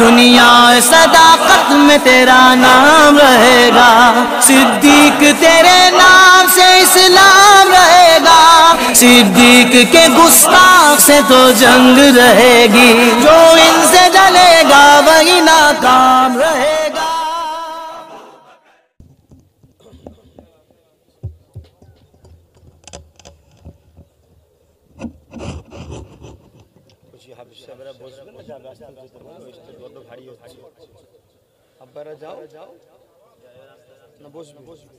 دنیا صداقت میں تیرا نام رہے گا صدیق تیرے نام سے اسلام رہے گا صدیق کے گستاخ سے تو جنگ رہے گی جو ان سے جلے گا وہی ناکام رہے گا যাও যাও না বসবে বসবে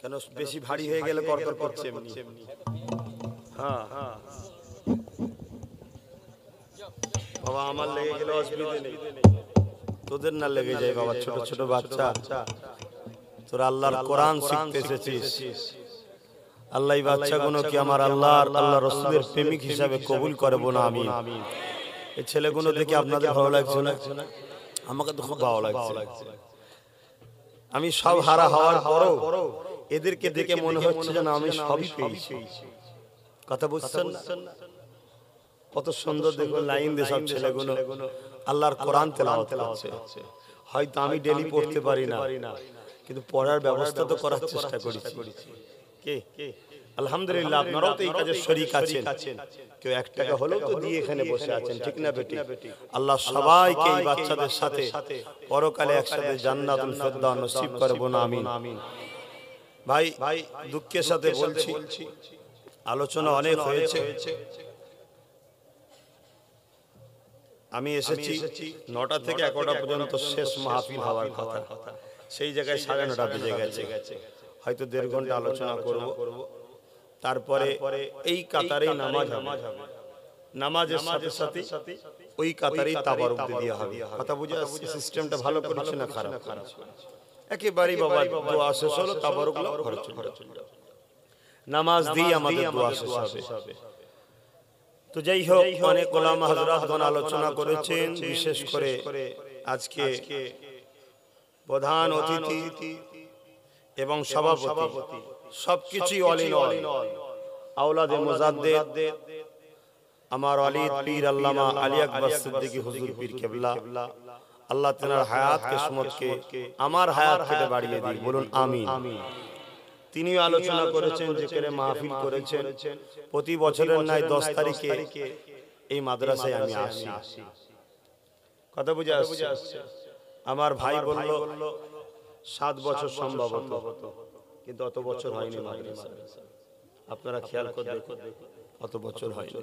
কেন বেশি ভারী হয়ে গেলে হ্যাঁ হ্যাঁ বাবা আমার লেগে গেলে অসুবিধা নেই তোদের না লেগে যায় বাবা ছোট ছোট বাচ্চা তোর আল্লাহ কোরআন এসেছিস আল্লাহ কি আমার আল্লাহর আল্লাহ রসুলের প্রেমিক হিসাবে কবুল করবো না আমি এই ছেলেগুলো দেখে আপনাদের ভালো লাগছে না আমাকে তো খুব ভালো লাগছে আমি সব হারা হওয়ার পরও এদেরকে দেখে মনে হচ্ছে যেন আমি সবই পেয়েছি কথা বুঝছেন কত সুন্দর দেখুন লাইন দিয়ে সব ছেলেগুলো আল্লাহর কোরআন তেলাওয়াত করছে হয়তো আমি ডেলি পড়তে পারি না কিন্তু পড়ার ব্যবস্থা তো করার চেষ্টা করেছি আলহামদুলিল্লাহ আপনারাও তো এই কাজের আছেন কেউ এক টাকা হলেও তো দিয়ে এখানে বসে আছেন ঠিক না বেটি আল্লাহ সবাইকে এই বাচ্চাদের সাথে পরকালে একসাথে নসিব করবো না ভাই ভাই দুঃখের সাথে বলছি আলোচনা অনেক হয়েছে আমি এসেছি নটা থেকে এগারোটা পর্যন্ত শেষ মাহফিল হওয়ার কথা সেই জায়গায় সাড়ে নটা বেজে গেছে হয়তো দেড় ঘন্টা আলোচনা করব তারপরে এই কাতারে নামাজ হবে নামাজের সাথে সাথে ওই কাতারেই দিয়ে হবে কথা বুঝে সিস্টেমটা ভালো না খারাপ একেবারেই বাবা দোয়া শেষ হলো খরচ নামাজ দিয়ে আমাদের দোয়া শেষ হবে তো যাই হোক অনেক আলোচনা করেছেন বিশেষ করে আজকে প্রধান অতিথি এবং সভাপতি সবকিছুই অল ইন অল আওলাদে মুজাদ্দিদ আমার আলী পীর আল্লামা আলী আকবর সিদ্দিকী হুজুর পীর কেবলা আল্লাহ তেনার হায়াতকে সুমতকে আমার হায়াত কেটে বাড়িয়ে দিই বলুন আমি তিনি আলোচনা করেছেন যে কেড়ে মাহফিল করেছেন প্রতি বছরের ন্যায় দশ তারিখে এই মাদ্রাসায় আমি আসি কথা বুঝে আসছে আমার ভাই বলল সাত বছর সম্ভবত কিন্তু অত বছর হয়নি আপনারা খেয়াল করে অত বছর হয়নি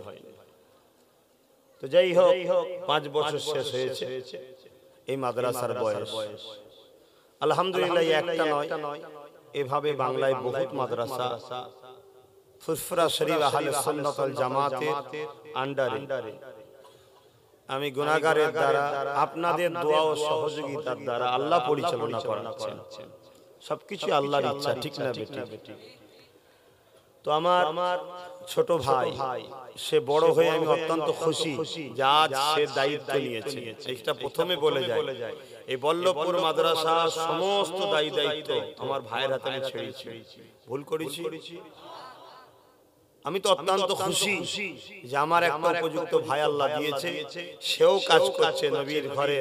তো যাই হোক পাঁচ বছর শেষ হয়েছে এই মাদ্রাসার বয়স আলহামদুলিল্লাহ একটা নয় এভাবে বাংলায় বহুত মাদ্রাসা ফুরফুরা শরীফ আহলে সন্ন্যত জামাতের আন্ডারে আমি গুণাগারের দ্বারা আপনাদের দোয়া ও সহযোগিতার দ্বারা আল্লাহ পরিচালনা করাচ্ছেন সবকিছু আল্লাহর ইচ্ছা ঠিক না বেটি তো আমার আমার ছোট ভাই সে বড় হয়ে আমি অত্যন্ত খুশি যে সে দায়িত্ব নিয়েছে এটা প্রথমে বলে যায় এই বল্লভপুর মাদ্রাসা সমস্ত দায়ী দায়িত্ব আমার ভাইয়ের হাতে আমি ছেড়েছি ভুল করেছি আমি তো অত্যন্ত খুশি যে আমার একটা উপযুক্ত ভাই আল্লাহ দিয়েছে সেও কাজ করছে নবীর ঘরে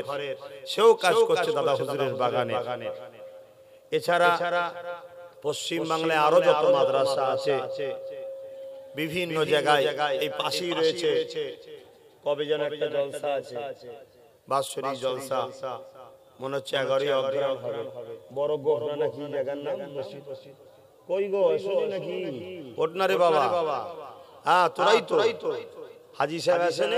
সেও কাজ করছে দাদা হুজুরের বাগানে এছাড়া পশ্চিম বাংলায় আরো যত মাদ্রাসা আছে বিভিন্ন জায়গায় এই পাশেই রয়েছে কবে যেন একটা জলসা আছে বাসরি জলসা মনে হচ্ছে এগারোই অগ্রহ হবে বড় গোহরা নাকি জায়গার নাম মসজিদ মসজিদ কই এসো নাকি ওটনারে বাবা হ্যাঁ তোরাই তোরাই তো হাজি সাহেব আসেন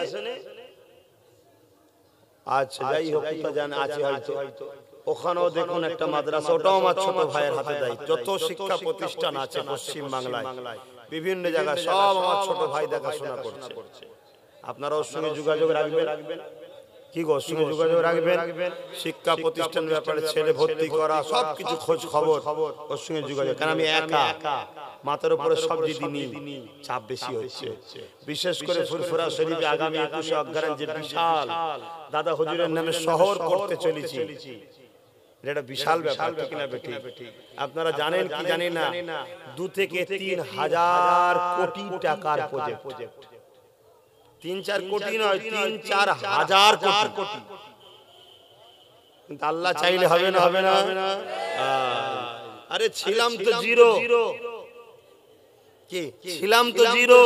আচ্ছা যাই আচ্ছা, হোক তো জানে আছে হয়তো ওখানেও দেখুন একটা মাদ্রাসা ওটাও আমার ছোট ভাইয়ের হাতে দেয় যত শিক্ষা প্রতিষ্ঠান আছে পশ্চিম বাংলায় বিভিন্ন জায়গায় সব আমার ছোট ভাই দেখাশোনা করছে আপনারাও সঙ্গে যোগাযোগ রাখবেন রাখবেন বিশেষ করে ফুরফুরা আগামী একুশে যে বিশাল দাদা হজুরের নামে শহর করতে চলেছি এটা বিশাল ব্যাপার আপনারা জানেন কি জানেন না দু থেকে তিন হাজার কোটি টাকার প্রজেক্ট তিন চার কোটি নয় তিন চার হাজার চার কোটি কিন্তু আল্লাহ চাইলে হবে না হবে না আরে ছিলাম তো জিরো ছিলাম তো জিরো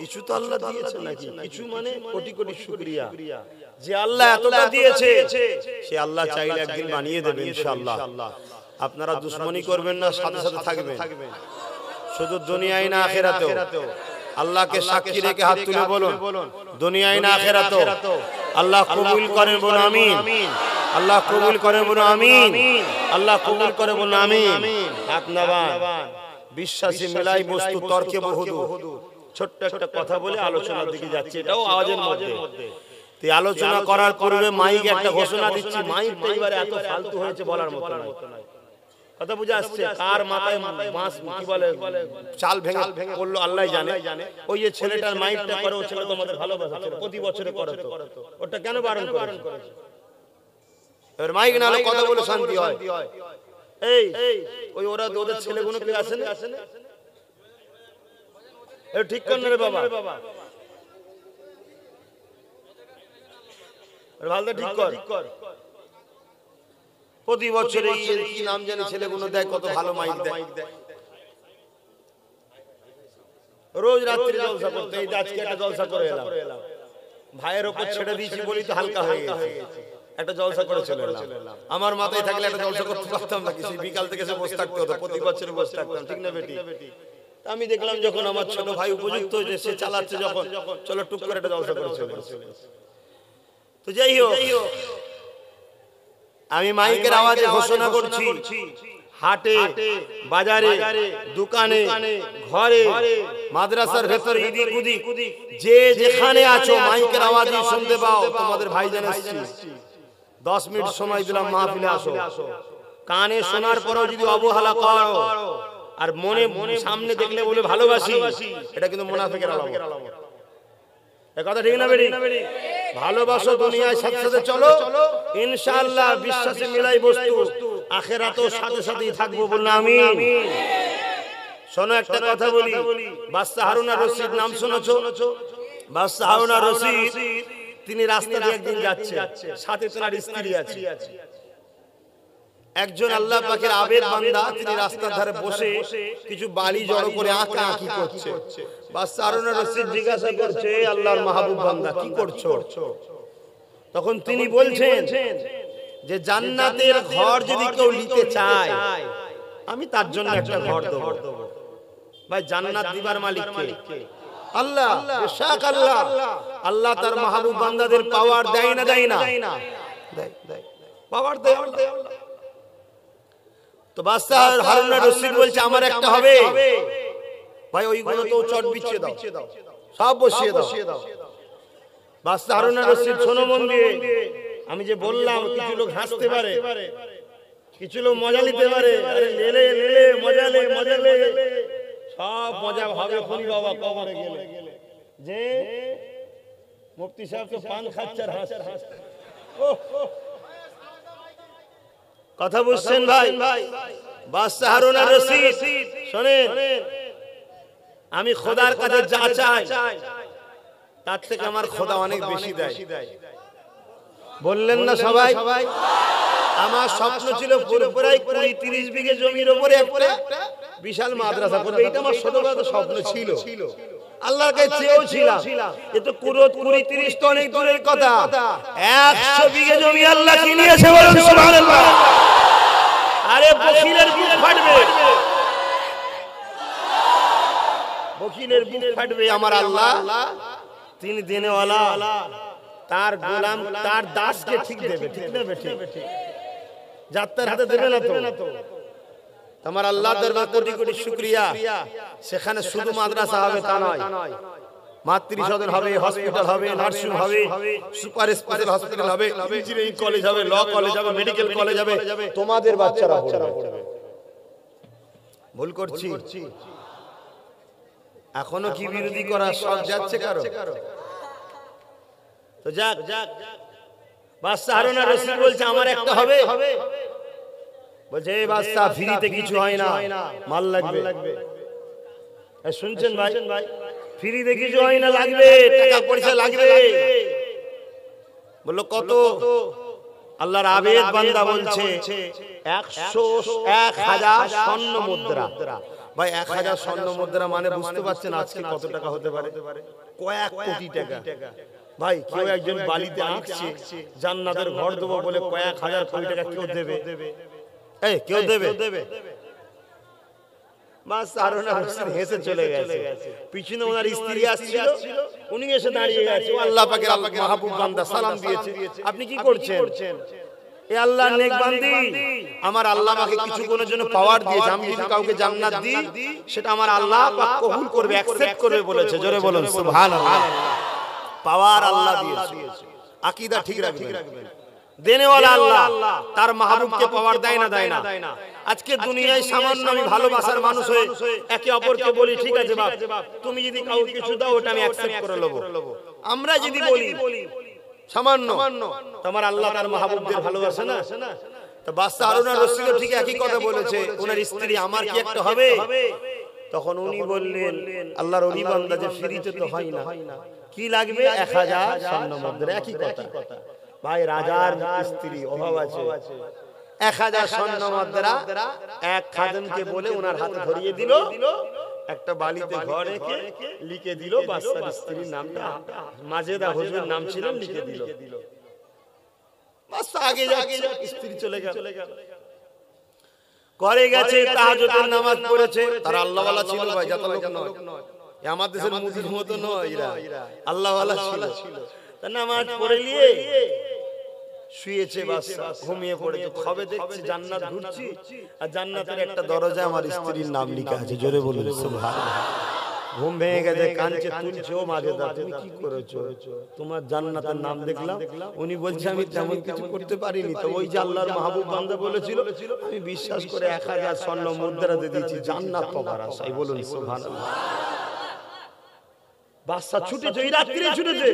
কিছু তো আল্লাহ দিয়েছে নাকি কিছু মানে কোটি কোটি শুক্রিয়া যে আল্লাহ এতটা দিয়েছে সে আল্লাহ চাইলে একদিন বানিয়ে দেবে ইনশাআল্লাহ আপনারা দুশ্মনী করবেন না সাথে সাথে থাকবেন শুধু দুনিয়ায় না আখেরাতেও আল্লাহকে সাক্ষী রেখে হাত তুলে বলুন দুনিয়ায় না আখেরাত আল্লাহ কবুল করেন বলুন আমি আল্লাহ কবুল করেন বলুন আমি আল্লাহ কবুল করে বলুন আমি হাত নবান বিশ্বাসী মেলাই বস্তু তর্কে বহুদূর ছোট্ট একটা কথা বলে আলোচনার দিকে যাচ্ছে এটাও আওয়াজের মধ্যে তুই আলোচনা করার পূর্বে মাইক একটা ঘোষণা দিচ্ছি মাইক এবারে এত ফালতু হয়েছে বলার মতো নয় কথা বুঝে আসছে কার মাথায় মাছ কি বলে চাল ভেঙে ভেঙে বললো আল্লাহ জানে ওই যে ছেলেটার মাইন্ডটা করে ছেলে তোমাদের ভালোবাসা প্রতি বছরে করো তো ওটা কেন বারণ বারণ এবার মাইক না হলে কথা বলে শান্তি হয় এই ওই ওরা ওদের ছেলেগুলো কেউ আসেন আসেন ঠিক কর রে বাবা ভালো ঠিক কর ঠিক কর প্রতি বছর কি নাম জানি ছেলেগুলো দেয় কত ভালো মাইক দেয় রোজ রাত্রি জলসা করতে এই আজকে একটা জলসা করে এলাম ভাইয়ের ওপর ছেড়ে দিয়েছি বলি তো হালকা হয়ে গেছে একটা জলসা করে চলে এলাম আমার মাথায় থাকলে একটা জলসা করতে পারতাম না কিছু বিকাল থেকে সে বসে থাকতে হতো প্রতি বছর বসে থাকতাম ঠিক না বেটি আমি দেখলাম যখন আমার ছোট ভাই উপযুক্ত হয়েছে সে চালাচ্ছে যখন চলো টুক করে একটা জলসা করে চলে তো যাই হোক আমি মাইকের আওয়াজে ঘোষণা করছি হাটে বাজারে দোকানে ঘরে মাদ্রাসার ভেতর ইদি কুদি যে যেখানে আছো মাইকের আওয়াজে শুনতে পাও তোমাদের ভাই এসেছি দশ মিনিট সময় দিলাম মাহফিলে আসো কানে শোনার পরেও যদি অবহেলা করো আর মনে মনে সামনে দেখলে বলে ভালোবাসি এটা কিন্তু মোনাফিকের আলাপ কথা ঠিক না বেরি ভালোবাসো দুনিয়ার সাথে সাথে চলো ইনশাআল্লাহ বিশ্বাসে মিলাই বস্তু আখেরাতেও সাথে সাথেই থাকবো বললাম আমি শোনো একটা কথা বলি বাদশাহ হারুনা রশিদ নাম শুনেছো বাদশাহ হারুনা রশিদ তিনি রাস্তা দিয়ে একদিন যাচ্ছে সাথে তেনার স্ত্রী আছে একজন আল্লাহ পাকের আবেদ বান্দা তিনি রাস্তার ধারে বসে কিছু বালি জড়ো করে আঁকা আঁকি করছে বা বাচ্চারণা রশিদ জিজ্ঞাসা করছে আল্লাহর মাহবুব বান্দা কি করছো তখন তিনি বলছেন যে জান্নাতের ঘর যদি কেউ নিতে চায় আমি তার জন্য একটা ঘর দেব ভাই জান্নাত দিবার মালিক কে আল্লাহ শাক আল্লাহ আল্লাহ তার মাহবুব বান্দাদের পাওয়ার দেয় না দেয় না দেয় দেয় পাওয়ার দেয় দেয় তো বাদশাহ হারুন রশিদ বলছে আমার একটা হবে ভাই ওইগুলো তো চট বিছিয়ে দাও সব বসিয়ে দাও বাদশাহ হারুন রশিদ শোনো মন দিয়ে আমি যে বললাম কিছু লোক হাসতে পারে কিছু লোক মজা নিতে পারে আরে লেলে লেলে মজা লে মজা লে সব মজা হবে খুনি বাবা কবরে গেলে যে মুফতি সাহেব তো পান খাচ্ছে হাস ওহ কথা বুঝছেন ভাই বাদশাহ হারুন রশিদ শোনেন আমি খোদার কাছে যা চাই তার থেকে আমার খোদা অনেক বেশি দেয় বললেন না সবাই আমার স্বপ্ন ছিল পুরোপুরাই কুড়ি তিরিশ বিঘে জমির উপরে একটা বিশাল মাদ্রাসা করবে এটা আমার ছোটবেলা স্বপ্ন ছিল আল্লাহর কাছে চেয়েও ছিল এ তো কুড়ো কুড়ি তিরিশ তো অনেক দূরের কথা একশো বিঘে জমি আল্লাহ কিনিয়েছে বলুন সুবহানাল্লাহ আরে বুক ফাটবে বুক ফাটবে আমার আল্লাহ তিনি তার গোলাম তার দাসকে ঠিক দেবে ঠিক দেবে ঠিক যাত্রার হাতে দেবে না তো তোমার আল্লাহ দরবার কোটি কোটি শুক্রিয়া সেখানে শুধু মাদ্রাসা হবে তা নয় মাতৃসদন হবে হসপিটাল হবে নার্সিং হবে সুপার স্পেশাল হসপিটাল হবে ইঞ্জিনিয়ারিং কলেজ হবে ল কলেজ হবে মেডিকেল কলেজ হবে তোমাদের বাচ্চারা পড়বে ভুল করছি এখনো কি বিরোধী করা সব যাচ্ছে কারো তো যাক যাক বাচ্চা বাদশাহ হারুনা রশিদ বলছে আমার একটা হবে হবে বলছে এই বাচ্চা ফ্রিতে কিছু হয় না মাল লাগবে শুনছেন ভাই ভাই ফ্রি দেখি হয় না লাগবে টাকা পয়সা লাগবে বললো কত আল্লাহর আবেদ বান্দা বলছে একশো এক হাজার স্বর্ণ মুদ্রা ভাই এক হাজার স্বর্ণ মুদ্রা মানে বুঝতে মানে পারছেন আজকে কত টাকা হতে পারে কয়েক কোটি টাকা ভাই কেউ একজন বালিতে আঁকছে জান্নাদের ঘর দেবো বলে কয়েক হাজার কোটি টাকা কেউ দেবে এই কেউ দেবে দেবে আপনি কি করছেন আল্লাহ আমার আল্লাহ আমাকে কিছু কোন জন্য পাওয়ার দিয়েছে আমি যদি কাউকে জান্নাত দি সেটা আমার আল্লাহ পাক কবুল করবে অ্যাকসেপ্ট করবে বলেছে জোরে বলুন পাওয়ার আল্লাহ আকিদা ঠিক রাখবে দেনেওয়ালা আল্লাহ তার মাহবুবকে পাওয়ার দেয় না দেয় না আজকে দুনিয়ায় সামান্য আমি ভালোবাসার মানুষ হয়ে একে অপরকে বলি ঠিক আছে বাপ তুমি যদি কাউকে কিছু দাও ওটা আমি অ্যাকসেপ্ট করে নেব আমরা যদি বলি সামান্য তোমার আল্লাহ তার মাহবুবদের ভালোবাসে না তো বাদশাহ হারুন রশিদও ঠিক একই কথা বলেছে ওনার স্ত্রী আমার কি একটা হবে তখন উনি বললেন আল্লাহর ওলি বান্দা যে ফ্রিতে তো হয় না কি লাগবে 1000 স্বর্ণ একই কথা ভাই রাজার স্ত্রী অভাব আছে এক হাজার স্বর্ণ মুদ্রা এক খাদেমকে বলে ওনার হাতে ধরিয়ে দিল একটা বালিতে ঘর রেখে লিখে দিল বাচ্চার স্ত্রীর নামটা মাজেদা নাম লিখে দিল ঘরে গেছে নামাজ পড়েছে ছিল মতো নয় ছিল নামাজ পড়ে নিয়ে শুয়েছে বাচ্চা ঘুমিয়ে পড়েছে খবে দেখছি জান্নাত ঘুরছি আর জান্নাতের একটা দরজা আমার স্ত্রীর নাম লিখা আছে জোরে বলুন ঘুম ভেঙে গেছে কানছে তুলছে ও মাঝে দা তুমি কি করেছো তোমার জান্নাতের নাম দেখলাম উনি বলছে আমি তেমন কিছু করতে পারিনি তো ওই যে আল্লাহর মাহবুব বান্দা বলেছিল আমি বিশ্বাস করে এক হাজার স্বর্ণ মুদ্রাতে দিয়েছি জান্নাত পাবার আশাই বলুন সুবহানাল্লাহ বাচ্চা ছুটে যে রাত্রি ছুটে যে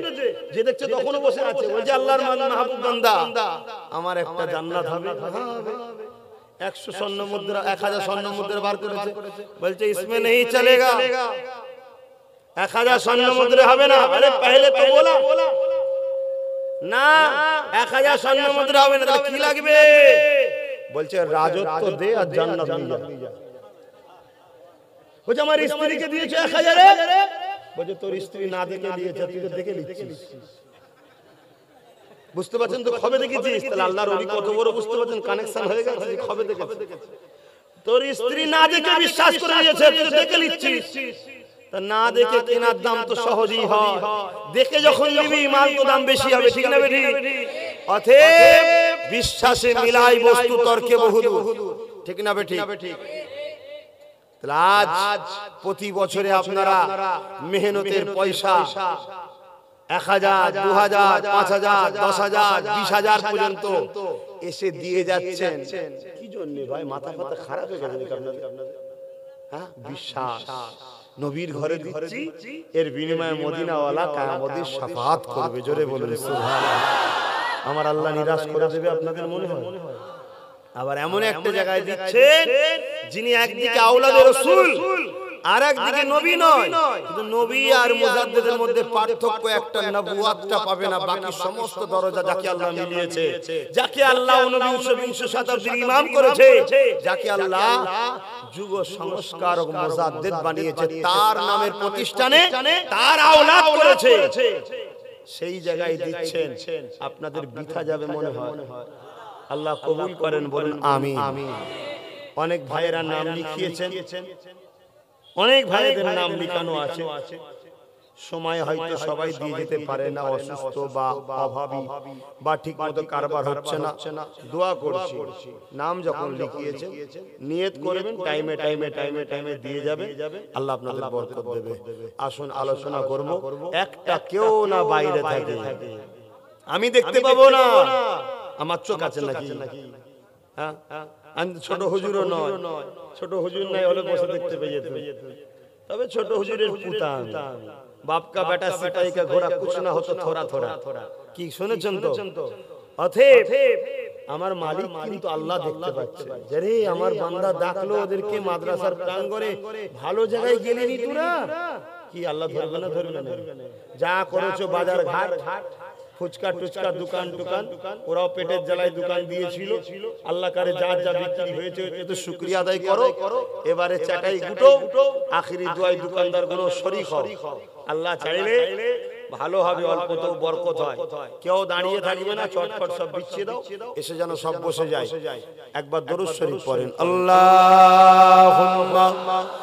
যে দেখছে তখনও বসে আছে ওই যে আল্লাহর মাহবুব বান্দা আমার একটা জান্নাত হবে একশো স্বর্ণ মুদ্রা এক হাজার স্বর্ণ মুদ্রা বার করেছে বলছে ইসমে নেই চলেগা এক হাজার স্বর্ণ মুদ্রা হবে না আরে পহলে তো বলা না এক হাজার স্বর্ণ মুদ্রা হবে না কি লাগবে বলছে রাজত্ব দে আর জান্নাত নিয়ে যা বলছে আমার স্ত্রীকে দিয়েছে এক হাজারে বলছে তোর স্ত্রী না দেখে নিয়েছে তুই তো দেখে নিচ্ছিস বুঝতে পারছেন তো খবে দেখেছিস তাহলে আল্লাহর অলি কত বড় বুঝতে পারছেন কানেকশন হয়ে গেছে খবে দেখেছে তোর স্ত্রী না দেখে বিশ্বাস করে নিয়েছে তুই দেখে নিচ্ছিস না দেখে কেনার দাম তো সহজেই হয় দেখে যখন নিবি মাল তো দাম বেশি হবে ঠিক না বেটি অথে বিশ্বাসে মিলাই বস্তু তর্কে বহুদূর ঠিক না বেটি আজ প্রতি বছরে আপনারা মেহনতের পয়সা এক হাজার দু হাজার পাঁচ হাজার দশ হাজার বিশ হাজার পর্যন্ত এসে দিয়ে যাচ্ছেন কি জন্য ভাই মাথা মাথা খারাপ হয়ে গেছে হ্যাঁ, হ্যাঁ বিশ্বাস নবীর ঘরে দিচ্ছি এর বিনিময়ে মদিনাওয়ালা সাফাত করবে জোরে বলুন আমার আল্লাহ নিরাশ করে দেবে আপনাদের মনে হয় আবার এমন একটা জায়গায় দিচ্ছেন যিনি একদিকে আওলাদ রসুল আর একদিকে নবী নয় কিন্তু নবী আর মুজাদ্দিদের মধ্যে পার্থক্য একটা নবুয়াতটা পাবে না বাকি সমস্ত দরজা যাকে আল্লাহ মিলিয়েছে যাকে আল্লাহ ঊনবিংশ বিংশ শতাব্দীর ইমাম করেছে যাকে আল্লাহ যুগ সংস্কার ও মুজাদ্দিদ বানিয়েছে তার নামের প্রতিষ্ঠানে তার আওলাদ করেছে সেই জায়গায় দিচ্ছেন আপনাদের বিথা যাবে মনে হয় আল্লাহ কবুল করেন বলেন আমি অনেক ভাইয়েরা নাম লিখিয়েছেন অনেক ভাইয়েদের নাম লিখানো আছে সময় হয়তো সবাই দিয়ে যেতে পারে না অসুস্থ বা অভাবী বা ঠিক মতো কারবার হচ্ছে না দোয়া করছি নাম যখন লিখিয়েছে নিয়ত করবেন টাইমে টাইমে টাইমে টাইমে দিয়ে যাবে আল্লাহ আপনাদের বরকত দেবে আসুন আলোচনা করব একটা কেউ না বাইরে থাকে আমি দেখতে পাবো না আমার চোখ আছে নাকি হ্যাঁ? হ্যাঁ? ছোট হুজুরও নয় ছোট হুজুর নাই হলে বসে দেখতে পেয়ে যেত তবে ছোট হুজুরের পুতা বাপকা বেটা সিপাহী কা ঘোড়া কুছ না হতো থোড়া থোড়া কি শুনেছেন তো অথেব আমার মালিক কিন্তু আল্লাহ দেখতে পাচ্ছে আরে আমার বান্দা ডাকলো ওদেরকে মাদ্রাসার প্রাঙ্গণে ভালো জায়গায় গেলেনি তোরা কি আল্লাহ ধরবে না ধরবে না যা করেছো বাজার ঘাট ফুচকা টুচকা দোকান টুকান ওরাও পেটের জ্বালায় দোকান দিয়েছিল আল্লাহ কারে যা যা বিক্রি হয়েছে তো শুক্রিয়া আদায় করো এবারে চাটাই গুটো আখিরি দোয়াই দোকানদার গুলো শরিক আল্লাহ চাইলে ভালো হবে অল্প তো বরকত হয় কেউ দাঁড়িয়ে থাকবে না চটপট সব বিচ্ছে দাও এসে যেন সব বসে যায় একবার দরুদ শরীফ পড়েন আল্লাহ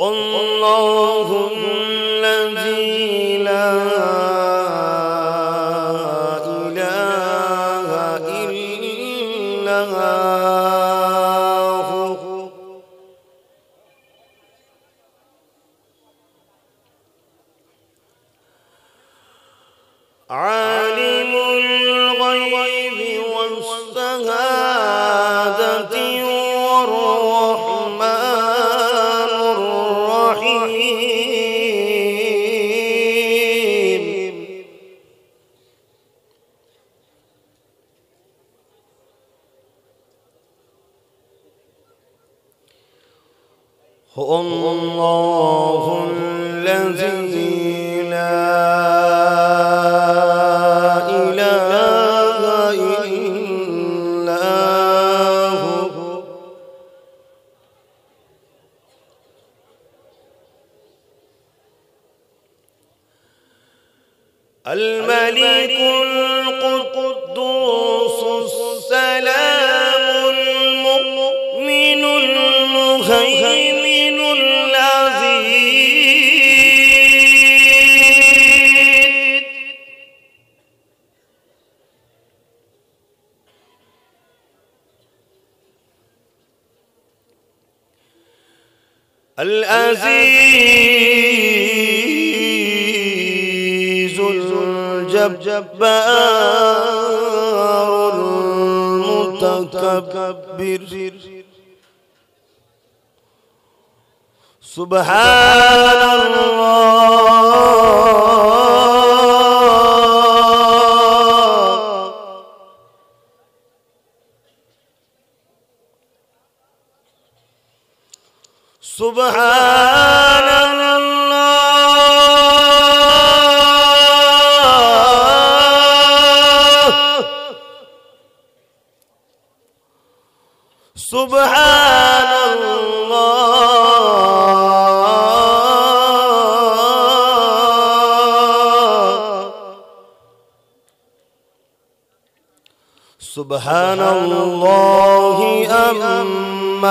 الله الذي لا سبحان الله سبحان الله سبحان الله أما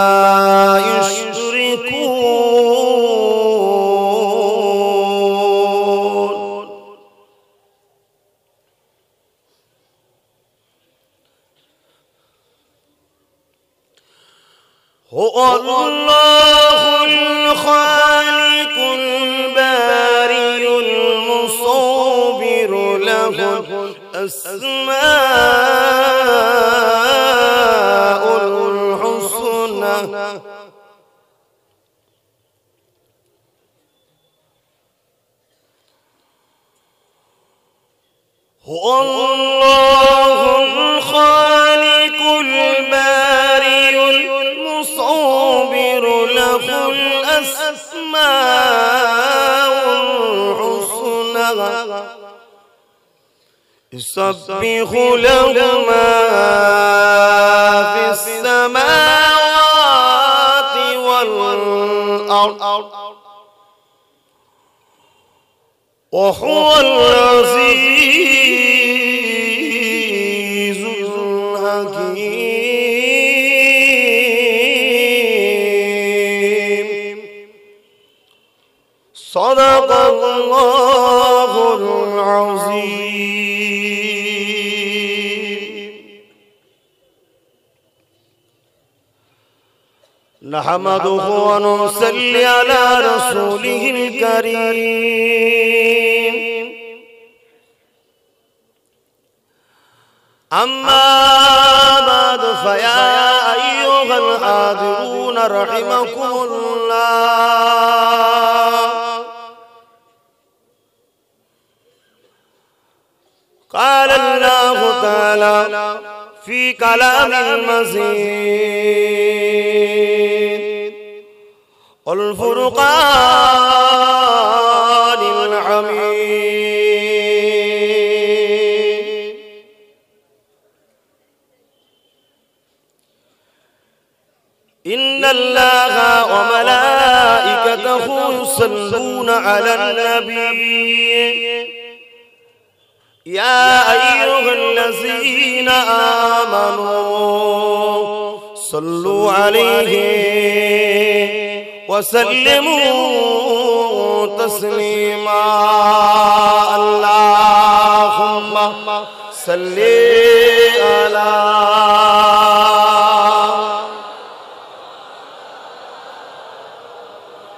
نحمده ونصلي على رسوله الكريم أما بعد فيا أيها الحاضرون رحمكم الله قال الله تعالى في كلام المزيد والفرقان الحميد إن الله وملائكته يصلون على النبي يا أيها الذين آمنوا صلوا عليه وسلموا تسليما اللهم صل على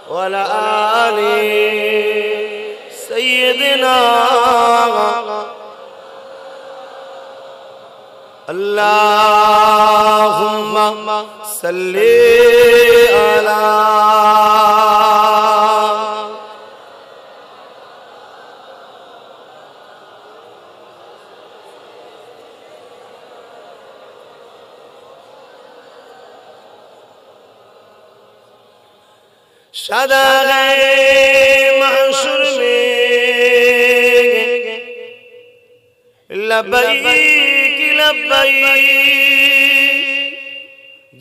وعلى آل سيدنا اللهم صل على सदा मंसूर में लबई की लबई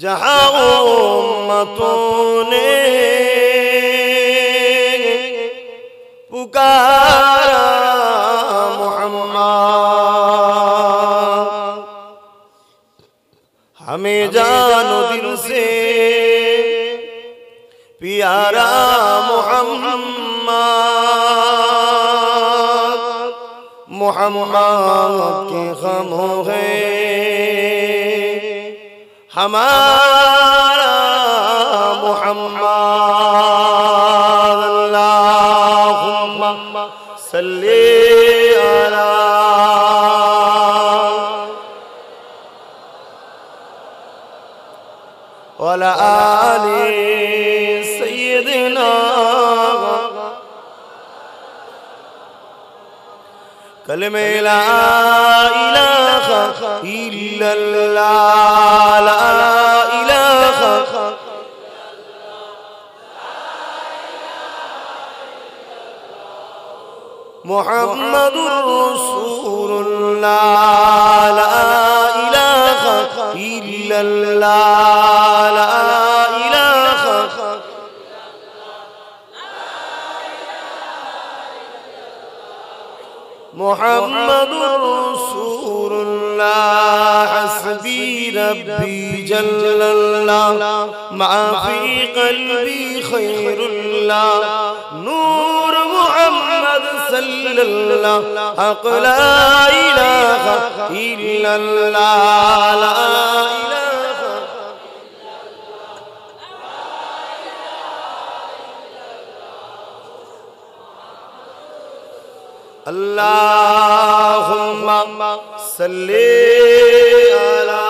जहाँ मतों ने पुकारा मोहम्मद हमें जान پیارا محمد محمد غم موہ ہمارا كلمة لا إله إلا الله لا إله محمد رسول الله لا إله إلا الله محمد رسول الله حسبي ربي جل الله ما في قلبي خير الله نور محمد صلى الله حق لا إله إلا الله اللهم صل على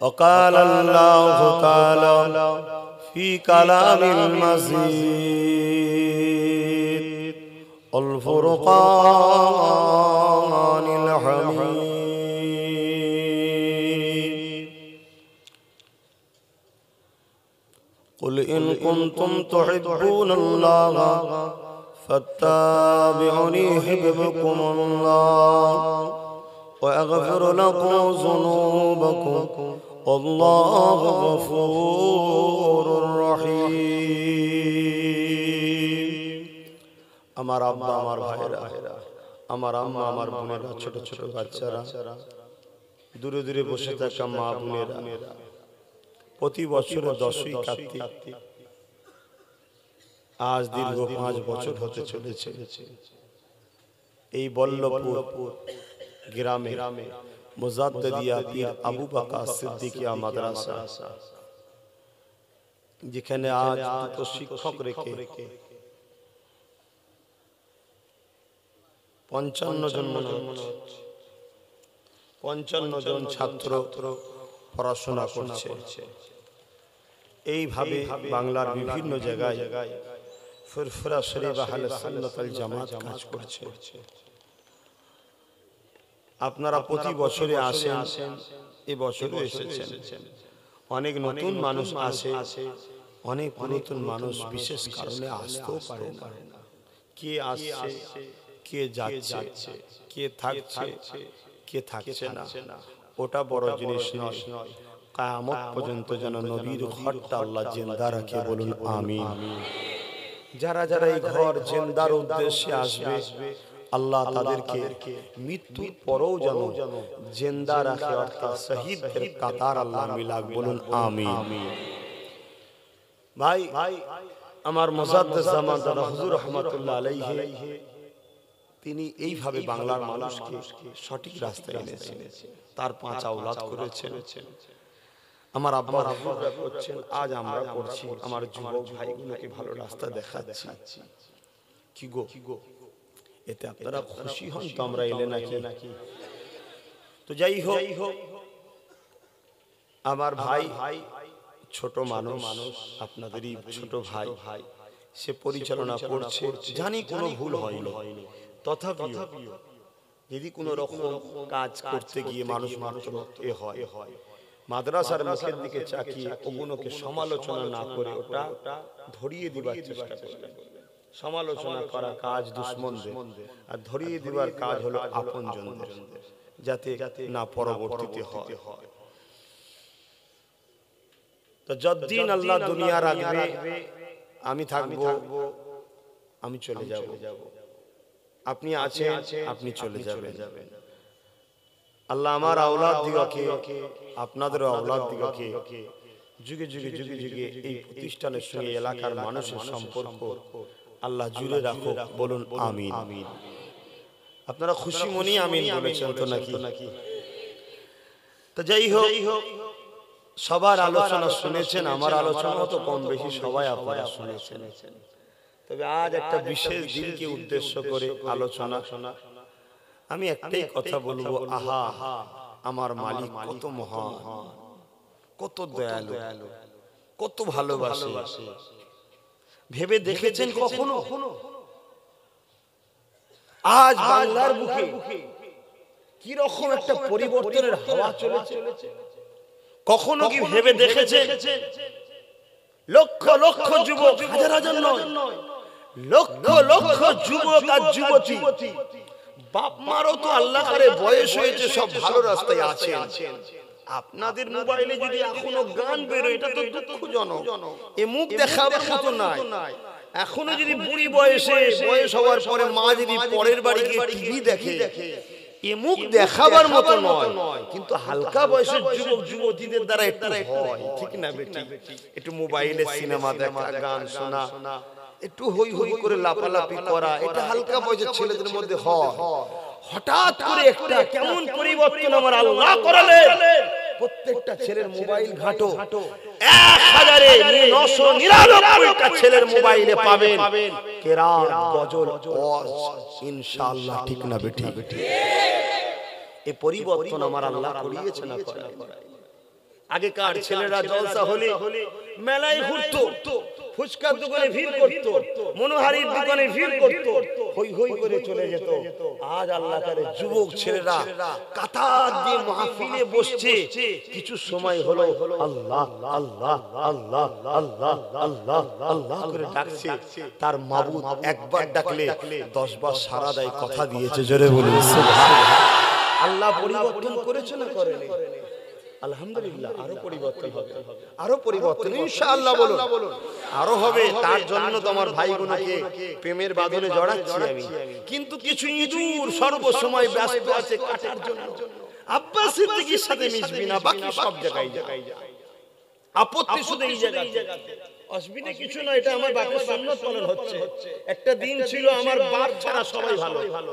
وقال الله تعالى في كلام المزيد الفرقان الحميد قل إن كنتم تحبون الله فاتبعوني يحببكم الله وأغفر لكم ذنوبكم والله غفور رحيم আমার আব্বা আমার ভাইরা আমার আম্মা আমার বোনেরা ছোট ছোট বাচ্চারা দূরে দূরে বসে থাকা মা বোনেরা প্রতি বছরে দশই কার্তিক আজ দীর্ঘ পাঁচ বছর হতে চলেছে এই বল্লভপুর গ্রামে মোজাদ্দিয়া পীর আবু বাকা সিদ্দিকিয়া মাদ্রাসা যেখানে আজ শিক্ষক রেখে পঞ্চান্ন জন মনে হচ্ছে পঞ্চান্ন জন ছাত্র পড়াশোনা করছে এইভাবে বাংলার বিভিন্ন জায়গায় ফুরফুরা শরীফ আহলে সুন্নতাল জামাত কাজ করছে আপনারা প্রতি বছরে আসেন এ বছরও এসেছেন অনেক নতুন মানুষ আসে আসে অনেক পুরাতন মানুষ বিশেষ কারণে আসতেও পারে না কে আসছে কে যাচ্ছে কে থাকছে কে থাকছে না ওটা বড় জিনিস নয় কায়ামত পর্যন্ত যেন নবীর ঘরটা আল্লাহ জিন্দা রাখে বলুন আমি যারা যারা এই ঘর জিন্দার উদ্দেশ্যে আসবে আল্লাহ তাদেরকে মৃত্যুর পরেও যেন জিন্দা রাখে অর্থাৎ শহীদদের কাতার আল্লাহ মিলাক বলুন আমি ভাই ভাই আমার মোজাদ্দ জামান হুজুর রহমতুল্লাহ আলাইহি তিনি এইভাবে বাংলার মানুষকে সঠিক রাস্তায় এনেছেন তার পাঁচ আওলাদ করেছেন আমার আব্বার আব্বা করছেন আজ আমরা করছি আমার যুবক ভাইগুলোকে ভালো রাস্তা দেখাচ্ছি কি গো কি গো এতে আপনারা খুশি হন তো আমরা এলে নাকি নাকি তো যাই হোক যাই হোক আমার ভাই ভাই ছোট মানুষ মানুষ আপনাদেরই ছোট ভাই ভাই সে পরিচালনা করছে জানি কোনো ভুল হয়নি তথাপিও যদি কোনো রকম কাজ করতে গিয়ে মানুষ মাত্র এ হয় মাদ্রাসার মুখের দিকে চাকিয়ে ওগুলোকে সমালোচনা না করে ওটা ধরিয়ে দিবার চেষ্টা করবে সমালোচনা করা কাজ দুশ্মনদের আর ধরিয়ে দিবার কাজ হলো আপন জনদের যাতে না পরবর্তীতে হয় তো যতদিন আল্লাহ দুনিয়ার রাখবে আমি থাকবো আমি চলে যাবো যাবো আপনি আছেন আপনি চলে যাবেন আল্লাহ আমার আওলাদ দিগকে আপনাদের আওলাদ দিগকে যুগে যুগে যুগে যুগে এই প্রতিষ্ঠানের সঙ্গে এলাকার মানুষের সম্পর্ক আল্লাহ জুড়ে রাখো বলুন আমিন আমিন আপনারা খুশি মনি আমিন বলেছেন তো নাকি তো যাই হোক সবার আলোচনা শুনেছেন আমার আলোচনা তো কম বেশি সবাই আপনারা শুনেছেন তবে আজ একটা বিশেষ দিনকে উদ্দেশ্য করে আলোচনা শোনা আমি একটাই কথা বলবো আহা আমার মালিক কত মহান কত দয়ালু কত ভালোবাসে ভেবে দেখেছেন কখনো আজ বাংলার বুকে কি রকম একটা পরিবর্তনের হাওয়া চলেছে কখনো কি ভেবে দেখেছে লক্ষ লক্ষ যুবক হাজার হাজার নয় লক্ষ লক্ষ যুবক আর যুবতী বাপ মারও তো আল্লাহ করে বয়স হয়েছে সব ভালো রাস্তায় আছে আপনাদের মোবাইলে যদি এখনো গান বেরো এটা তো দুঃখজনক এ মুখ দেখা দেখা তো নাই এখনো যদি বুড়ি বয়সে বয়স হওয়ার পরে মা যদি পরের বাড়ি গিয়ে টিভি দেখে এ মুখ দেখাবার মতো নয় কিন্তু হালকা বয়সের যুবক যুবতীদের দ্বারা এটা হয় ঠিক না বেটি একটু মোবাইলে সিনেমা দেখা গান শোনা একটু হই হই করে লাপালাপি করা এটা হালকা বয়সের ছেলেদের মধ্যে হঠাৎ করে একটা কেমন পরিবর্তন আমার আল্লাহ করালে প্রত্যেকটা ছেলের মোবাইল ঘাটো আগেকার ছেলেরা জলসা হলে মেলায় ঘুরতো ফুচকার দোকানে ভিড় করত মনোহারির দোকানে ভিড় করত হই হই করে চলে যেত আজ আল্লাহ তাদের যুবক ছেলেরা কাতার দিয়ে মাহফিলে বসছে কিছু সময় হলো আল্লাহ আল্লাহ আল্লাহ আল্লাহ আল্লাহ আল্লাহ করে ডাকছে তার মাবুদ একবার ডাকলে 10 বার সারা দেয় কথা দিয়েছে জোরে বলুন সুবহানাল্লাহ আল্লাহ পরিবর্তন করেছে না করেনি আলহামদুলিল্লাহ আরো পরিবর্তন হবে আরো পরিবর্তন ইনশাআল্লাহ বলুন আরো হবে তার জন্য তোমার ভাই বোনকে প্রেমের বাঁধনে জড়াচ্ছি আমি কিন্তু কিছু ইঁদুর সর্বসময় ব্যস্ত আছে কাটার জন্য সাথে মিশবি না বাকি সব জায়গায় আপত্তি শুধু এই কিছু এটা আমার বাপের হচ্ছে একটা দিন ছিল আমার বাপ ছাড়া সবাই ভালো ভালো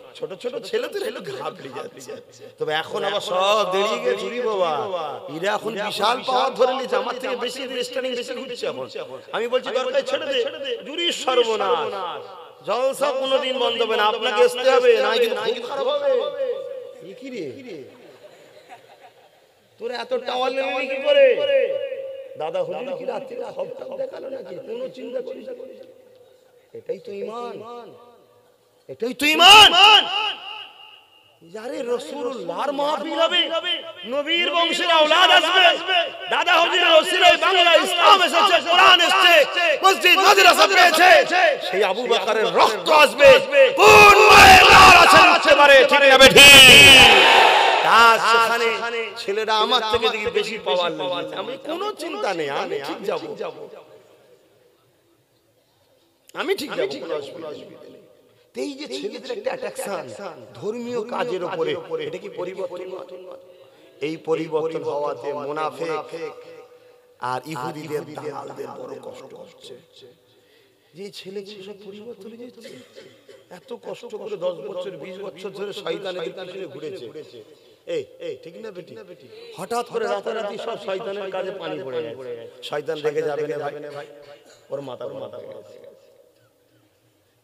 ছোট ছোট ছেলে তো একটু ঘাবড়ে যাচ্ছে তবে এখন আবার সব দেরি গেছে রে বাবা এরা এখন বিশাল পাওয়ার ধরে নিয়েছে আমার থেকে বেশি রেস্টারিং বেশি ঘুরছে এখন আমি বলছি দরকার ছেড়ে দে জুরি সর্বনাশ জলসা কোনোদিন বন্ধ হবে না আপনাকে আসতে হবে না কিন্তু খারাপ হবে কি রে তোর এত টাওয়ার লেনে কি করে দাদা হুজুর কি রাত্রি সব দেখালো নাকি কোনো চিন্তা করিস এটাই তো ইমান এটাই তো ইমান নবীর বংশের দাদা আছে ছেলেরা আমার থেকে বেশি পাওয়ার আমি কোনো চিন্তা নেই আমি ঠিক যাব আমি ঠিক এই যে ছেলেদের একটা অ্যাট্রাকশন ধর্মীয় কাজের উপরে এটা কি পরিবর্তন এই পরিবর্তন হওয়াতে মুনাফিক আর ইহুদিদের দালালদের বড় কষ্ট হচ্ছে যে সব পরিবর্তন এত কষ্ট করে দশ বছর বিশ বছর ধরে শয়তানের পিছনে ঘুরেছে এই এই ঠিক না বেটি হঠাৎ করে রাতারাতি সব শয়তানের কাজে পানি পড়ে গেছে শয়তান রেখে যাবে না ভাই ওর মাথা মাথা গেছে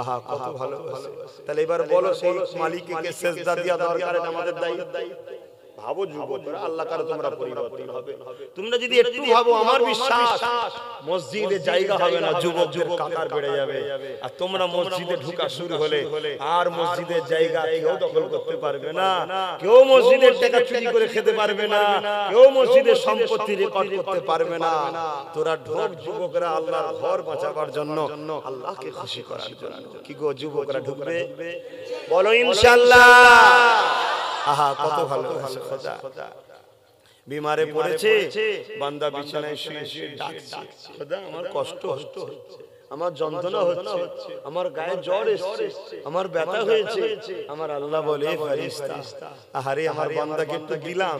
আহা কত ভালোবাসে তাহলে এবার বলো সেই মালিককে সেজদা দেওয়া দরকার আমাদের দায়িত্ব ভাবো যুবকরা আল্লাহ কারো তোমরা পরিবর্তন হবে তোমরা যদি একটু ভাবো আমার বিশ্বাস মসজিদে জায়গা হবে না যুবক যুবক কাতার বেড়ে যাবে আর তোমরা মসজিদে শুরু হলে আর মসজিদের জায়গা কেউ দখল করতে পারবে না কেউ মসজিদের টাকা চুরি করে খেতে পারবে না কেউ মসজিদের সম্পত্তি রেকর্ড করতে পারবে না তোরা ঢোক যুবকরা আল্লাহর ঘর বাঁচাবার জন্য আল্লাহকে খুশি করার জন্য কি গো যুবকরা ঢুকবে বলো ইনশাল্লাহ আহা কত ভালো ভালোবাসো খোদা বিমারে পড়েছে বান্দা বিছানায় শুয়ে শুয়ে ডাকছে খোদা আমার কষ্ট হচ্ছে আমার যন্ত্রণা হচ্ছে আমার গায়ে জ্বর এসছে আমার ব্যথা হয়েছে আমার আল্লাহ বলে ফেরেশতা আহারে আমার বান্দাকে তো দিলাম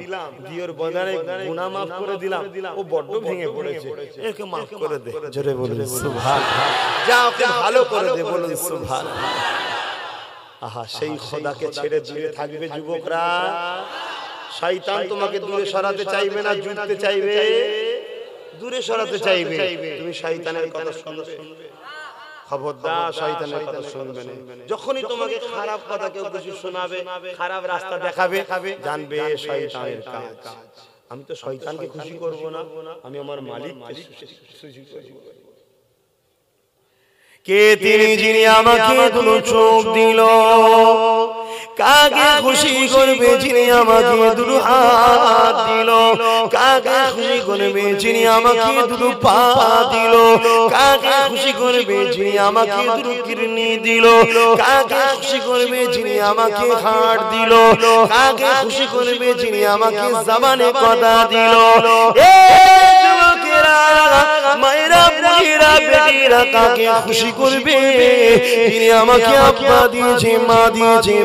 দিওর বদারে গুনাহ maaf করে দিলাম ও বড় ভেঙে পড়েছে একে maaf করে দে জোরে বলুন সুবহান যা ওকে ভালো করে দে বলুন সুবহান আহা সেই খোদাকে ছেড়ে দূরে থাকবে যুবকরা শয়তান তোমাকে দূরে সরাতে চাইবে না জুড়তে চাইবে দূরে সরাতে চাইবে তুমি শয়তানের কথা শুনবে খবরদার শয়তানের কথা শুনবে না যখনই তোমাকে খারাপ কথা কেউ কিছু শোনাবে খারাপ রাস্তা দেখাবে জানবে শয়তানের কাজ আমি তো শয়তানকে খুশি করব না আমি আমার মালিক খুশি করব কে তিনি যিনি আমাকে দুটো চোখ দিল কাকে খুশি করবে যিনি আমাকে দুটো হাত দিল কাকে খুশি করবে যিনি আমাকে দুটো পা দিল কাকে খুশি করবে যিনি আমাকে দুটো কিডনি দিল কাকে খুশি করবে যিনি আমাকে হাট দিল কাকে খুশি করবে যিনি আমাকে জামানে কথা দিল এ যুবক খুশি করবে বানিয়েছে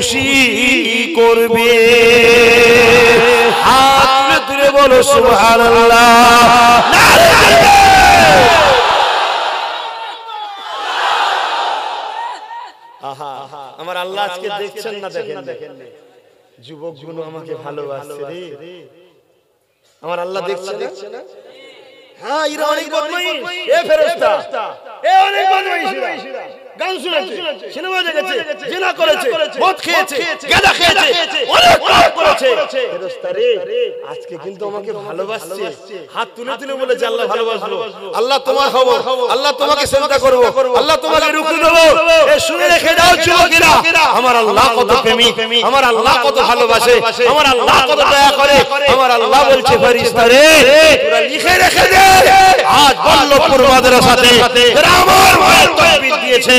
খুশি করবে বলো আমার আল্লাহ আজকে দেখছেন না দেখেন দেখেন যুবক গুলো আমাকে ভালোবাসছে রে আমার আল্লাহ দেখছে দেখছে না হ্যাঁ এরা হ্যাঁ, অনেক বদমাইশ এ ফেরেশতা এ অনেক বদমাইশ গান শুনেছে সিনেমা দেখেছে জেনা করেছে মদ খেয়েছে গাঁজা খেয়েছে অনেক পাপ করেছে ফেরেশতারে আজকে কিন্তু আমাকে ভালোবাসছে হাত তুলে তুলে বলে আল্লাহ ভালোবাসলো আল্লাহ তোমার হব আল্লাহ তোমাকে চিন্তা করব আল্লাহ তোমাকে রুকু দেব এ শুনে রেখে দাও যুবকেরা আমার আল্লাহ কত প্রেমী আমার আল্লাহ কত ভালোবাসে আমার আল্লাহ কত দয়া করে আমার আল্লাহ বলছে ফেরেশতারে লিখে রেখে দে আজ বল্লভপুর মাদ্রাসাতে আমার মায়ের তৈরি দিয়েছে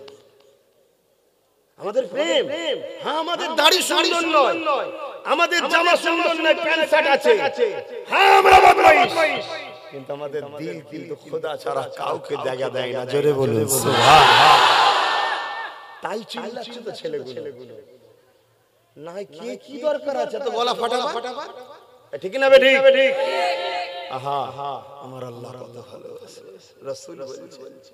আমাদের প্রেম হ্যাঁ আমাদের হ্যাঁ, দাড়ি সুন্দর নয় আমাদের জামা সুন্দর নয় প্যান্ট শার্ট আছে হ্যাঁ আমরা বদমাইশ কিন্তু আমাদের দিল কিন্তু খোদা ছাড়া কাউকে জায়গা দেয় না জোরে বলুন সুবহানাল্লাহ তাই চিল্লাচ্ছে তো ছেলেগুলো না কি কি দরকার আছে তো গলা ফাটা ফাটাবা ঠিক না ঠিক ঠিক আহা আমার আল্লাহ কত ভালো রাসূল বলছে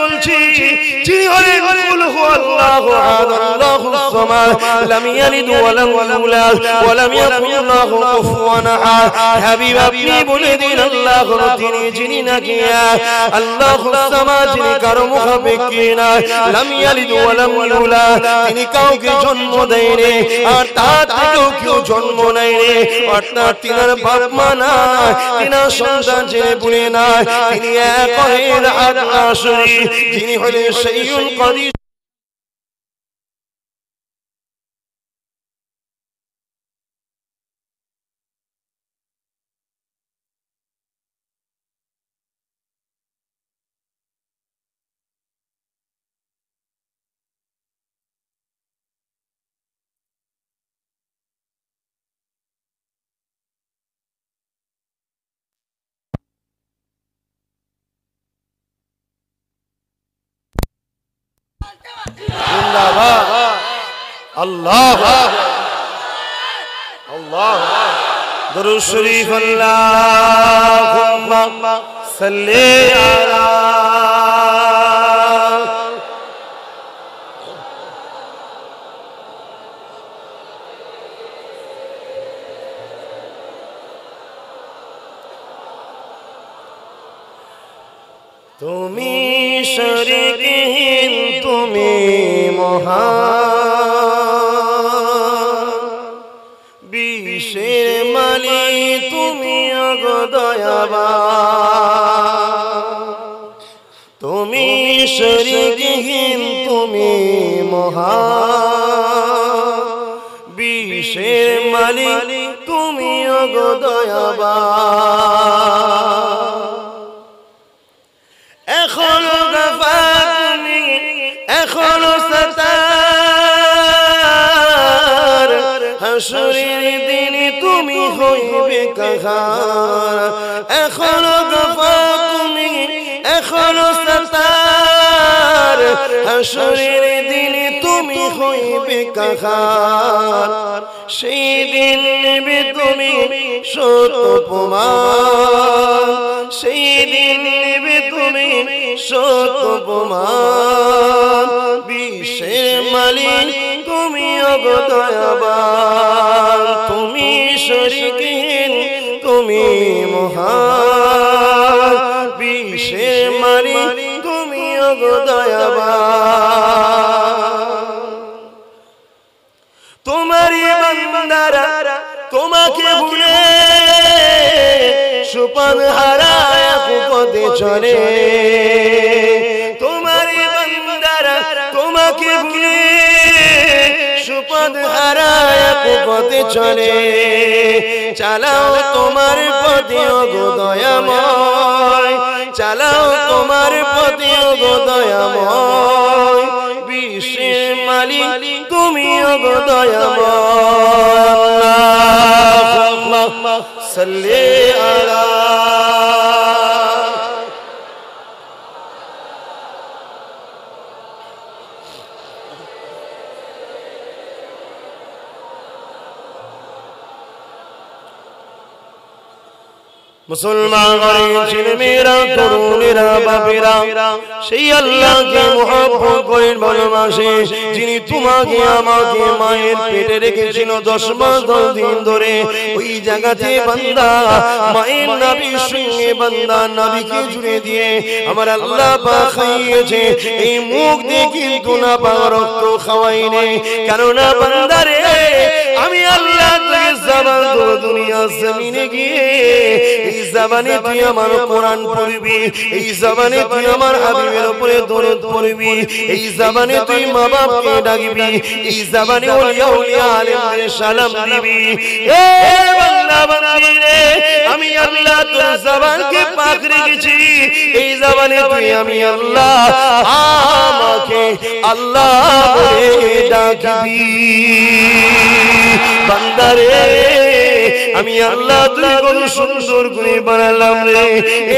বলছি যিনি হলেন কুল হুয়াল্লাহু আল্লাহু সামাদ লাম ইয়ালিদ ওয়া ইউলাদ ওয়া ইয়াকুল লাহু কুফুয়ান আহাদ হাবিব আপনি বলে দিন আল্লাহ তিনি যিনি নাকি আল্লাহু সামাদ যিনি কারো মুখাপেক্ষী লাম ইয়ালিদ ওয়া ইউলাদ তিনি কাউকে জন্ম দেয়নি আর তার থেকেও কেউ জন্ম নেয়নি অর্থাৎ তিনার বাপ মা না তিনার সন্তান যে বুড়ে না তিনি এক অহের আল্লাহ শরীর صحیح اللہ اللہ در شریف اللہ صلی سلے গো দয়াবা তুমি শরীরহীন তুমি মহা বিশ্বের মালিক তুমি গো দয়াবা এখনো গাফা তুমি এখনো সতার হাসুরির তুমি হইবে কাহার এখনো দফা তুমি এখনো সাতার হাসরের দিনে তুমি হইবে কাহার সেই দিন নেবে তুমি সত প্রমাণ সেই দিন নেবে তুমি সত প্রমাণ বিশ্বের মালিক তুমি অগদয়াবান তুমি শরীকিন তুমি মহান মারি তুমি তোমার তোমাকে ভুলে সুপন হারায় কুপদে চলে তোমার তোমাকে ভুলে পথ হারায় পথে চলে চালাও তোমার পথে অগোদয়াময় চালাও তোমার পথে অগোদয়াময় বিশ্বের তুমি অগোদয়াময় সাল্লে আলা মুসলমান মেয়েরা তরুণেরা বাপেরা সেই আল্লাহকে মহাব্বত করেন ভালোবাসে যিনি তোমাকে আমাকে মায়ের পেটে রেখেছিল দশ মাস দশ দিন ধরে ওই জায়গাতে বান্দা মায়ের নাবি সঙ্গে বান্দা নাবিকে জুড়ে দিয়ে আমার আল্লাহ পা খাইয়েছে এই মুখ দিয়ে কিন্তু না পা রক্ত খাওয়াই খাওয়াইনি কেননা বান্দারে আমি আল্লাহ দুনিয়া জমিনে গিয়ে এই জামানে তুই আমার কোরআন পড়বি এই জামানে তুই আমার হাবিবের উপরে দরদ পড়বি এই জামানে তুই মা বাপকে ডাকবি এই জামানে ওলিয়া ওলিয়া আলেমদের সালাম দিবি এ বান্দা বান্দি রে আমি আল্লাহ তোর জবানকে পাক রেখেছি এই জবানে তুই আমি আল্লাহ আমাকে আল্লাহ বলে ডাকবি বান্দা রে আমি আল্লাহ তুই কত সুন্দর করে বানালাম রে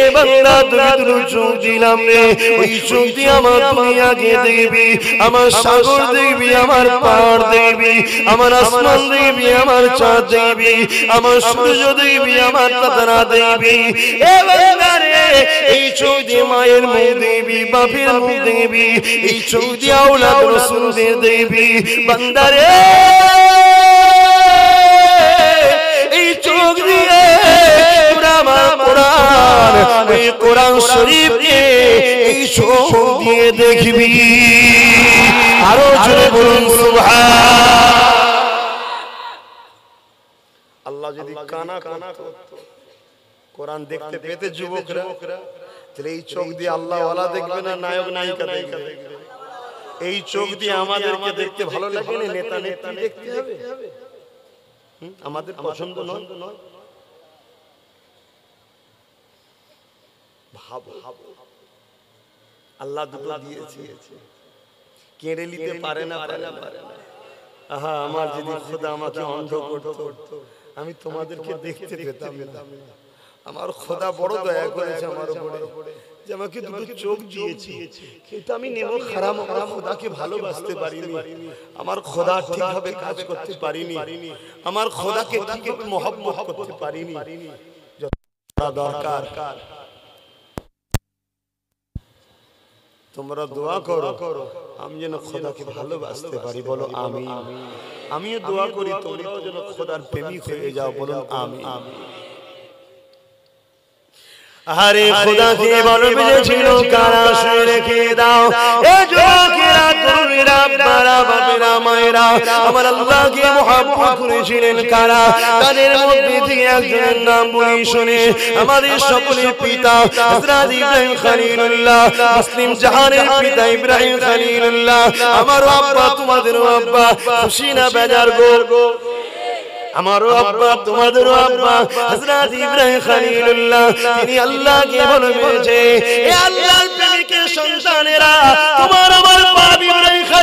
এ বাংলা তুমি দুটো চোখ দিলাম রে ওই চোখ দিয়ে আমার তুমি আগে দেখবি আমার সাগর দেখবি আমার পাহাড় দেখবি আমার আসমান দেখবি আমার চাঁদ দেখবি আমার সূর্য দেখবি আমার তারা দেখবি এ বাংলা রে এই চোখ দিয়ে মায়ের মুখ দেখবি বাপের মুখ দেখবি এই চোখ দিয়ে আওলাদ রসুলদের দেখবি বান্দারে চোখ দিয়ে কোরআন শরীফ এই চোখ দিয়ে দেখবি আরো জোরে বলুন আল্লাহ যদি কানা কানা কোরআন দেখতে পেতে যুবকরা তাহলে এই চোখ দিয়ে আল্লাহ ওয়ালা দেখবে না নায়ক নায়িকা দেখবে এই চোখ দিয়ে আমাদেরকে দেখতে ভালো লাগে না নেতা নেত্রী দেখতে হবে আমাদের পছন্দ নয় আল্লাহ দুটো দিয়েছে কেড়ে নিতে পারে না পারে না পারে না আহা আমার যদি খোদা আমাকে অন্ধ করতো আমি তোমাদেরকে দেখতে পেতাম আমার খোদা বড় দয়া করেছে আমার উপরে যে আমাকে দুটো চোখ দিয়েছি কিন্তু আমি নেব খারাপ আমার খোদাকে ভালোবাসতে পারিনি আমার খোদা ঠিকভাবে কাজ করতে পারিনি আমার খোদাকে ঠিকভাবে মহব্বত করতে পারিনি দরকার তোমরা দোয়া করো করো আমি যেন খোদাকে ভালোবাসতে পারি বলো আমি আমিও দোয়া করি তোমরাও যেন খোদার প্রেমিক হয়ে যাও বলো আমি আমি আরে খোদা কে বলো বেজেছিল কারা শুয়ে রেখে দাও এ যুবকেরা তরুণীরা বাবা বাবা মায়েরা আমার আল্লাহ কে মহাব্বত করেছিলেন কারা তাদের মধ্যে থেকে একজনের নাম বলি শুনে আমাদের সকলের পিতা হযরত ইব্রাহিম খলিলুল্লাহ মুসলিম জাহানের পিতা ইব্রাহিম খলিলুল্লাহ আমার আব্বা তোমাদের আব্বা খুশি না বেজার গো আমারও আব্বা তোমাদেরও আব্বা হযরত ইব্রাহিম খলিলুল্লাহ তিনি আল্লাহকে বলেছে হে আল্লাহর প্রেমিকের সন্তানেরা তোমার আমার পা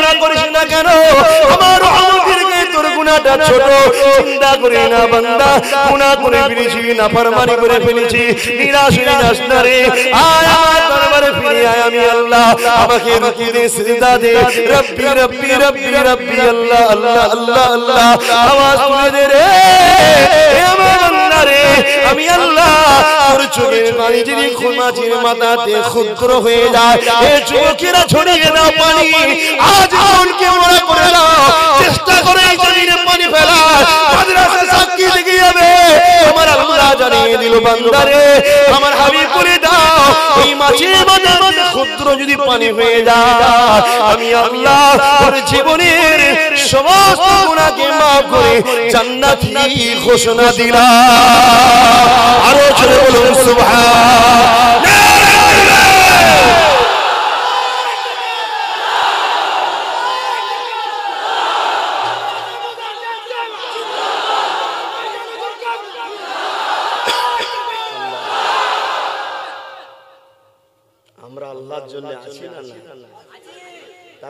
গুণা করিস না কেন আমার রহমতের তোর গুণাটা ছোট চিন্তা করি না বান্দা গুণা করে ফেলেছি না ফরমানি করে ফেলেছি নিরাশ নিরাশ না রে আয় আমার দরবারে ফিরে আয় আমি আল্লাহ আমাকে রুকি দে সিজদা দে রব্বি রব্বি রব্বি রব্বি আল্লাহ আল্লাহ আল্লাহ আল্লাহ আওয়াজ তুলে দে রে হে আমার রে আমি আল্লাহ তোর চোখের পানি যদি হয়ে যায় এ চোখেরা ছড়িয়ে পানি আজ মনকে মনে করে চেষ্টা করে পানি ফেলা মাদ্রাসা সাক্ষী আল্লাহ তাআলা জানিয়ে দিল বান্দারে আমার হাবিব করে দাও এই মাছের মাঝে ক্ষুদ্র যদি পানি হয়ে যায় আমি আল্লাহ ওর জীবনের সমস্ত গুণাকে মাফ করে জান্নাতি ঘোষণা দিলাম আরো চলে বলুন সুবহান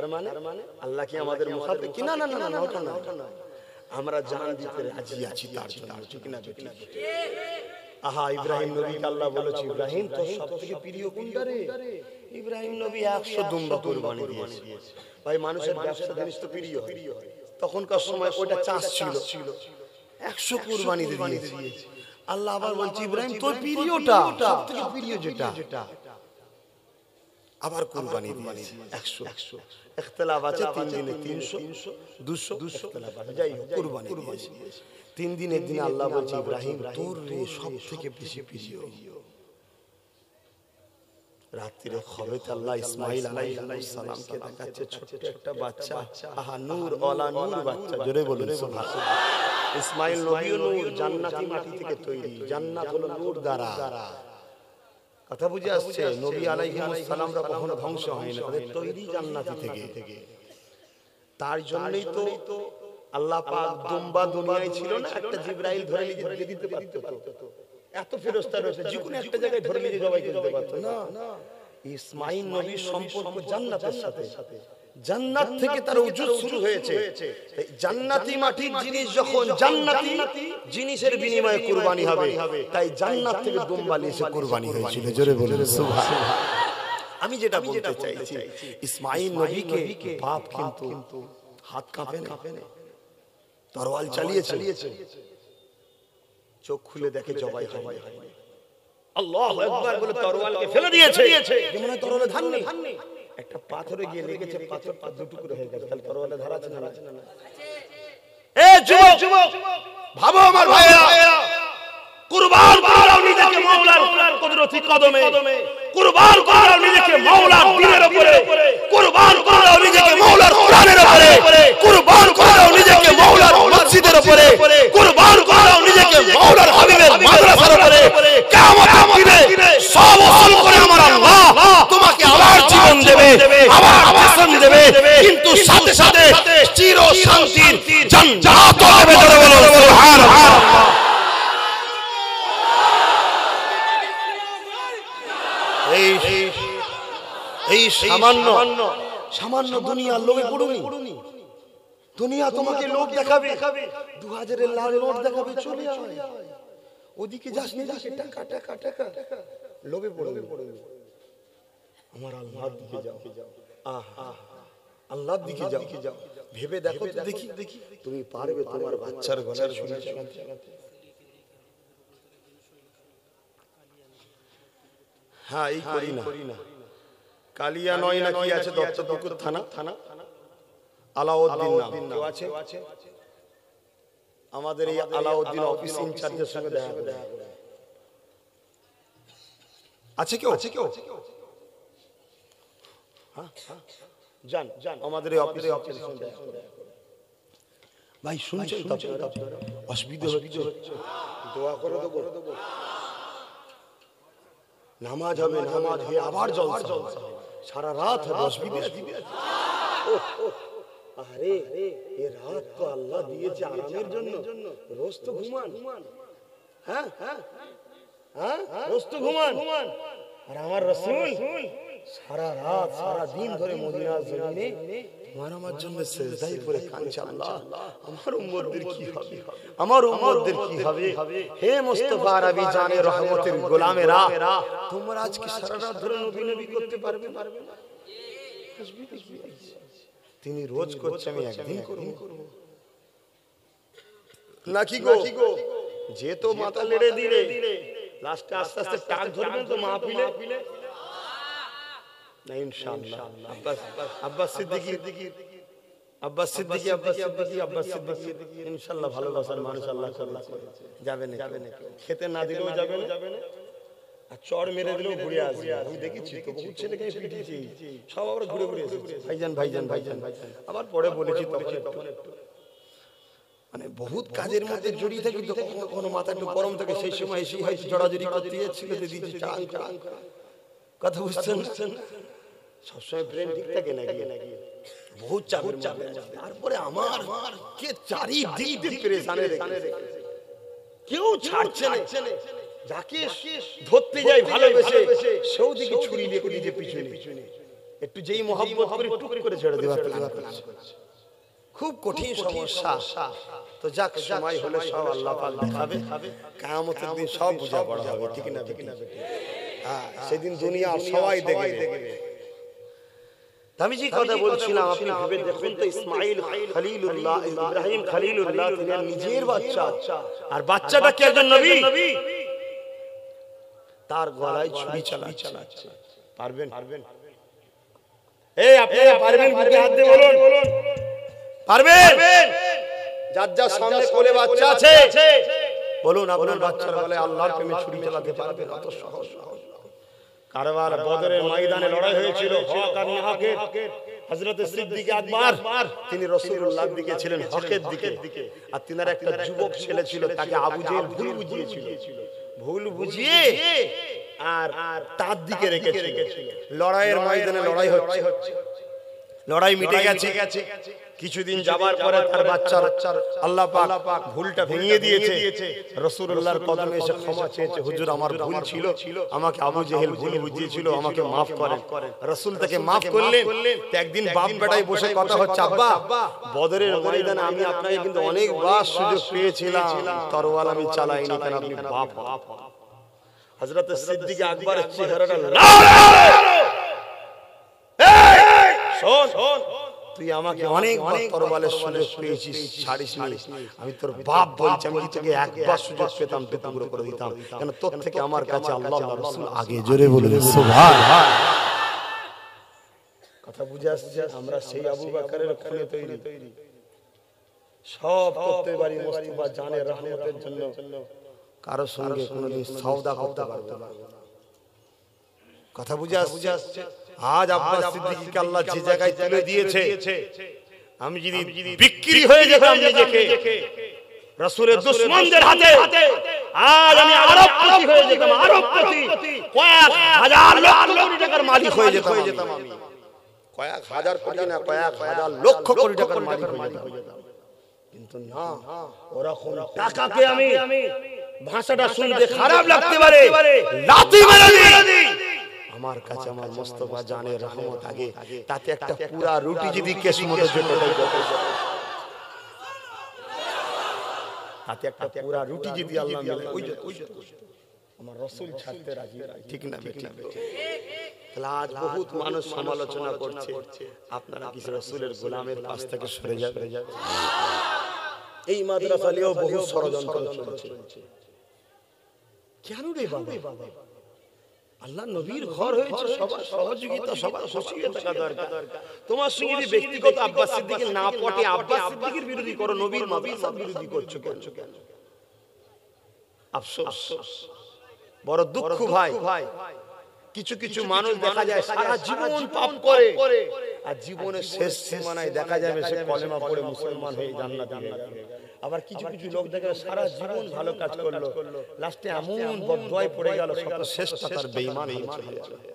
তার মানে আল্লাহ কি আমাদের মুখাতে কি না না না না না আমরা জান দিতে রাজি আছি তার জন্য আর ঠিক না ঠিক আহা ইব্রাহিম নবীকে আল্লাহ বলেছে ইব্রাহিম তোর সবথেকে প্রিয় কোনটা রে ইব্রাহিম নবী 100 দুম্বা কুরবানি দিয়েছে ভাই মানুষের ব্যবসা জিনিস তো প্রিয় তখনকার সময় ওটা চাষ ছিল একশো কুরবানি দিয়েছে আল্লাহ আবার বলছে ইব্রাহিম তোর প্রিয়টা সবথেকে প্রিয় যেটা আবার কুরবানি দিয়েছে একশো اختلاف আছে তিন দিনে 300 200 200 যাই হোক কুরবানি দিয়েছি তিন দিন আল্লাহ বলছে ইব্রাহিম তোর সব থেকে বেশি প্রিয় রাত্রিরে খবেত আল্লাহ ইসমাইল আলাইহিস সালামকে দেখাচ্ছে ছোট্ট একটা বাচ্চা আহা নূর ওয়ালা নূর বাচ্চা জোরে বলুন ইসমাইল নবী নূর জান্নাতি মাটি থেকে তৈরি জান্নাত হলো নূর দ্বারা কথা বুঝে আসছে নবী আলাইহিমসালামরা কখনো ধ্বংস হয় না তাদের তৈরি জান্নাতি থেকে তার জন্যই তো আল্লাহ পাক দুম্বা দুনিয়ায় ছিল না একটা জিব্রাইল ধরে নিয়ে দিতে পারত এত ফেরেশতা রয়েছে যে কোনো একটা জায়গায় ধরে নিয়ে জবাই করতে পারত না ইসমাইল নবীর সম্পর্ক জান্নাতের সাথে সাথে জান্নাত থেকে তার উজুদ শুরু হয়েছে জান্নাতি মাটির জিনিস যখন জান্নাতি জিনিসের বিনিময়ে কুরবানি হবে তাই জান্নাত থেকে ডুম্বালি এসে কুরবানি হয়েছিল জোরে বলে আমি যেটা বলতে চাইছি ইসমাইল নবীকে বাপ কিন্তু হাত কাঁপে না তরোয়াল চালিয়ে চালিয়েছে চোখ খুলে দেখে জবাই হয় আল্লাহু আকবার বলে তরোয়ালকে ফেলে দিয়েছে মনে তরোয়ালে ধান নেই একটা পাথরে গিয়ে লেগেছে পাথরটা দুটুকুরে হয়ে গেছে তাহলে তরোয়ালে ধারা আছে না এ যুবক যুবক ভাবো আমার ভাইয়েরা কুরবান করো নিজেকে মাওলার কুদরতি কদমে কুরবান করো নিজেকে মাওলার দ্বীনের উপরে কুরবান করো নিজেকে মাওলার কোরআনের উপরে কুরবান করো নিজেকে মাওলার মসজিদের উপরে কুরবান করো আমরাও নিজেকে মাওলার হাবিবের মাদ্রাসার উপরে কিয়ামতের দিনে সব অসল করে আমার আল্লাহ তোমাকে আবার জীবন দেবে আবার জীবন দেবে কিন্তু সাথে সাথে চির শান্তির জান্নাত দেবে যারা বলো সুবহানাল্লাহ এই এই সামান্য সামান্য দুনিয়া লোভে পড়ুনি দুনিয়া তোমাকে লোক দেখাবে দু হাজারের লাল নোট দেখাবে চলে ওদিকে যাস নি যাস টাকা টাকা টাকা লোভে পড়বে আমার আল্লাহর দিকে যাও আহ আল্লাহর দিকে যাও যাও ভেবে দেখো দেখি দেখি তুমি পারবে তোমার বাচ্চার গলার শুনে হ্যাঁ এই করি না কালিয়া নয় নাকি আছে দত্তপুকুর থানা থানা আলাউদ্দিন আমাদের এই আলাউদ্দিন অফিস ইনচার্জের সঙ্গে দেখা করে আছে কেউ আছে কেউ হ্যাঁ, হ্যাঁ, হ্যাঁ। যান যান আমাদের এই অফিসে অফিসের সঙ্গে ভাই শুনছেন তো অসুবিধা হচ্ছে দোয়া করে দেবো নামাজ হবে নামাজ হয়ে আবার জলসা সারা রাত হবে অসুবিধা আরে এ রাত তো আল্লাহ দিয়েছে আরামের জন্য রোজ তো ঘুমান হ্যাঁ হ্যাঁ, হ্যাঁ রোজ তো ঘুমান আর আমার রসুল সারা রাত সারা দিন ধরে মদিনার জমিনে আমার আমার জন্য সেজদাই করে কাঁদছে আল্লাহ আমার উম্মতদের কি হবে আমার উম্মতদের কি হবে হে মুস্তাফা রাবি জানে রহমতের গোলামেরা তোমরা আজকে সারা রাত ধরে নবী নবী করতে পারবে পারবে না তিনি রোজ করছে আমি একদিন করব নাকি গো যে তো মাথা লেড়ে দিলে লাস্টে আস্তে আস্তে টাক ধরবেন তো মা পিলে না ইনশাআল্লাহ আব্বাস আব্বাস সিদ্দিকী আব্বাস সিদ্দিকী আব্বাস সিদ্দিকী আব্বাস সিদ্দিকী ইনশাআল্লাহ ভালোবাসার মানুষ আল্লাহ করেছে যাবে না যাবে না খেতে না দিলেও যাবে না যাবে না মেরে ভাইজান ভাইজান ভাইজান মানে, মানে বহুত কাজের মধ্যে জড়িয়ে থাকি কোনো মাথা একটু গরম থাকে সেই সময় এসে হয় জড়াজড়ি করতে যাচ্ছিল কথা বুঝছেন সবসময় ব্রেন ঠিক থাকে নাকি নাকি বহু চাপের চাপে তারপরে আমার কে চারিদিক কেউ ছাড়ছে না ধরতে যাই ভালোবেসে সেও দিকে ছুরি নিয়ে পিছনে একটু যেই করে টুক করে ছেড়ে দেওয়ার প্ল্যান করেছে খুব কঠিন সমস্যা তো যাক সময় হলে সব আল্লাহ পাক দেখাবে কিয়ামতের দিন সব বোঝা পড়া হবে ঠিক না ঠিক না হ্যাঁ, হ্যাঁ সেদিন দুনিয়া সবাই দেখবে আমি যে কথা বলছিলাম আপনি ভেবে দেখুন তো ইসমাইল খলিলুল্লাহ ইব্রাহিম খলিলুল্লাহ তিনি নিজের বাচ্চা আর বাচ্চাটা কি একজন নবী তার গলায় ছুরি চালা পারবেন পারবেন এই আপনারা পারবেন বুকে হাত দিয়ে বলুন পারবেন যার যার সামনে কোলে বাচ্চা আছে বলুন আপনার বাচ্চার বলে আল্লাহর প্রেমে ছুরি চালাতে পারবে কত সহজ সহজ কারবার বদরের ময়দানে লড়াই হয়েছিল হক আর না নাহকের হযরতে সিদ্দিক আকবর তিনি রাসূলুল্লাহর দিকে ছিলেন হকের দিকে আর তিনার একটা যুবক ছেলে ছিল তাকে আবু জেহেল ভুল বুঝিয়েছিল ভুল বুঝিয়ে আর তার দিকে রেখে রেখেছে লড়াইয়ের ময়দানে লড়াই হচ্ছে লড়াই মিটে গেছে কিছুদিন যাবার পরে তার বাচ্চার আল্লাহ পাক ভুলটা ভেঙে দিয়েছে রাসূলুল্লাহর কদমে এসে ক্ষমা চেয়েছে হুজুর আমার ভুল ছিল আমাকে আবু জেহেল ভুল বুঝিয়েছিল আমাকে maaf করে রাসূল তাকে maaf করলেন তো একদিন বাপ বেটায় বসে কথা হচ্ছে আব্বা বদরের ময়দানে আমি আপনাকে কিন্তু অনেক বার সুযোগ পেয়েছিলাম তরোয়াল আমি চালাইনি কেন আপনি বাপ হযরত সিদ্দিক আকবরের চেহারাটা লাল শোন তুই আমাকে অনেক অনেক সুযোগ পেয়েছিস ছাড়িস মারিস আমি তোর বাপ বলছি আমি তোকে একবার সুযোগ পেতাম করে দিতাম কেন তোর থেকে আমার কাছে আল্লাহ রসুল আগে জোরে বলে কথা বুঝে আসছে আমরা সেই আবু বাকারের তৈরি সব করতে পারি জানে রহমতের জন্য কারো সঙ্গে কোনোদিন সওদা করতে পারবে না কথা বুঝে আসছে আজ আব্বাস সিদ্দিকীকে আল্লাহ যে জায়গায় তুলে দিয়েছে আমি যদি বিক্রি হয়ে যেতাম নিজেকে রাসূলের দুশমনদের হাতে আজ আমি আরব পতি হয়ে যেতাম আরব পতি কয়েক হাজার লক্ষ টাকার মালিক হয়ে যেতাম আমি কয়েক হাজার কোটি না কয়েক হাজার লক্ষ কোটি টাকার মালিক হয়ে যেতাম কিন্তু না টাকাকে আমি ভাষাটা শুনতে খারাপ লাগতে পারে লাথি মেরে দিই আমার কাছে আমার মোস্তফা জানে রহমত আগে তাতে একটা পুরা রুটি যদি মতো তাতে একটা পুরা রুটি যদি আল্লাহ মিলে ওই আমার রসুল ছাড়তে রাজি ঠিক না ঠিক না আজ বহুত মানুষ সমালোচনা করছে আপনারা কি রসুলের গোলামের পাশ থেকে সরে যাবে এই মাদ্রাসা বহু ষড়যন্ত্র চলছে কেন রে বাবা আল্লাহ নবীর ঘর হয়েছে সবার সহযোগিতা সবার খুশিয়ে থাকা দরকার তোমার সঙ্গে যে ব্যক্তিগত আব্বাস সিদ্দিকের না পটে আব্বাস সিদ্দিকের বিরোধী করো নবীর নবী সব বিরোধী করছো করছো কেন আফসোস বড় দুঃখ ভাই ভাই কিছু কিছু মানুষ দেখা যায় সারা জীবন পাপ করে আর জীবনের শেষ সীমানায় দেখা যাবে সে কলেমা পড়ে মুসলমান হয়ে জান্নাত হয়ে আবার কিছু কিছু লোক দেখা সারা জীবন ভালো কাজ করলো লাস্টে এমন বদয় পড়ে গেল সকল শেষটা তার বেঈমান হয়ে চলে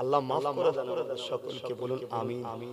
আল্লাহ মাফ করে দেন সকলকে বলুন আমিন আমিন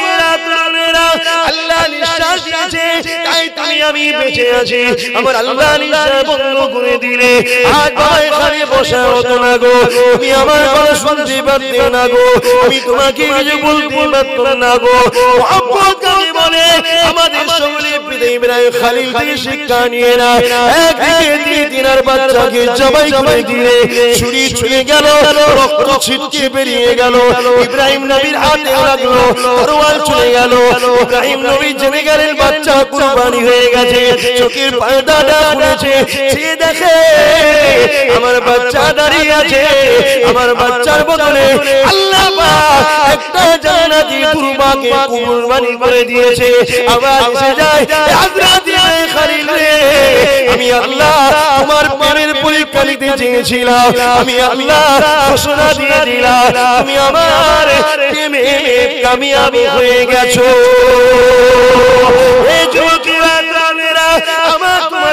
না আল্লাহ নিঃশ্বাস দিয়েছে তাই তুমি আমি বেঁচে আছি আমার আল্লাহ নিঃশ্বাস বন্ধ করে দিলে আর তোমার এখানে বসে হতো না গো তুমি আমার কথা শুনতে পারতে না গো আমি তোমাকে কিছু বলতে পারতাম না গো মোহাম্মদ বলে আমাদের সঙ্গে ইব্রাহিম খালিল থেকে শিক্ষা নিয়ে না একদিকে দিয়ে দিনার বাচ্চাকে জবাই করে দিয়ে ছুরি ছুঁয়ে গেল রক্ত ছিটকে বেরিয়ে গেল ইব্রাহিম নবীর হাতে লাগলো তরোয়াল চলে গেল ইব্রাহিম নবী জেনে গেলেন বাচ্চা কুরবানি হয়ে গেছে চোখের পর্দাটা খুলেছে সে দেখে আমার বাচ্চা দাঁড়িয়ে আছে আমার বাচ্চার বদলে আল্লাহ একটা জান্নাতি কুরবাকে কুরবানি করে দিয়ে রয়েছে আবার এসে যায় আমি আল্লাহ পানের পরীক্ষা নিতে চেয়েছিলাম আমি আল্লাহ ঘোষণা দিয়ে দিলাম আমি আমার প্রেমে কামিয়াবি হয়ে গেছো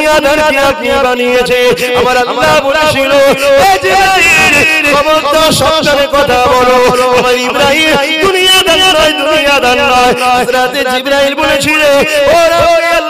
দুনিয়াদারকে আপনি বানিয়েছে আমার আল্লাহ বলেছিল খবরদার সন্তানের কথা বলো আমার ইব্রাহিম দুনিয়াদার নয় দুনিয়াদার নয় হযরত জিবরাইল বলেছিল ও আল্লাহ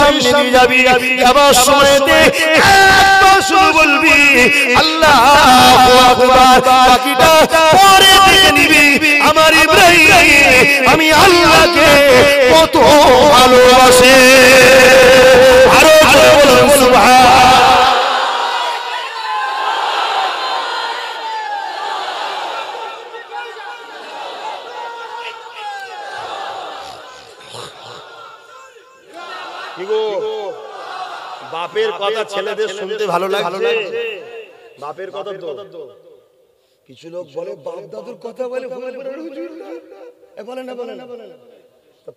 সামনে নিয়ে যাবি আবার সময়তে একবার বলবি আল্লাহ পরে দেখে নিবি আমার আমি আল্লাহকে কত ভালোবাসে আরো বলুন বাপের কথা ছেলেদের শুনতে ভালো লাগে বাপের কথা তো কিছু লোক বলে বাপ দাদুর কথা বলে বলে না বলে না বলে না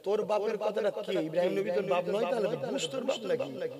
তোর বাপের কথাটা কি ইব্রাহিম নবী তোর বাপ নয় তাহলে বুঝ তোর বাপ নাকি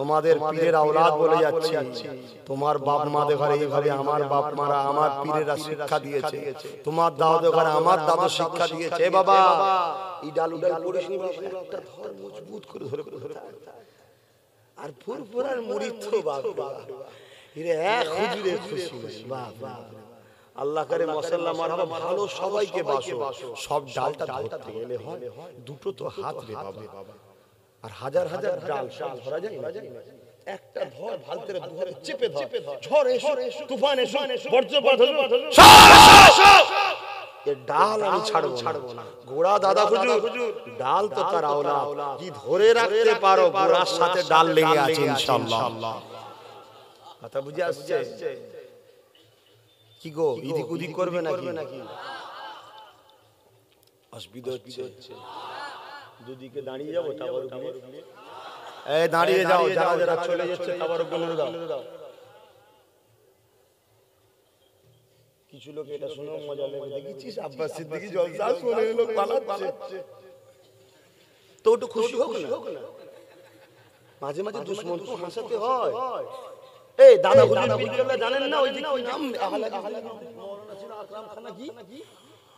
তোমাদের পীরের আওলাদ বলে যাচ্ছি তোমার বাপ মা দেখার এইভাবে আমার বাপ মারা আমার পীরেরা শিক্ষা দিয়েছে তোমার দাও দেখার আমার দাদু শিক্ষা দিয়েছে বাবা এই ডালু একটা ধর মজবুত করে ধরে ধরে আর ফুরফুরার মুরিদ বাপ এরে এক হুজুরে খুশি বাপ বাপ আল্লাহ করে মশাল্লা ভালো সবাইকে বাসো সব ডালটা ধরতে গেলে হয় দুটো তো হাত রে বাবা আর হাজার হাজার ডাল শাল ধরা যায় একটা ধর ভালতের দু হাতে চেপে ধর ঝড় এসো তুফান এসো বজ্রপাত হলো এ ডাল আমি ছাড়বো ছাড়বো না গোড়া দাদা হুজুর ডাল তো তার আওলা কি ধরে রাখতে পারো গোড়ার সাথে ডাল লেগে আছে ইনশাআল্লাহ কথা বুঝে আসছে কি গো ইদিক উদিক করবে নাকি অসুবিধা হচ্ছে দুদিকে দাঁড়িয়ে যাবো টাওয়ার উপরে এই দাঁড়িয়ে যাও যারা যারা চলে যাচ্ছে টাওয়ার উপরে দাও কিছু লোক এটা শুনে মজা লেগে দেখেছিস আব্বাস সিদ্দিকি জলসা শুনে লোক পালাচ্ছে তো একটু খুশি হোক না মাঝে মাঝে দুশ্মন তো হাসাতে হয় এই দাদা গুলি জানেন না ওই দিন ওই নাম আহলে আহলে মাওলানা ছিল আকরাম খান কি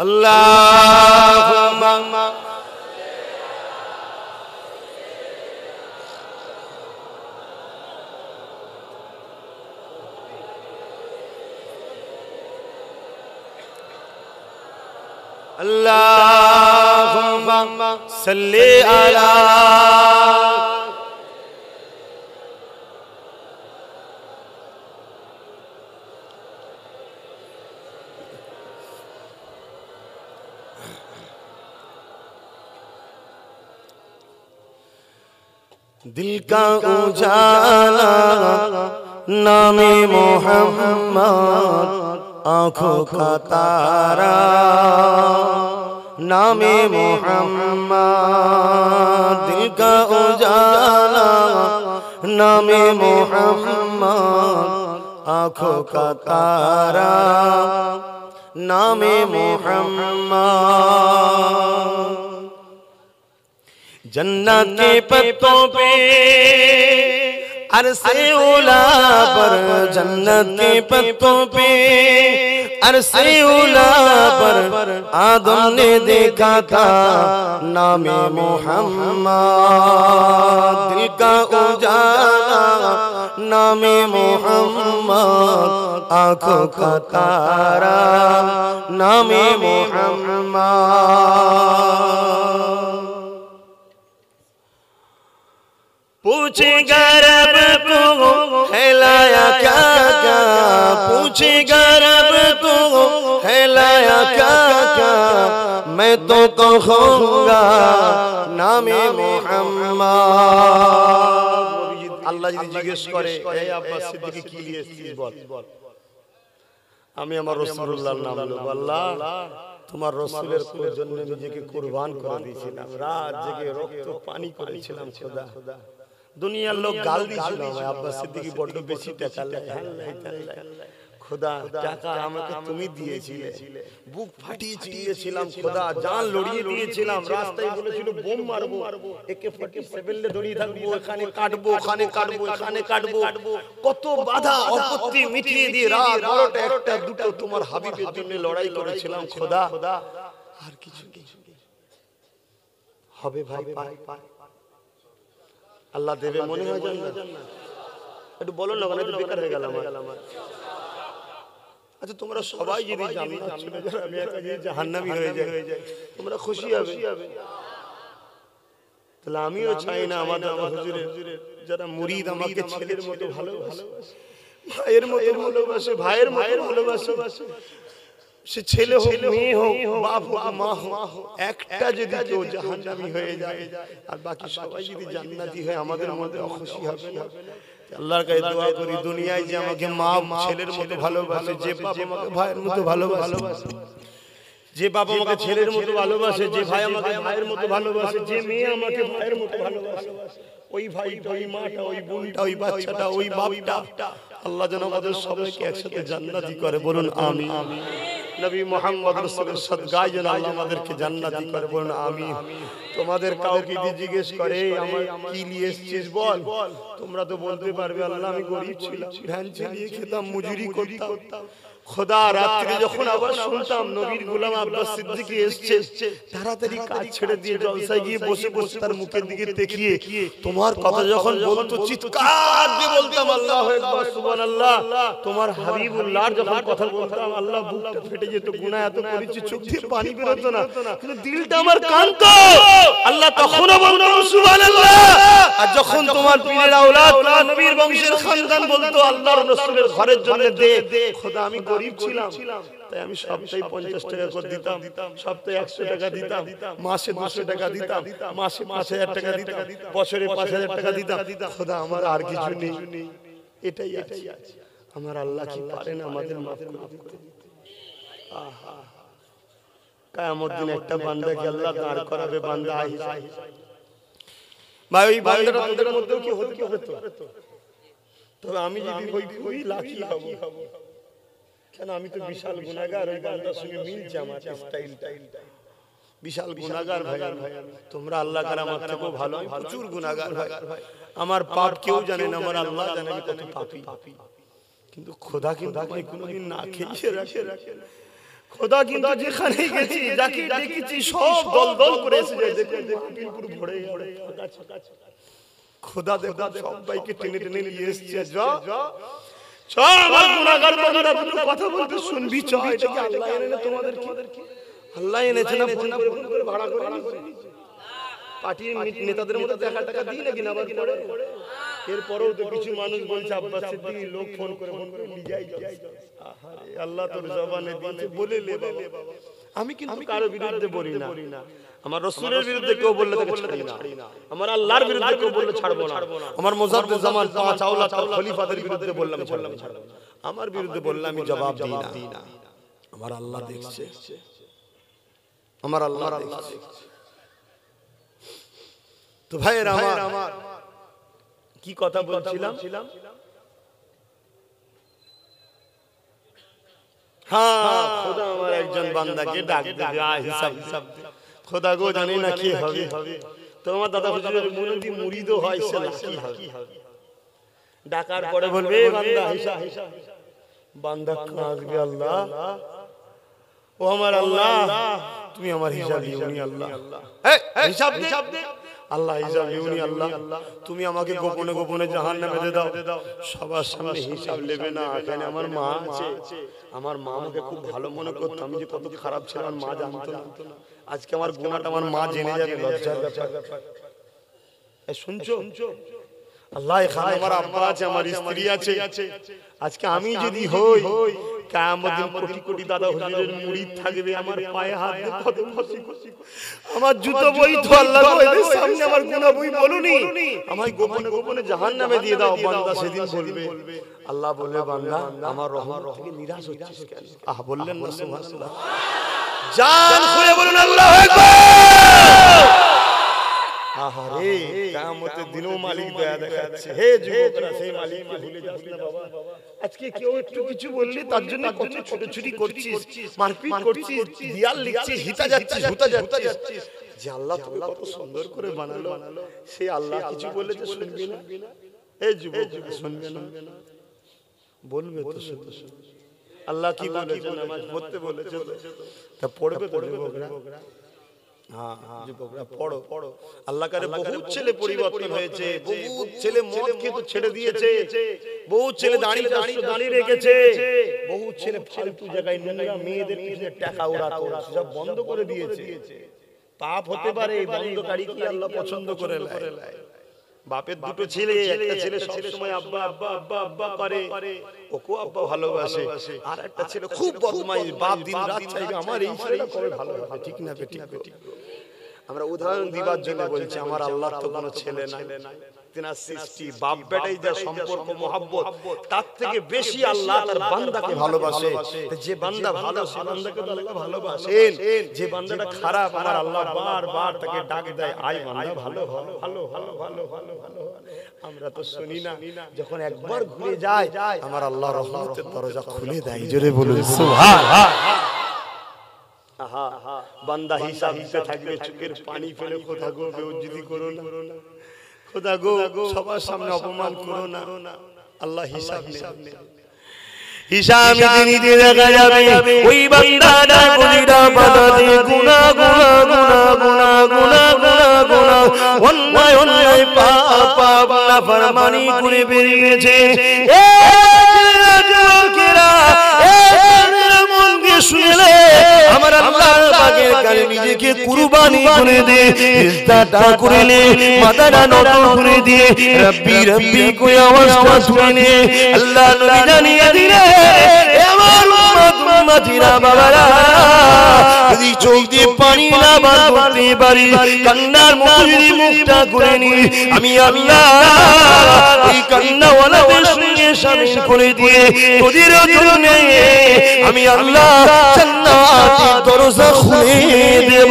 Allahumma Allahumma salli ala دل کا اجالا نام محمد آنکھوں کا تارا نام محمد دل کا اجالا نام محمد آنکھوں کا تارا نام محمد جنت کے پتوں پہ پوپ اولا پر جنت کے پتوں پہ سی اولا پر آدم نے دیکھا تھا نامی محمد دل کا اجالا کو محمد آنکھوں کا تارا نامی محمد পুছি গরব তু हिलाया কাকা পুছি গরব তু को কাকা মে তো मैं নামে মোহাম্মদ আল্লাহ যদি জিজ্ঞেস করে আব্বাস কি নিয়েছিস বল আমি আমার রাসূলুল্লাহর নাম আল্লাহ তোমার রসুলের জন্য নিজেকে কুরবান করে দিয়েছিলাম রাত জেগে রক্ত পানি করেছিলাম খোদা দুনিয়ার লোক গাল দিছিল ভাই আব্বাস সিদ্দিকি বড় বেশি টাকা হ্যাঁ, হ্যাঁ, হ্যাঁ, খোদা টাকা আমাকে তুমি দিয়েছিলে বুক ফাটিয়ে চিড়িয়েছিলাম খোদা জান লড়িয়ে দিয়েছিলাম রাস্তায় বলেছিল বোম মারবো একে ফটকে সেবেলে দড়িয়ে থাকবো এখানে কাটবো ওখানে কাটবো এখানে কাটবো কত বাধা অপত্তি মিটিয়ে দিয়ে রাত বারোটা একটা দুটো তোমার হাবিবের জন্য লড়াই করেছিলাম খোদা আর কিছু কিছু হবে ভাই পাই পাই আল্লাহ দেবে মনে হয় জান একটু বলো না মানে বেকার হয়ে গেল আমার আচ্ছা তোমরা সবাই যদি জান্নাত আমি একা যদি জাহান্নামি হয়ে যাই তোমরা খুশি হবে তাহলে আমিও চাই না আমাদের আমার হুজুরের যারা মুরিদ আমাকে ছেলের মতো ভালো ভালোবাসে ভাইয়ের মতো ভালোবাসে ভাইয়ের মায়ের ভালোবাসে সে ছেলে হোক মেয়ে হোক বাপ হোক মা হোক একটা যদি কেউ জাহান্নামি হয়ে যায় আর বাকি সবাই যদি জান্নাতি হয় আমাদের মধ্যে অখুশি হবে না আল্লাহর কাছে দোয়া করি দুনিয়ায় যে আমাকে মা ছেলের মতো ভালোবাসে যে বাপ আমাকে ভাইয়ের মতো ভালোবাসে যে বাপ আমাকে ছেলের মতো ভালোবাসে যে ভাই আমাকে ভাইয়ের মতো ভালোবাসে যে মেয়ে আমাকে ভাইয়ের মতো ভালোবাসে ওই ভাই ওই মাটা ওই বোনটা ওই বাচ্চাটা ওই বাপটা আল্লাহ যেন আমাদের সবাইকে একসাথে জান্নাতি করে বলুন আমি আমি নবী মোহাম্মদ রসুলের যেন আল্লাহ আমাদেরকে জান্নাতি করে বলুন আমি তোমাদের কাউকে কি জিজ্ঞেস করে আমার কি নিয়ে এসেছিস বল তোমরা তো বলতে পারবে আল্লাহ আমি গরিব ছিলাম ভ্যান চালিয়ে খেতাম মজুরি করতাম খোদা রাত্রি যখন আবার শুনতাম নবীর গোলাম আব্বাস সিদ্দিকী এসছে তাড়াতাড়ি কাজ ছেড়ে দিয়ে জলসায় গিয়ে বসে বসে তার মুখের দিকে দেখিয়ে তোমার কথা যখন বলতো চিৎকার দিয়ে বলতাম আল্লাহ একবার সুবহানাল্লাহ তোমার হাবিবুল্লাহ যখন কথা বলতাম আল্লাহ বুকটা ফেটে যেত গুনাহ এত করেছি চোখ দিয়ে পানি বের হতো না কিন্তু দিলটা আমার কাঁদতো আল্লাহ তখনও বলতাম সুবহানাল্লাহ আর যখন তোমার পীরের আওলাদ তোমার নবীর বংশের সন্তান বলতো আল্লাহর রাসূলের ঘরের জন্য দে খোদা আমি গরিব ছিলাম তাই আমি সপ্তাহে পঞ্চাশ টাকা করে দিতাম সপ্তাহে একশো টাকা দিতাম মাসে দুশো টাকা দিতাম মাসে পাঁচ হাজার টাকা দিতাম বছরে পাঁচ হাজার টাকা দিতাম খোদা আমার আর কিছু নেই এটাই এটাই আছে আমার আল্লাহ কি পারেন আমাদের মাফ করে দিতে আহা কায়ামত দিন একটা বান্দা বান্দাকে আল্লাহ দাঁড় করাবে বান্দা আহিস ভাই ওই বান্দার বান্দার মধ্যেও কি হতে কি হতো তবে আমি যদি ওই খুবই লাকি হব কেন আমি তো বিশাল গুণাগার ওই বান্দার সঙ্গে মিলছে আমার বিশাল গুণাগার ভাই তোমরা আল্লাহ কার আমার থেকেও ভালো প্রচুর গুণাগার ভাই আমার পাপ কেউ জানে না আমার আল্লাহ জানে আমি কত পাপি কিন্তু খোদা কিন্তু আপনি কোনোদিন না খেয়ে রাখে রাখে খোদা কিন্তু যেখানে গেছি যাকে দেখেছি সব দল দল করে এসে যায় দেখুন মাহফিলপুর ভরে ভরে খোদা খোদা খোদা সবাইকে টেনে টেনে নিয়ে এসছে যা সব আর কথা বলতে শুনবি চাই এটা আল্লাহ এনে ভাড়া করে পার্টির নেতাদের মতো দেখা টাকা দিই নাকি এরপরেও তো কিছু মানুষ বলছে আব্বাস আল্লাহ তোর জবানে বলে আমি কিন্তু কারো বিরুদ্ধে বলি না আমার রসুলের বিরুদ্ধে কেউ বললে তাকে ছাড়ি না আমার আল্লাহর বিরুদ্ধে কেউ বললে ছাড়বো না আমার মোজাদ্দুল জামান পাঁচ আওলা তার খলিফাদের বিরুদ্ধে বললাম ছাড়লাম ছাড়লাম আমার বিরুদ্ধে বললে আমি জবাব দিই না আমার আল্লাহ দেখছে আমার আল্লাহ আল্লাহ দেখছে তো ভাইয়ের আমার কি কথা বলছিলাম ছিলাম হ্যাঁ, হ্যাঁ খোদা আমার একজন বান্দাকে খোদা গো না কি হবে তোমার দাদা হুজুরের মুনতি হয় সে হবে ডাকার পরে বলবে বান্দা আল্লাহ ও আমার আল্লাহ তুমি আমার হিসাব দিও আল্লাহ হিসাব হিসাব আল্লাহ হিসাব ইউনি আল্লাহ তুমি আমাকে গোপনে গোপনে জাহান নামে দাও সবার সামনে হিসাব নেবে না এখানে আমার মা আছে আমার মা আমাকে খুব ভালো মনে করতো আমি যে কত খারাপ ছিল আমার মা জানতো না আজকে আমার গুণাটা আমার মা জেনে যাবে লজ্জার ব্যাপার শুনছো আল্লাহ আমার আব্বা আছে আমার স্ত্রী আছে আজকে আমি যদি হই কেমন কোটি কোটি দাদা হুজুরের মুড়ি থাকবে আমার পায়ে হাত কদম খসি খসি আমার জুতো বই তো আল্লাহ ওদের সামনে আমার গুনাহ বই বলুনি আমায় গোপনে গোপনে জাহান্নামে দিয়ে দাও বান্দা সেদিন বলবে আল্লাহ বলে বান্দা আমার রহমত থেকে নিরাশ হচ্ছিস কেন আহ বললেন না সুবহানাল্লাহ জান খুলে বলুন আল্লাহু আকবার আহারে কামতে দিনও মালিক দয়া দেখাচ্ছে হে যুবকরা সেই ভুলে যাস না বাবা আজকে কেউ একটু কিছু বললি তার জন্য কত করছিস মারপিট করছিস দিয়াল লিখছিস হিতা যাচ্ছিস হুতা যাচ্ছিস যে আল্লাহ তোকে কত সুন্দর করে বানালো সেই আল্লাহ কিছু বলে যে শুনবি না হে যুবক শুনবে না বলবে তো সত্য আল্লাহ কি বলে নামাজ পড়তে বলেছে তা পড়বে পড়বে ছেড়ে দিয়েছে ছেলে দাঁড়িয়ে দাঁড়িয়ে দাঁড়িয়ে রেখেছে ছেলে মেয়েদের সব বন্ধ করে দিয়েছে পাপ হতে পারে বন্ধকারী কি আল্লাহ পছন্দ করে লায় বাপের দুটো ছেলে একটা ছেলে সবসময় আব্বা আব্বা আব্বা আব্বা করে ওকে আব্বা ভালোবাসে আর একটা ছেলে খুব বদমাইশ বাপ দিন রাত চাইবে আমার এই ছেলেটা করে ভালো হবে ঠিক না ঠিক আমরা উদাহরণ দিবার জন্য বলছি আমার আল্লাহ তো কোনো ছেলে নাই তেনার সৃষ্টি বাপ বেটাই যা সম্পর্ক মোহাব্বত তার থেকে বেশি আল্লাহ তার বান্দাকে ভালোবাসে যে বান্দা ভালো সে বান্দাকে আল্লাহ ভালোবাসেন যে বান্দাটা খারাপ আমার আল্লাহ বারবার তাকে ডাক দেয় আই বান্দা ভালো ভালো ভালো ভালো ভালো ভালো ভালো আমরা তো শুনি না যখন একবার ঘুরে যায় আমার আল্লাহ রহমতের দরজা খুলে দেয় জোরে বলুন সুবহানাল্লাহ বান্দা হিসাব দিতে থাকবে চোখের পানি ফেলে কোথা গো বেউজ্জিতি করো না খোদা গো সবার সামনে অপমান করো না আল্লাহ হিসাব হিসাব ফরমানি করে বেরিয়েছে শুনলে আমার আল্লাহর বাগের কাছে নিজেকে কুরবানি করে দে ইস্তাটা করেলে মাথাটা নত করে দিয়ে রব্বি রব্বি কই আওয়াজ শুনে আল্লাহ নবী জানিয়ে দিলে আমার মাঝিরা বাবারা যদি চোখ দিয়ে পানি না বার করতে পারি কান্নার মুখে মুখটা করে নি আমি আল্লাহ এই কান্নাওয়ালাদের সঙ্গে সামিল করে দিয়ে তোদের জন্য আমি আল্লাহ জান্নাতের দরজা খুলে দেব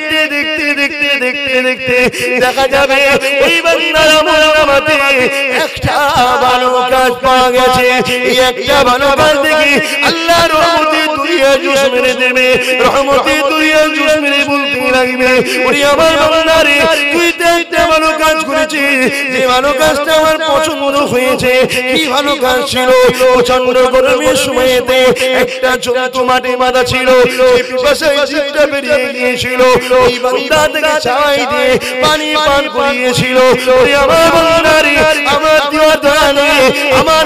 দেখতে দেখতে দেখা যাবে ওই বান্দারা মোলামাতে একটা ভালো কাজ পাওয়া গেছে একটা ভালো কাজ দেখি আল্লাহ দুনিয়া মেরে দেবে দুনিয়া মেরে বলতে লাগবে আমার তুই তো একটা ভালো কাজ যে ভালো কাজটা আমার পছন্দ হয়েছে কি ভালো কাজ ছিল প্রচন্ড গরমের একটা মাটি ছিল বেরিয়ে গিয়েছিল এই থেকে ছাই দিয়ে পানি পান করিয়েছিল আমার বন্ধারি আমার দয়া নিয়ে আমার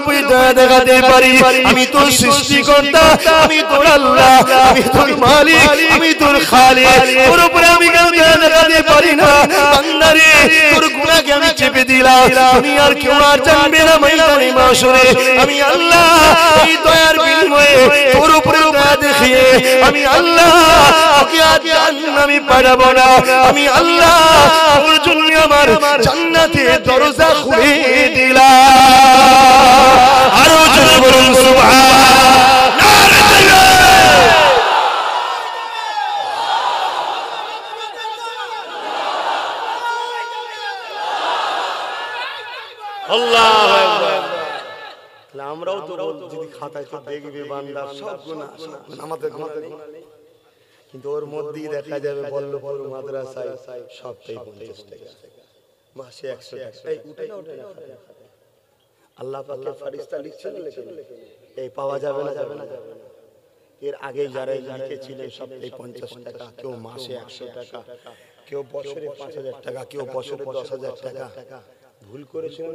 উপরে দয়া দেখাতে পারি আমি তোর সৃষ্টিকর্তা আমি তোর আল্লাহ আমি তোর মালিক আমি তোর তোর আমি কেউ দেখাতে পারি না বান্দারে তোর গুণাকে আমি চেপে দিলাম দুনিয়ার কেউ আর জানবে না ময়দানে মাসরে আমি আল্লাহ এই দয়ার বিনিময়ে তোর উপরে দয়া দেখিয়ে আমি আল্লাহ ওকে আর জাহান্নামে পাঠাবো না আমি আল্লাহ ওর জন্য আমার জান্নাতে দরজা খুলে দিলাম আরো জোরে বলুন সুবহান আমরাও তো যদি খাতায় দেখবে বান্দা সব কিন্তু ওর মধ্যেই দেখা যাবে বল্লভপুর মাদ্রাসায় সবটাই পঞ্চাশ টাকা মাসে একশো আল্লাহ আল্লাহ ফারিস্তা লিখছেন এই পাওয়া যাবে না যাবে না যাবে না এর আগে যারা লিখেছিলেন সবটাই পঞ্চাশ টাকা কেউ মাসে একশো টাকা কেউ বছরে পাঁচ হাজার টাকা কেউ বছরে দশ হাজার টাকা ভুল করেছিলেন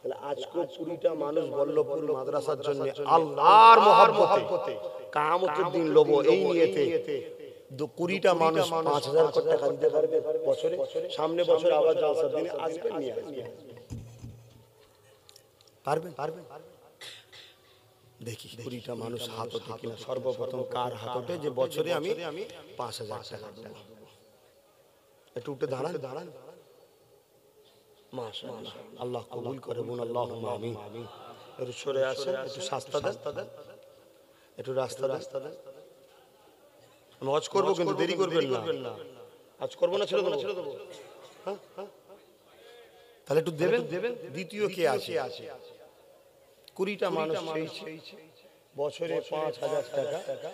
তাহলে আজকে কুড়িটা মানুষ বল্লভপুর মাদ্রাসার জন্য আল্লাহর মহাব্বতে কামতের দিন লোবো এই নিয়েতে কুড়িটা মানুষ পাঁচ হাজার টাকা দিতে পারবে বছরে সামনে বছর আবার জলসার দিনে নিয়ে পারবেন পারবেন দেখি কুড়িটা মানুষ হাত ওঠে কিনা সর্বপ্রথম কার হাত ওঠে যে বছরে আমি পাঁচ হাজার টাকা দেবো একটু উঠে দাঁড়ান দাঁড়ান মাশাআল্লাহ আল্লাহ কবুল করে বোন আল্লাহুম্মা আমিন একটু সরে আসেন একটু সাস্তা দেন একটু রাস্তা রাস্তা দেন আমি হজ করবো কিন্তু দেরি করবেন না আজ করবো না ছেড়ে দেবো ছেড়ে দেবো হ্যাঁ হ্যাঁ তাহলে একটু দেবেন দেবেন দ্বিতীয় কে আছে আছে কুড়িটা মানুষ বছরে পাঁচ হাজার টাকা টাকা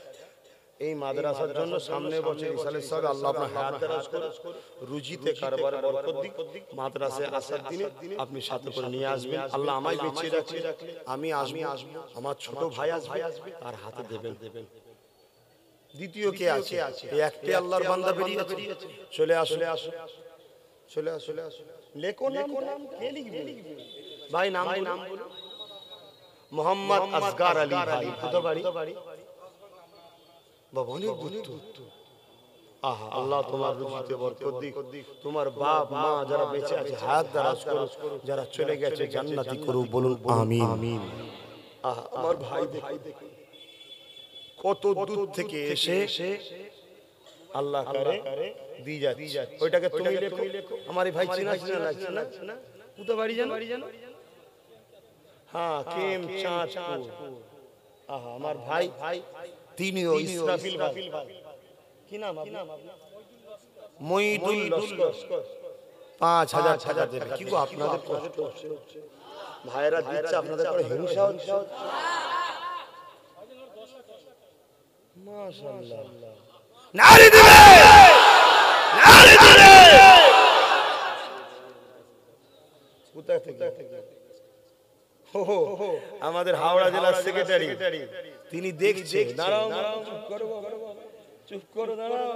এই মাদ্রাসার জন্য সামনে বছর ইসালে সব আল্লাহ আপনার হাত দারাজ করে রুজিতে কারবার বরকত দিক মাদ্রাসে আসার দিনে আপনি সাথে করে নিয়ে আসবেন আল্লাহ আমায় বেঁচে রাখলে আমি আসবি আসবি আমার ছোট ভাই আসবে তার হাতে দেবেন দেবেন দ্বিতীয় কে আছে একটি আল্লাহর বান্দা বেরিয়ে আছে চলে আসলে আসো চলে আসলে আসলে লেখো লেখো নাম কে লিখবে ভাই নাম নাম বলো মোহাম্মদ আসগার আলী ভাই বাড়ি বাবা আহা আল্লাহ তোমার রুজিতে বরকত দিক তোমার বাপ মা যারা বেঁচে আছে হায়াত দারাজ করো যারা চলে গেছে জান্নাতি করো বলুন আমিন আমিন আহা আমার ভাই দেখো কত দূর থেকে এসে আল্লাহ করে দিয়ে যাচ্ছে ওইটাকে তুমি লেখো আমার ভাই চিনা চিনা লাগছে না কুতো বাড়ি জানো হ্যাঁ, হ্যাঁ কেম চাঁদপুর আহা আমার ভাই ভাই তিনিও পাঁচ হাজার টাকা দেবে কি আপনাদের কষ্ট হচ্ছে ভাইয়েরা দিচ্ছে আপনাদের পরে হিংসা হচ্ছে মাশাআল্লাহ থেকে আমাদের হাওড়া জেলার সেক্রেটারি তিনি দেখছে চুপ করো দাঁড়াও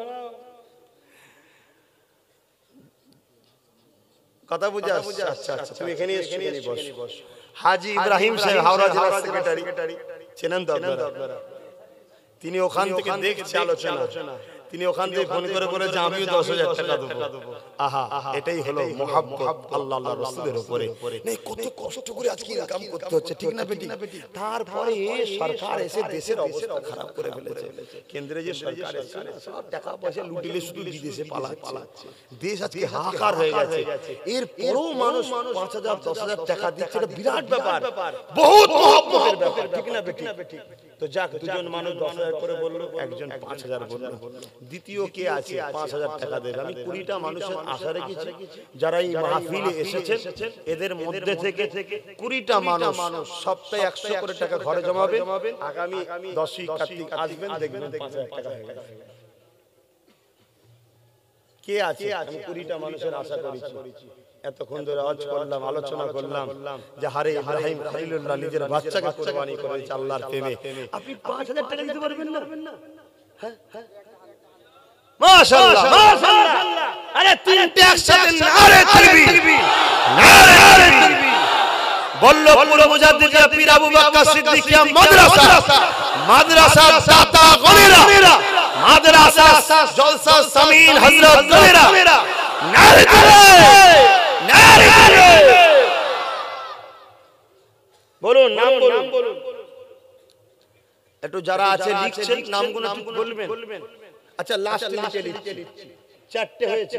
কথা বুঝা আচ্ছা আচ্ছা তুমি এখানে এখানে বস হাজি ইব্রাহিম সাহেব হাওড়া জেলার সেক্রেটারি চেনেন তো আপনারা তিনি ওখান থেকে দেখছে আলোচনা তিনি ওখান থেকে ফোন করে বলে যে আমিও দশ হাজার টাকা দেবো আহা এটাই হলো মহাব্বত আল্লাহ আল্লাহ রসুলের উপরে নেই কত কষ্ট করে আজকে ইনকাম করতে হচ্ছে ঠিক না বেটি তারপরে সরকার এসে দেশের অবস্থা খারাপ করে ফেলেছে কেন্দ্রে যে সরকার এসে সব টাকা পয়সা লুটিলে শুধু বিদেশে পালাচ্ছে দেশ আজকে হাহাকার হয়ে গেছে এর পরও মানুষ পাঁচ হাজার দশ হাজার টাকা দিচ্ছে এটা বিরাট ব্যাপার বহুত মহাব্বতের ব্যাপার ঠিক না বেটি তো যাক দুজন মানুষ দশ হাজার করে বললো একজন পাঁচ হাজার বললো দ্বিতীয় কে আছে পাঁচ হাজার টাকা দেবে আমি কুড়িটা মানুষের আশা রেখেছি যারা এই মাহফিলে এসেছে এদের মধ্যে থেকে কুড়িটা মানুষ সপ্তাহে একশো করে টাকা ঘরে জমাবে আগামী দশই কার্তিক আসবেন দেখবেন পাঁচ হাজার টাকা হয়ে গেছে কে আছে আমি কুড়িটা মানুষের আশা করেছি এতক্ষণ ধরে আওয়াজ করলাম আলোচনা করলাম যে হারে ইব্রাহিম খলিলুল্লাহ নিজের বাচ্চাকে কোরবানি করেছে আল্লাহর প্রেমে আপনি 5000 টাকা দিতে পারবেন না হ্যাঁ হ্যাঁ মাশাআল্লাহ মাশাআল্লাহ আরে তিনটে একসাথে নারে তাকবীর নারে তাকবীর বললো পুরো মুজাদ্দিদিয়া পীর আবু বকর সিদ্দিকিয়া মাদ্রাসা মাদ্রাসা দাতা গনেরা মাদ্রাসা জলসা সামিন হযরত গনেরা নারে নারে বলুন নাম বলুন একটু যারা আছে লিখছেন নামগুলো বলবেন আচ্ছা লাস্ট আচ্ছা, লিখে চারটে হয়েছে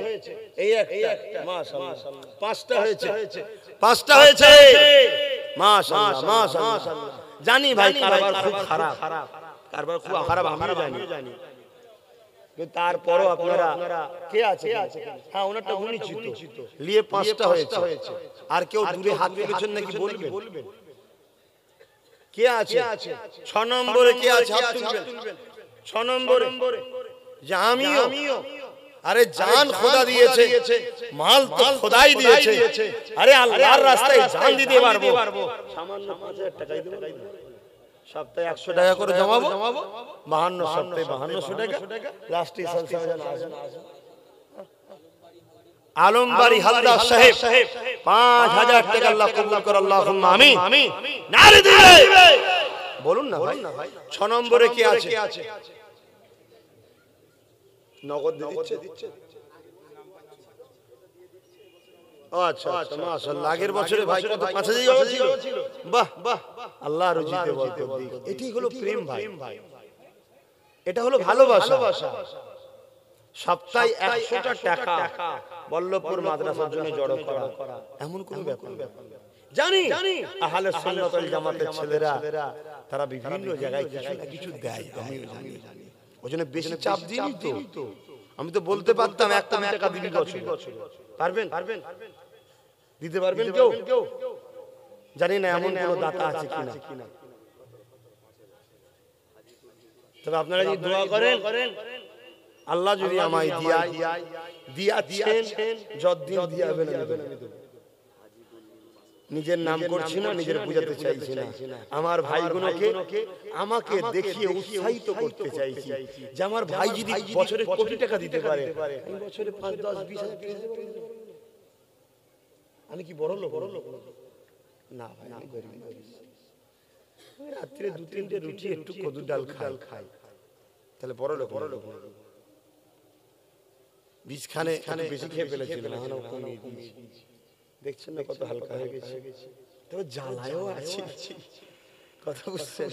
এই একটা মাশাআল্লাহ পাঁচটা হয়েছে পাঁচটা হয়েছে মাশাআল্লাহ মাশাআল্লাহ জানি ভাই কারবার খুব খারাপ কারবার খুব খারাপ আমিও জানি তারপরও আপনারা কে আছে হ্যাঁ ওনারটা গুণিচিত হ্যাঁ, লিয়ে পাঁচটা হয়েছে আর কেউ দূরে হাত রেখেছেন নাকি বলবেন কে আছে ছ নম্বরে কে আছে হাত তুলবেন ছ নম্বরে যে আমিও আরে জান খোদা দিয়েছে মাল তো খোদাই দিয়েছে আরে আল্লাহর রাস্তায় জান দিতে পারবো সামান্য পাঁচ হাজার টাকাই দেবো সপ্তাহে একশো টাকা করে জমাবো বাহান্ন সপ্তাহে বাহান্নশো টাকা আলমবাড়ি হালদার সাহেব সাহেব পাঁচ হাজার টাকা আল্লাহ কবুল কর আল্লাহ আমি আমি বলুন না ভাই ছ নম্বরে কি আছে নগদ দিচ্ছে দিচ্ছে আচ্ছা আচ্ছা, আচ্ছা বছরে বাহ বাহ আল্লাহ বলতে হলো প্রেম ভাই এটা হলো ভালোবাসা সপ্তাহে টাকা বল্লভপুর মাদ্রাসার জন্য জড়ো করা এমন ব্যাপার জানি ছেলেরা তারা বিভিন্ন জায়গায় কিছু দেয় চাপ তো আমি তো বলতে পারতাম একটা টাকা দিবি বছর পারবেন পারবেন দিতে পারবেন কেউ জানি না এমন কোনো দাতা আছে কিনা তবে আপনারা যদি দোয়া করেন আল্লাহ যদি আমায় দিয়া দিয়াছেন যতদিন দিয়াবেন আমি দেব নিজের নাম করছি না নিজের বুঝাতে চাইছি না আমার গুলোকে আমাকে দেখিয়ে উৎসাহিত করতে চাইছি যে আমার ভাই যদি বছরে কোটি টাকা দিতে পারে বছরে পাঁচ দশ বিশ হাজার আমি কি বড় লোক বড় লোক না ভাই আমি গরিব রাত্রে দু তিনটে রুটি একটু কদুর ডাল খাল খাই তাহলে বড় লোক বড় লোক বীজ খানে খানে বেশি খেয়ে ফেলেছিল দেখছেন না কত হালকা হয়ে গেছে তবে জ্বালায়ও আছে কথা বুঝছেন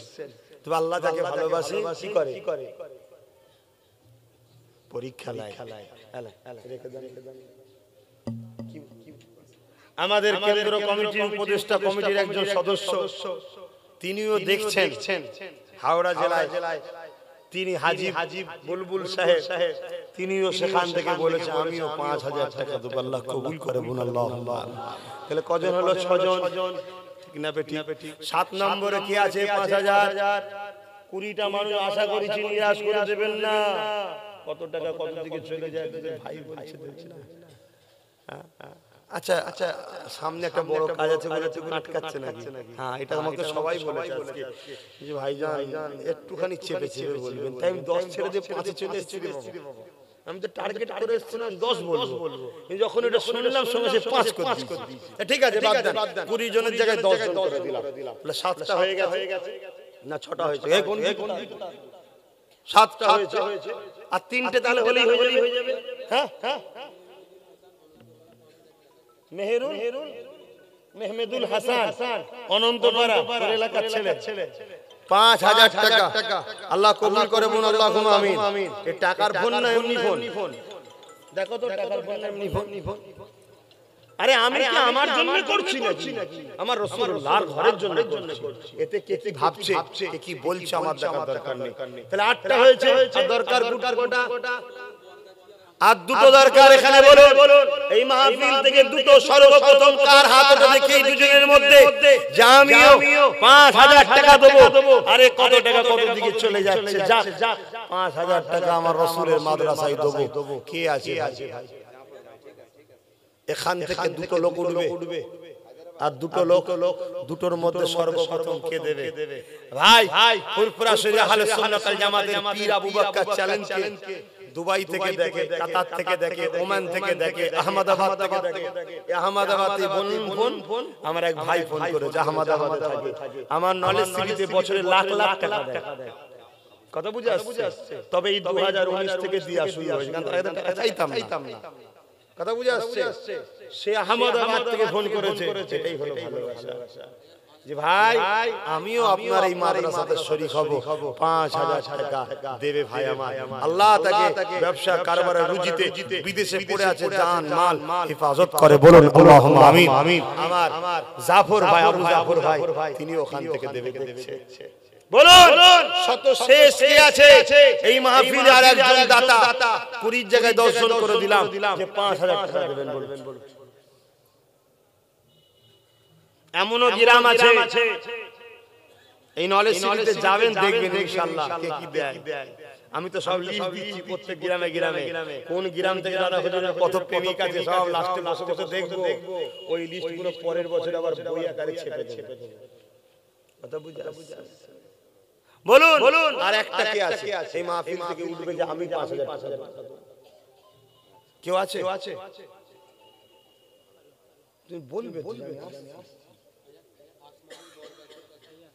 তবে আল্লাহ যাকে ভালোবাসে কি করে কি করে পরীক্ষা রেখে খেলায় রেখে দেন কি আমাদের কেন্দ্র কমিটির উপদেষ্টা কমিটির একজন সদস্য তিনিও দেখছেন হাওড়া জেলায় তিনি হাজি হাজি বুলবুল সাহেব তিনিও সেখান থেকে বলেছে আমিও পাঁচ হাজার টাকা দু আল্লাহ কবুল করে বোন তাহলে কজন হলো ছজন সাত নম্বরে কি আছে পাঁচ হাজার কুড়িটা মানুষ আশা করেছি নিরাশ করে দেবেন না কত টাকা কত দিকে চলে যায় ভাই বলছে না হ্যাঁ, হ্যাঁ। আচ্ছা আচ্ছা সামনে একটা বড় কাজ আছে বলে তুমি আটকাচ্ছে নাকি হ্যাঁ এটা আমাকে সবাই বলেছে আজকে যে ভাইজান একটুখানি চেপে চেপে বলবেন তাই আমি দশ ছেড়ে দিয়ে পাঁচে চলে এসেছি আমি তো টার্গেট করে এসেছিলাম দশ বলবো যখন এটা শুনলাম সঙ্গে সে পাঁচ করে দিয়েছি ঠিক আছে বাদ দেন কুড়ি জনের জায়গায় দশ জন করে দিলাম তাহলে সাতটা হয়ে গেছে না ছটা হয়েছে সাতটা হয়েছে আর তিনটে তাহলে হলেই হয়ে যাবে হ্যাঁ হ্যাঁ মেহেরুল মেহমেদুল হাসান অনন্তপাড়া এলাকার ছেলে পাঁচ হাজার টাকা আল্লাহ কবুল করে বোন আল্লাহ এই টাকার ফোন না এমনি ফোন দেখো তো টাকার ফোন এমনি ফোন আরে আমি কি আমার জন্য করছি নাকি আমার ঘরের জন্য করছি এতে কে কি ভাবছে কে কি বলছে আমার দেখার দরকার নেই তাহলে আটটা হয়েছে দরকার আর দুটো দরকার এখানে বলুন এই মাহফিল থেকে দুটো সর্বপ্রথম কার হাত দেখি দুজনের মধ্যে যে আমিও পাঁচ হাজার টাকা দেবো আরে কত টাকা কত দিকে চলে যাচ্ছে যা পাঁচ হাজার টাকা আমার রসুলের মাদ্রাসায় দেবো কে আছে এখান থেকে দুটো লোক উঠবে আর দুটো লোক লোক দুটোর মধ্যে সর্বপ্রথম কে দেবে ভাই ফুরপুরা শরীর আহলে সুন্নাত ওয়াল জামাতের পীর আবু বকর চ্যালেঞ্জ কে দুবাই থেকে দেখে কাতার থেকে দেখে ওমান থেকে দেখে আহমেদাবাদ থেকে দেখে আহমেদাবাদে বোন বোন বোন আমার এক ভাই ফোন করে যে আহমেদাবাদে থাকে আমার নলেজ সিটিতে বছরে লাখ লাখ টাকা দেয় কথা বুঝে আসছে তবে এই 2019 থেকে দি আসুই হয়েছে কারণ টাকা চাইতাম না কথা বুঝে আসছে সে আহমেদাবাদ থেকে ফোন করেছে এটাই হলো ভালোবাসা যে ভাই আমিও আপনার এই মাদ্রাসাতে শরীক হব পাঁচ হাজার টাকা দেবে ভাই আমার আল্লাহ তাকে ব্যবসা কারবারে রুজিতে বিদেশে পড়ে আছে জান মাল হেফাজত করে বলুন আল্লাহ আমিন আমার জাফর ভাই আবু জাফর ভাই তিনি ওখান থেকে দেবে দেখছে বলুন শত শেষ কে আছে এই মাহফিলে আর একজন দাতা কুড়ির জায়গায় দর্শন করে দিলাম যে পাঁচ হাজার টাকা দেবেন বলবেন এমনও বিরাম আছে এই নলেজ সিটিতে যাবেন দেখবেন ইনশাআল্লাহ কে কি দেয় আমি তো সব লিস্ট দিচ্ছি প্রত্যেক গ্রামে গ্রামে কোন গ্রাম থেকে দাদা হুজুরের কত প্রেমিক আছে সব লাস্টে বসে বসে দেখবো ওই লিস্ট গুলো পরের বছর আবার বই আকারে ছেপে দেবে কথা বুঝা বলুন বলুন আর একটা কে আছে সেই মাহফিল থেকে উঠবে যে আমি 5000 কেউ আছে কেউ আছে তুমি বলবে বলবে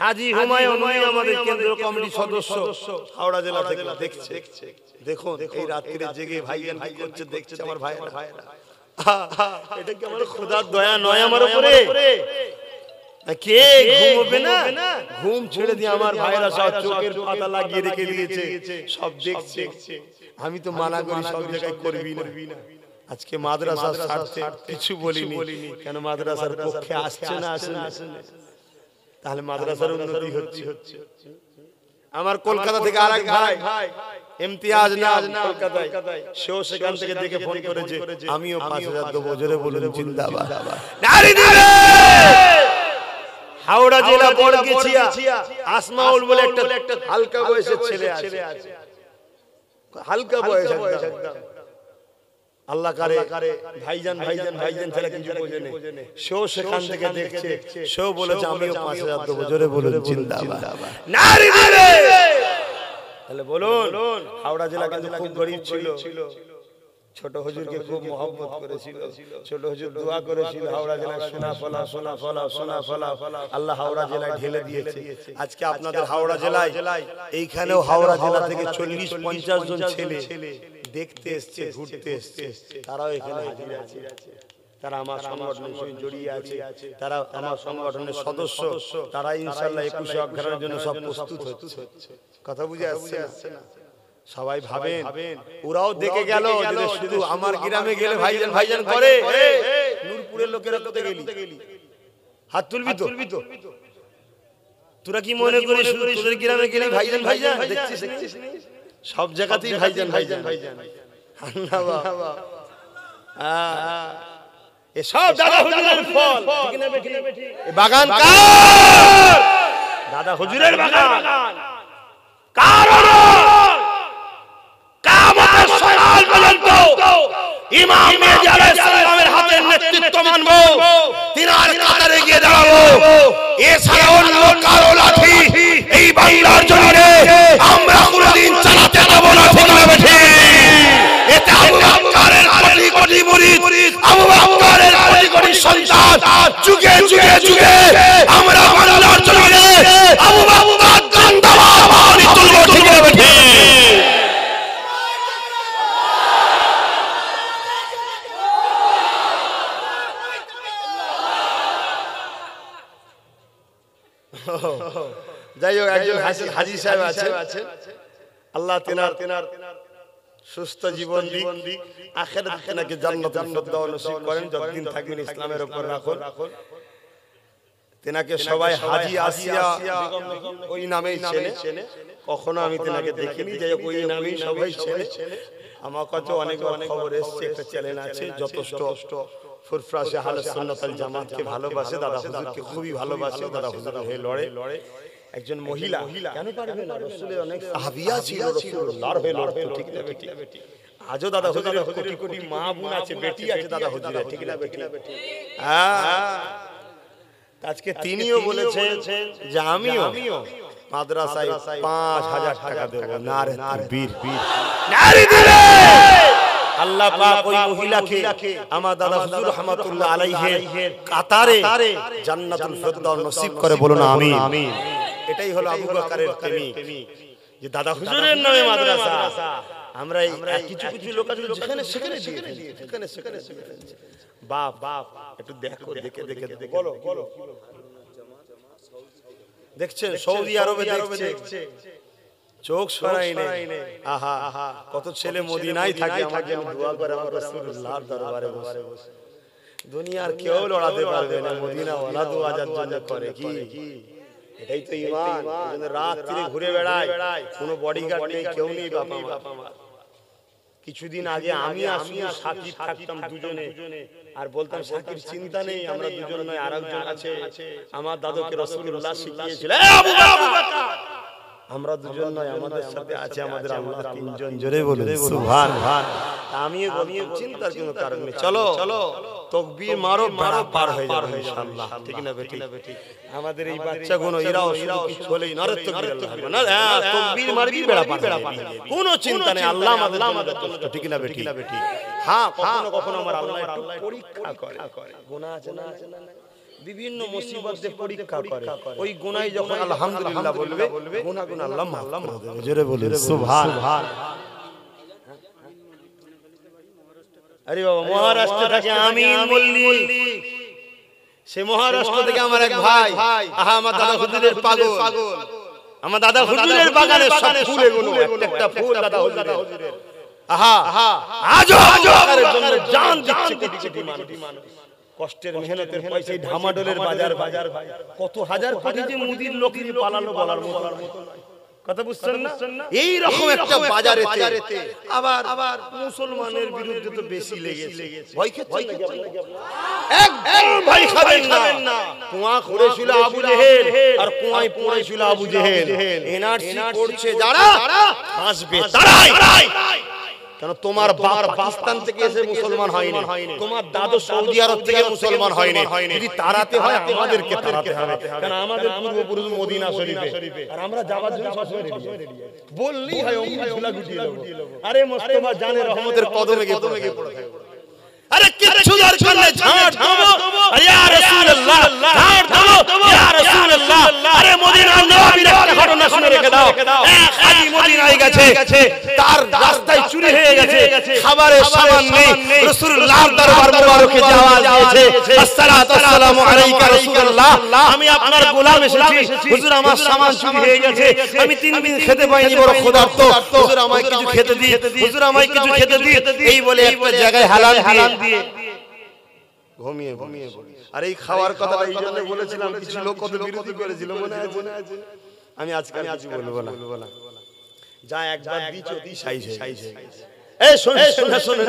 হাজি হুমায়ুন আমাদের কেন্দ্র সদস্য হাওড়া জেলা থেকে দেখছে দেখুন এই রাত্রিরে জেগে ভাইজান করছে দেখছে আমার এটা কি আমার খোদার দয়া নয় আমার উপরে ঘুম ছেড়ে দিয়ে আমার ভাইরা সব চোখের পাতা লাগিয়ে রেখে দিয়েছে সব দেখছে আমি তো মানা করি সব জায়গায় করবি না আজকে মাদ্রাসা কিছু বলিনি কেন মাদ্রাসার পক্ষে আসছে না আসে না তাহলে মাদ্রাসার উন্নতি হচ্ছে আমার কলকাতা থেকে আরেক ভাই ইমতিয়াজ না কলকাতায় সেও সেখান থেকে দেখে ফোন করেছে আমিও 5000 দেব জোরে বলুন জিন্দাবাদ নারী দিলে হাওড়া জেলা বড় বড়গেছিয়া আসমাউল বলে একটা হালকা বয়সের ছেলে আছে হালকা বয়স একদম আল্লাহ কারে ভাইজান ভাইজান ভাইজান ছাড়া কিছু বোঝে নেই সেখান থেকে দেখছে সেও বলেছে আমিও পাঁচ হাজার দেবো জোরে বলুন জিন্দাবাদ তাহলে বলুন হাওড়া জেলা কিন্তু খুব গরিব ছিল ছোট হজুরকে খুব মহব্বত করেছিল ছোট হজুর দোয়া করেছিল হাওড়া জেলায় সোনা ফলা সোনা ফলা সোনা ফলা আল্লাহ হাওড়া জেলায় ঢেলে দিয়েছে আজকে আপনাদের হাওড়া জেলায় এইখানেও হাওড়া জেলা থেকে চল্লিশ পঞ্চাশ জন ছেলে দেখতে এসছে ঘুরতে এসছে তারাও এখানে হাজির আছে তারা আমার সংগঠনের সঙ্গে জড়িয়ে আছে তারা আমার সংগঠনের সদস্য তারা ইনশাল্লাহ একুশে অগ্রহের জন্য সব প্রস্তুত হচ্ছে কথা বুঝে আসছে না সবাই ভাবেন ওরাও দেখে গেল শুধু আমার গ্রামে গেলে ভাইজান ভাইজান করে নূরপুরের লোকেরা কোথায় গেলি হাত তুলবি তুলবি তো তোরা কি মনে করিস শুধু গ্রামে গেলে ভাইজান ভাইজান দেখছিস সব জায়গাতেই ভাইজান ভাইজান ভাইজান এসব দাদা হুজুরের বাগান দাদা হুজুরের বাগান কার ইমাম মেহদি আলাইহিসসালামের হাতে নেতৃত্ব মানব তিনার কাতারে গিয়ে দাঁড়াবো এছাড়া অন্য কারো লাঠি এই বাংলার জমিনে আমরা কোনোদিন চালাতে যাব না ঠিক হবে এতে আবু বকরের কোটি কোটি মুরিদ আবু বকরের কোটি কোটি সন্তান যুগে যুগে যুগে আমরা বাংলার জমিনে আবু বকর কান্দাবা তুলব ঠিক হবে যাই হোক একজন হাজি সাহেব আছেন আল্লাহ তিনার তিনার সুস্থ জীবন দিক আখের নাকি জান্নাত করেন যতদিন থাকবেন ইসলামের উপর রাখুন তেনাকে সবাই হাজি আসিয়া ওই চেনে কখনো আমি তেনাকে দেখিনি যাই হোক ওই নামেই সবাই চেনে আমার কাছে অনেক অনেক খবর এসছে একটা চ্যানেল আছে যথেষ্ট অষ্ট আহলে জামাতকে ভালোবাসে দাদা হুজুরকে খুবই ভালোবাসে দাদা হুজুর হয়ে লড়ে লড়ে একজন মহিলা কেন পারবে না রসুলের অনেক সাহাবিয়া ছিল রসুল্লাহর হয়ে লড়বে ঠিক না ঠিক আজও দাদা হুজুরের কোটি কোটি মা বোন আছে বেটি আছে দাদা হুজুরের ঠিক না বেটি হ্যাঁ আজকে তিনিও বলেছে যে আমিও মাদ্রাসায় পাঁচ হাজার টাকা দেবো নারে বীর বীর নারী দিলে আল্লাহ পাক ওই মহিলাকে আমার দাদা হুজুর রহমাতুল্লাহ আলাইহি কাতারে জান্নাতুল ফিরদাউস নসিব করে বলুন আমিন আমিন এটাই হলো আবু বকরের প্রেমিক যে দাদা হুজুরের নামে মাদ্রাসা আমরা কিছু কিছু লোক আছে যেখানে সেখানে সেখানে সেখানে বাপ বাপ একটু দেখো দেখে দেখে বলো বলো দেখছেন সৌদি আরবে দেখছে চোখ সরাই নেই আহা আহা কত ছেলে মদিনায় থাকে আমাকে দোয়া করে আমার রাসূলুল্লাহর দরবারে বসে বসে দুনিয়ার কেউ লড়াতে পারবে না মদিনা ওয়ালা দোয়া যার জন্য করে কি এটাই তো ইমান রাত্রি ঘুরে বেড়ায় কোনো বডিগার্ড নেই কেউ নেই বাবা মা কিছুদিন আগে আমি আমি সাকিব থাকতাম দুজনে আর বলতাম সাকিব চিন্তা নেই আমরা দুজন নয় আর একজন আছে আমার দাদুকে রসুল্লাহ শিখিয়েছিল আমরা দুজন নয় আমাদের সাথে আছে আমাদের আল্লাহ তিনজন জোরে বলে সুবহান আমিও আমিও চিন্তার কোনো কারণ নেই চলো চলো তকবীর মারো মারো পার হয়ে যাবে ইনশাআল্লাহ ঠিক না বেটি আমাদের এই বাচ্চাগুলো এরাও শুধু কি চলেই না তকবীর আল্লাহ হ্যাঁ তকবীর মারবি বেড়া পার কোনো চিন্তা নেই আল্লাহ আমাদের আমাদের ঠিক না হ্যাঁ, বেটি হ্যাঁ কখনো কখনো আমার আল্লাহ একটু পরীক্ষা করে গুনাহ আছে না বিভিন্ন মুসিবতে পরীক্ষা করে ওই গুনাই যখন আলহামদুলিল্লাহ বলবে গুনাহ গুনাহ আল্লাহ মাফ জোরে বলে সুবহান আরে বাবা মহারাষ্ট্র থেকে আমি সে মহারাষ্ট্র থেকে আমার এক ভাই আহা আমার দাদা হুজুরের পাগল আমার দাদা হুজুরের বাগানে সব ফুল এগুলো একটা ফুল দাদা হুজুরের আহা জন্য জান দিচ্ছে কষ্টের মেহনতের পয়সা ঢামাডোলের বাজার বাজার কত হাজার কোটি যে মুদির লোকের পালালো বলার মতো কথা বুঝছেন না এই রকম একটা বাজারেতে আবার আবার মুসলমানের বিরুদ্ধে তো বেশি লেগেছে ভয় খেতে একদম ভয় খাবেন না কুয়া করেছিল আবু জেহেল আর কুয়ায় পড়েছিল আবু জেহেল এনআরসি করছে যারা হাসবে তারাই কেন তোমার বাবার পাকিস্তান থেকে এসে মুসলমান হয়নি তোমার দাদু সৌদি আরব থেকে মুসলমান হয়নি যদি তারাতে হয় আমাদেরকে তারাতে হবে কারণ আমাদের পূর্বপুরুষ মদিনা শরীফে আর আমরা যাবার জন্য সব সময় রেডি বললি হয় অমুক ঝুলা গুটিয়ে দেব আরে মোস্তফা জানে রহমতের কদমে গিয়ে পড়ে থাকবে আরে কিছু দরকার নেই ঝাড় দেবো ইয়া রাসূলুল্লাহ ঝাড় দেবো ইয়া রাসূলুল্লাহ আরে মদিনার নবীর একটা ঘটনা শুনে রেখে দাও এক হ্যাঁ, হাজি মদিনায় গেছে তার রাস্তা চুরি হয়ে গেছে খাবারের সামান নেই রাসূলুল্লাহর দরবার মোবারকে যাওয়া হয়েছে আসসালাতু আসসালামু আলাইকা রাসূলুল্লাহ আমি আপনার গোলাম এসেছি হুজুর আমার সামান চুরি হয়ে গেছে আমি তিন দিন খেতে পাইনি বড় ক্ষুধার্ত হুজুর আমায় কিছু খেতে দিই হুজুর আমায় কিছু খেতে দিই এই বলে একটা জায়গায় হালাল দিয়ে ঘুমিয়ে ঘুমিয়ে আর এই খাওয়ার কথা এই জন্য বলেছিলাম কিছু লোক কত বিরোধী করেছিল মনে আছে আমি আজকে আজ বলবো না যা একবার বীজ অতি সাইজ সাইজ এই শুনেন শুনেন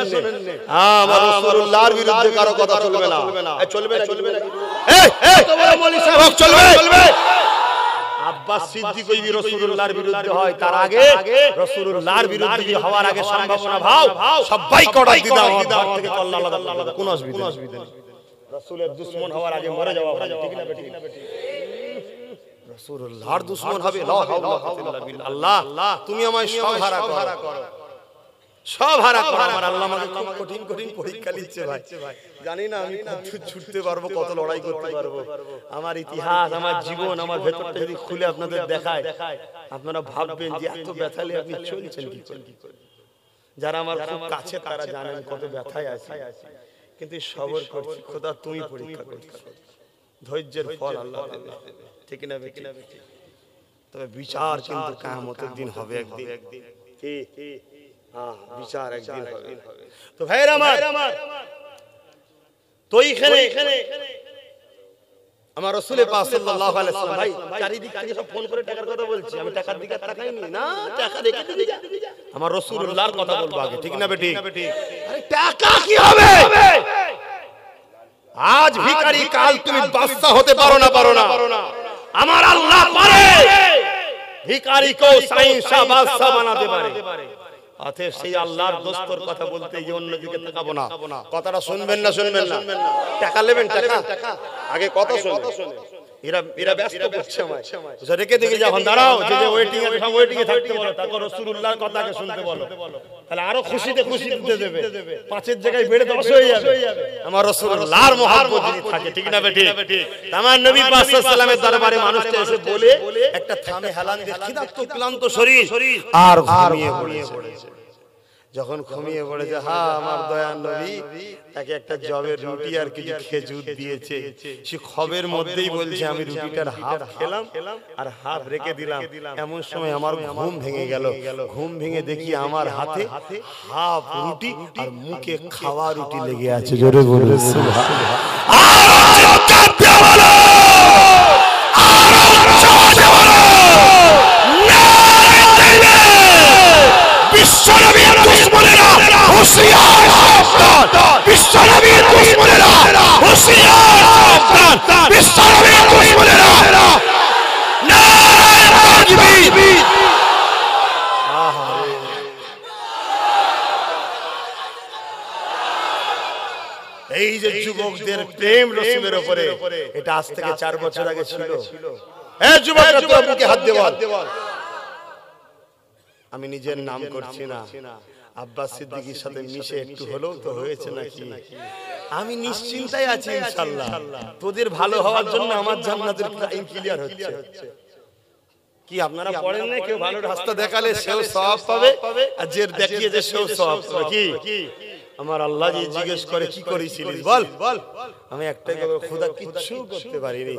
কথা চলবে না চলবে না চলবে না এই হয় তার আগে হওয়ার আগে অসুবিধা নেই রাসূলের হওয়ার আগে মরে যাওয়া ঠিক না বেটি আর দুশ্মন হবে আল্লাহ তুমি আমায় সব হারা করো সব হারা করো আমার আল্লাহ কঠিন কঠিন পরীক্ষা ভাই জানি না আমি ছুটতে পারবো কত লড়াই করতে পারবো আমার ইতিহাস আমার জীবন আমার ভেতরটা যদি খুলে আপনাদের দেখায় আপনারা ভাববেন যে এত ব্যথালে আপনি চলছেন কি করে যারা আমার খুব কাছে তারা জানেন কত ব্যথায় আছে কিন্তু সবর করছি খোদা তুমি পরীক্ষা করছি ধৈর্যের ফল আল্লাহ আল্লাহ ঠিক না ঠিক না তবে বিচার কিন্তু দিন হবে একদিন হ্যাঁ, একদিন বিচার একদিন হবে তো ভাইয়ের আমার আমার তো এইখানে এখানে আমার রসুলের ভাই চারিদিক থেকে সব ফোন করে টাকার কথা বলছি আমি টাকার দিকে না টাকা দেখে আমার কথা বলবো আগে ঠিক না বেটি আরে টাকা কি হবে আজ ভিখারি কাল তুমি বাদশা হতে পারো না পারো না আমার আল্লাহ পারে ভিকারিকেও সাইন্সা বাদশা বানাতে পারে অথে সেই আল্লাহর দোস্তর কথা বলতে গিয়ে অন্যদিকে তাকাবো না কথাটা শুনবেন না শুনবেন না টাকা নেবেন টাকা আগে কথা শুনবেন এরা এরা ব্যস্ত করছে আমায় আচ্ছা, রেখে দেখে যখন দাঁড়াও যে যে ওয়েটিং এ সব ওয়েটিং এ থাকতে বলো তারপর রাসূলুল্লাহর কথাকে শুনতে বলো তাহলে আরো খুশিতে খুশি দিতে দেবে পাঁচের জায়গায় বেড়ে দশ হয়ে যাবে আমার রাসূলুল্লাহর মহব্বত যিনি থাকে ঠিক না বেটি আমার নবী পাক সাল্লামের দরবারে মানুষটা এসে বলে একটা থামে হেলান দিয়ে খিদাক্ত ক্লান্ত শরীর আর ঘুমিয়ে পড়েছে যখন ঘুমিয়ে পড়েছে হা আমার দয়ান নবী তাকে একটা জবের রুটি আর কিছু খেজুর দিয়েছে সে খবের মধ্যেই বলছে আমি রুটিটার হাফ খেলাম আর হাফ রেখে দিলাম এমন সময় আমার ঘুম ভেঙে গেল ঘুম ভেঙে দেখি আমার হাতে হাফ রুটি আর মুখে খাওয়া রুটি লেগে আছে জোরে বলে আর হুশিয়ার সাবধান বিশ্বনবীর দুশমনেরা হুশিয়ার সাবধান বিশ্বনবীর দুশমনেরা নারায়ণ তাকবীর এই যে যুবকদের প্রেম রসুলের উপরে এটা আজ থেকে চার বছর আগে ছিল আমি নিজের নাম করছি না আব্বাস সিদ্দিকির সাথে মিশে একটু হলেও তো হয়েছে নাকি আমি নিশ্চিন্তায় আছি ইনশাআল্লাহ তোদের ভালো হওয়ার জন্য আমার জান্নাতের টাইম ক্লিয়ার হচ্ছে কি আপনারা পড়েন না কেউ ভালো রাস্তা দেখালে সেও সওয়াব পাবে আর যে দেখিয়ে যে সেও সওয়াব পাবে কি আমার আল্লাহ যে জিজ্ঞেস করে কি করেছিলিস বল বল আমি একটাই কথা খোদা কিচ্ছু করতে পারিনি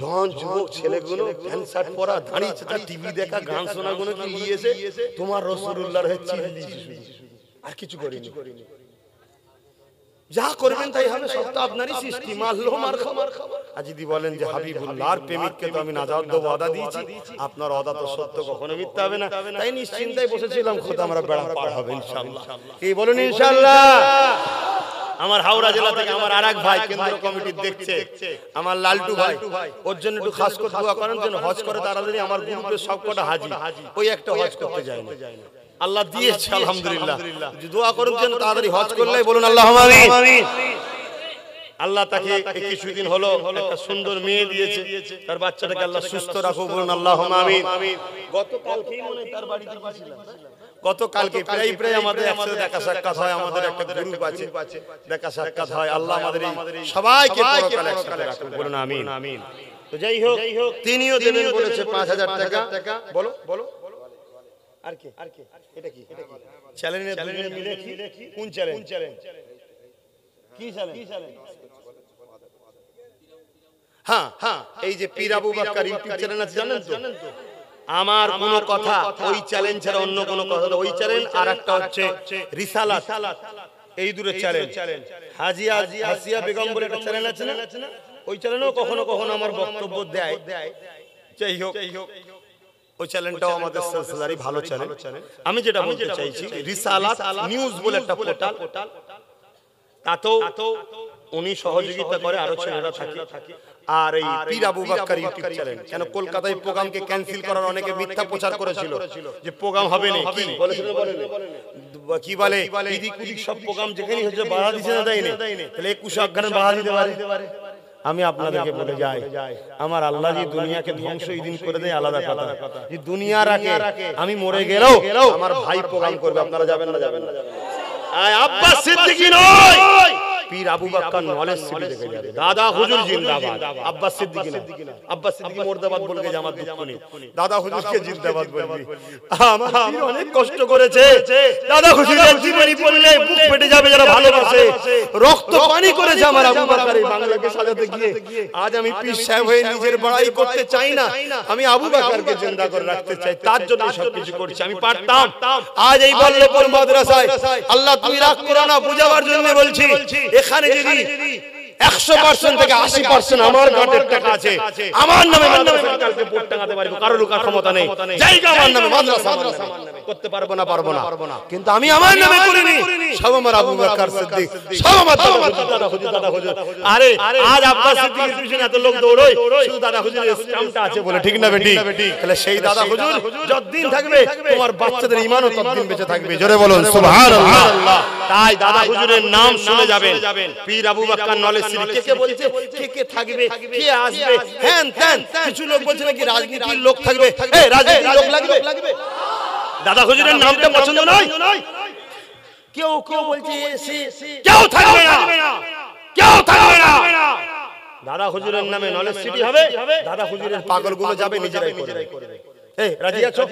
জন যুবক ছেলেগুলো প্যান্ট শার্ট পরা দাঁড়িয়ে তার টিভি দেখা গান কি নিয়েছে তোমার হচ্ছে আর কিছু করিনি যা করবেন তাই হবে আপনারই সৃষ্টি মারলো মার আর যদি বলেন যে হাবিবুল্লাহর প্রেমিককে তো আমি নাজাদ দেবো দিয়েছি আপনার অদা তো সত্য কখনো মিথ্যা হবে না তাই নিশ্চিন্তায় বসেছিলাম খোদা আমরা বেড়া পার হবে ইনশাল্লাহ এই বলুন ইনশাল্লাহ আমার হাওড়া জেলা থেকে আমার আর এক ভাই কেন্দ্র কমিটি দেখছে আমার লালটু ভাই ওর জন্য একটু খাস করে দোয়া করার জন্য হজ করে তাড়াতাড়ি আমার গ্রুপের সবকটা হাজির ওই একটা হজ করতে যায় না আল্লাহ দিয়েছে আলহামদুলিল্লাহ দোয়া করুন যেন তাড়াতাড়ি হজ করলে বলুন আল্লাহ আমিন আল্লাহ তাকে কিছুদিন হলো একটা সুন্দর মেয়ে দিয়েছে তার বাচ্চাটাকে আল্লাহ সুস্থ রাখো বলুন আল্লাহ আমিন গতকালকেই মনে তার বাড়িতে গেছিলাম গতকালকে প্রায় প্রায় আমাদের একসাথে দেখা সাক্ষাৎ হয় আমাদের একটা গ্রুপ আছে দেখা সাক্ষাৎ হয় আল্লাহ আমাদের সবাইকে বলুন আমিন আমিন তো যাই হোক তিনিও দেবেন বলেছে 5000 টাকা বলো বলো আর কি আর কি এটা কি চ্যালেঞ্জ মিলে কি কোন চ্যালেঞ্জ কি চ্যালেঞ্জ হ্যাঁ হ্যাঁ এই যে পীর আবু বকর ইউটিউব চ্যানেল আছে জানেন তো আমার কোন কথা ওই চ্যালেঞ্জ আর অন্য কোন কথা ওই চ্যালেঞ্জ আর একটা হচ্ছে রিসালাত এই দূরে চ্যালেঞ্জ হাজিয়া হাসিয়া বেগম বলে একটা চ্যানেল আছে না ওই চ্যানেলও কখনো কখনো আমার বক্তব্য দেয় যাই হোক ওই চ্যানেলটাও আমাদের সিলসিলারই ভালো চ্যানেল আমি যেটা বলতে চাইছি রিসালাত নিউজ বলে একটা পোর্টাল তাতেও উনি সহযোগিতা করে আরো ছেলেরা থাকে আর এই পীর আবু বকর ইউটিউব চ্যানেল কেন কলকাতায় প্রোগ্রামকে ক্যান্সেল করার অনেকে মিথ্যা প্রচার করেছিল যে প্রোগ্রাম হবে না কি বলেছিল কি বলে ইদিক উদিক সব প্রোগ্রাম যেখানে হচ্ছে বাধা দিছে না দেয়নি তাহলে 21 অজ্ঞানের বাধা দিতে পারে আমি আপনাদেরকে বলে যাই আমার আল্লাহ যে দুনিয়াকে ধ্বংস এই দিন করে দেয় আলাদা কথা যে দুনিয়া রাখে আমি মরে গেলেও আমার ভাই প্রোগ্রাম করবে আপনারা যাবেন না যাবেন না আব্বাস সিদ্দিকী নয় পীর আবু নলেজ যাবে দাদা হুজুর জিন্দাবাদ আব্বাস সিদ্দিকী না আব্বাস সিদ্দিকী দাদা হুজুরকে জিন্দাবাদ বলবি আমার পীর অনেক কষ্ট করেছে দাদা জীবনী পড়লে বুক ফেটে যাবে যারা ভালোবাসে রক্ত পানি করেছে আমার আবু বকর এই বাংলাকে সাজাতে গিয়ে আজ আমি পীর সাহেব হয়ে নিজের বড়াই করতে চাই না আমি আবু বকরকে জিন্দা করে রাখতে চাই তার জন্য সবকিছু করছি আমি পারতাম আজ এই পর মাদ্রাসায় আল্লাহ তুমি রাগ করো না বুঝাবার জন্য বলছি এখানে যদি একশো পার্সেন্ট থেকে আশি পার্সেন্ট আমার ঘটের টাকা আছে আমার নামে কালকে বোর্ড টাঙাতে পারবো কারোর ক্ষমতা নেই জায়গা আমার নামে মাদ্রাসা আমার নামে করতে পারবো না পারবো না কিন্তু আমি আমার নামে করিনি সব আমার আবু বকর সিদ্দিক সব আমার দাদা হুজুর দাদা হুজুর আরে আজ আব্বাস সিদ্দিকের পিছনে এত লোক দৌড়ই শুধু দাদা হুজুরের স্ট্যাম্পটা আছে বলে ঠিক না বেটি তাহলে সেই দাদা হুজুর যতদিন থাকবে তোমার বাচ্চাদের ঈমানও ততদিন বেঁচে থাকবে জোরে বলুন সুবহানাল্লাহ তাই দাদা হুজুরের নাম শুনে যাবেন পীর আবু বকর নলেজ সিদ্দিক কে কে বলছে কে কে থাকবে কে আসবে হ্যাঁ কিছু লোক বলছে নাকি রাজনীতির লোক থাকবে এই রাজনীতির লোক লাগবে লাগবে দাদা হুজুরের নামটা পছন্দ নয় কেউ কেউ বলছে কেউ থাকবে না কেউ থাকবে না দাদা হুজুরের নামে নলেজ সিটি হবে দাদা হুজুরের পাগল গুলো যাবে নিজেরাই করবে এই রাজি আছো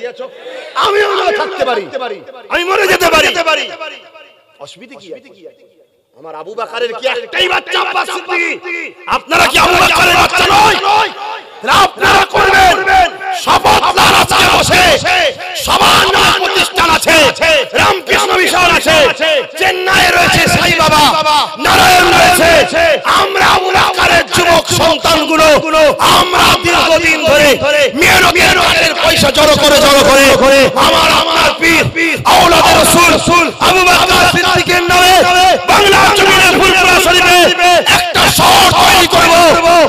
আমিও থাকতে পারি আমি মরে যেতে পারি অসুবিধা কি আছে আমার আবু বাকারের কি একটাই বাচ্চা আব্বাস আপনারা কি আবু বাকারের বাচ্চা নয় আপনারা করবেন শপথ রাস্তায় বসে সবার প্রতিষ্ঠান আছে রামকৃষ্ণ মিশন আছে চেন্নাইয়ে রয়েছে সাই বাবা নারায়ণ রয়েছে আমরা এবারের যুবক সন্তানগুলো আমরা দীর্ঘদিন ধরে মেয়ের আগের পয়সা জড়ো করে জড়ো করে আমার আমার পীর আওলাদ রাসূল আবু বকর সিদ্দিকের নামে বাংলা জমিনে ফুলপুরা শরীফে একটা শহর তৈরি করব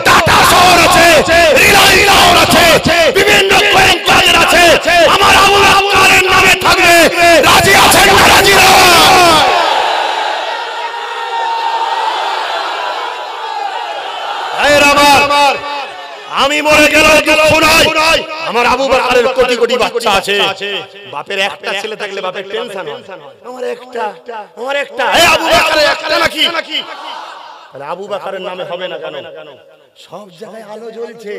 টাটা শহর আছে রিলাই আছে বিভিন্ন আমি মরে গেল দুঃখ নয় আমার আবু বকরের কোটি কোটি বাচ্চা আছে বাপের একটা ছেলে থাকলে বাপের টেনশন আমার একটা আমার একটা এই আবু বকরের একটা নাকি তাহলে আবু বকরের নামে হবে না কেন সব জায়গায় আলো জ্বলছে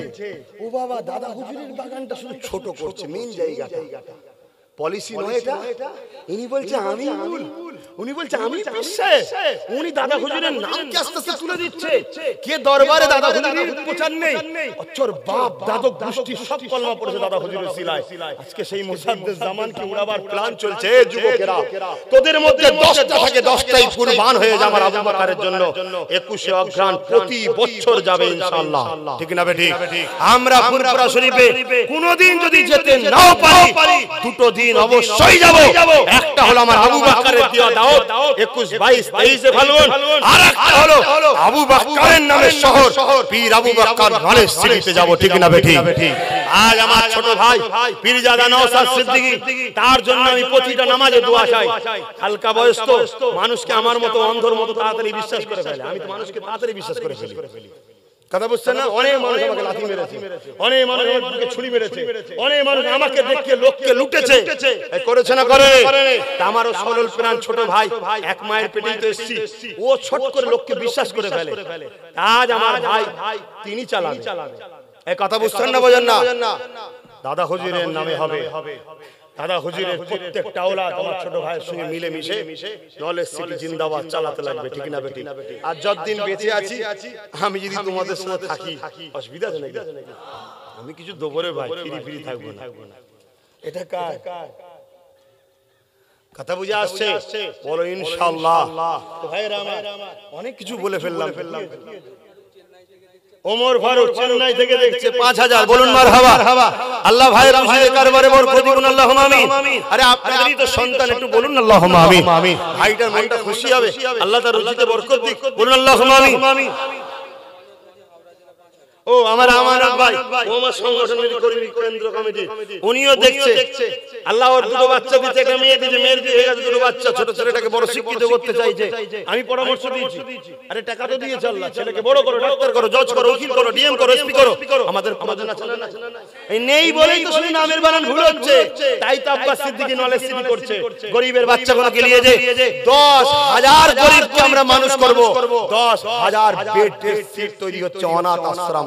ও বাবা দাদা হুজুরের বাগানটা শুধু ছোট করছে মেন জায়গাটা পলিসি নয় এটা ইনি বলছে আমি মূল উনি বলছে আমি বিশ্বাস উনি দাদা হুজুরের নাম কে আস্তে আস্তে তুলে দিচ্ছে কে দরবারে দাদা হুজুরের প্রচার নেই অচর বাপ দাদক দৃষ্টি সব কলমা পড়েছে দাদা হুজুরের সিলায় আজকে সেই জামান কি উড়াবার প্ল্যান চলছে যুবকেরা তোদের মধ্যে 10 টা থাকে 10 টাই কুরবান হয়ে যাবে আবু বকরের জন্য 21 অঘ্রাণ প্রতি বছর যাবে ইনশাআল্লাহ ঠিক না বেটি আমরা পুরপুরা শরীফে কোনোদিন যদি যেতে নাও পারি দুটো দিন দিন অবশ্যই যাব একটা হলো আমার আবু বাক্কারের দেওয়া দাওয়াত 21 22 23 এ ফালগুন আর একটা হলো আবু বাক্কারের নামে শহর পীর আবু বাক্কার নলেজ সিটিতে যাব ঠিক না বেঠি আজ আমার ছোট ভাই পীরজাদা নওসাদ সিদ্দিকী তার জন্য আমি প্রতিটা নামাজে দোয়া চাই হালকা বয়স তো মানুষকে আমার মতো অন্ধর মতো তাড়াতাড়ি বিশ্বাস করে ফেলে আমি তো মানুষকে তাড়াতাড়ি বিশ্বাস করে ফেলি কথা বুঝছেন না অনেক মানুষ আমাকে লাথি মেরেছে অনেক মানুষ আমার বুকে ছুরি মেরেছে অনেক মানুষ আমাকে দেখে লোককে লুটেছে করেছে না করে আমারও সরল প্রাণ ছোট ভাই এক মায়ের পেটেই তো এসছি ও ছোট করে লোককে বিশ্বাস করে ফেলে আজ আমার ভাই তিনি চালান এই কথা বুঝছেন না বোঝেন না দাদা হজিরের নামে হবে দাদা হুজুরের প্রত্যেকটা ওলা তোমার ছোট ভাইয়ের সঙ্গে মিলে মিশে নলে সিটি জিন্দাবাদ চালাতে লাগবে ঠিক না বেটি আর যতদিন বেঁচে আছি আমি যদি তোমাদের সাথে থাকি অসুবিধা আছে নাকি আমি কিছু দোবরে ভাই ফিরি ফিরি থাকবো না এটা কার কথা বুঝে আসছে বলো ইনশাআল্লাহ ভাইরা আমার অনেক কিছু বলে ফেললাম ফেললাম ওমর ফারুক থেকে দেখছে 5000 বলুন মারহাবা আল্লাহ ভাই রামসিদের কারবারে বরকত দিন আল্লাহু আমিন আরে আপনাদেরই তো সন্তান একটু বলুন আল্লাহু আমিন ভাইটার মনটা খুশি হবে আল্লাহ তার রুজিতে বরকত দিক বলুন আল্লাহু আমিন ও আমার আমার ভাই ও সংগঠনের কর্মী কেন্দ্র কমিটি উনিও দেখছে আল্লাহ ওর দুটো বাচ্চা দিতে একটা দিয়েছে মেয়ের বিয়ে গেছে দুটো বাচ্চা ছোট ছেলেটাকে বড় শিক্ষিত করতে চাইছে আমি পরামর্শ দিয়েছি আরে টাকা তো দিয়েছে আল্লাহ ছেলেকে বড় করো ডাক্তার করো জজ করো উকিল করো ডিএম করো এসপি করো আমাদের আমাদের না এই নেই বলেই তো শুনি নামের বানান ভুল হচ্ছে তাই তো আব্বাস সিদ্দিকী নলেজ সিটি করছে গরিবের বাচ্চাগুলোকে নিয়ে যে হাজার গরিবকে আমরা মানুষ করব 10000 বেডের সিট তৈরি হচ্ছে অনাথ আশ্রম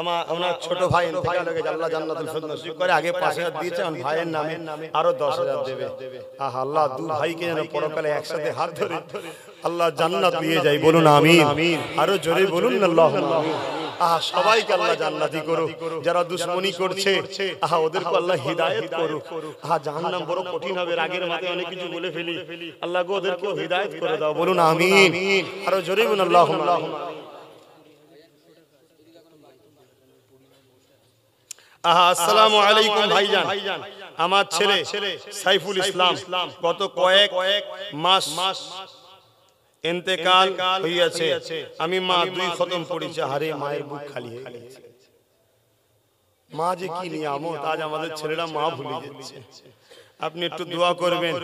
আমার ছোট ভাই আল্লাহ আরো একসাথে জান্নাত দিয়ে যাই বলুন আরো জোরে বলুন আহা সবাইকে আল্লাহ জান্নাতি করো যারা দুশ্মনী করছে আহা ওদেরকে আল্লাহ হিদায়ত করুক আহা জাহান্নাম বড় কঠিন হবে রাগের মাথায় অনেক কিছু বলে ফেলি আল্লাহ ওদেরকে হিদায়ত করে দাও বলুন আমিন আরো জোরে বলুন আল্লাহুম্মা আমার ছেলে সাইফুল ইসলাম গত কয়েক মাস মাস এতেকাল হইয়াছে আমি মা দুই খতম পড়েছি হারে মায়ের বুক খালি মা যে কি নিয়ামত আজ আমাদের ছেলেরা মা ভুলে যাচ্ছে আপনি একটু দোয়া করবেন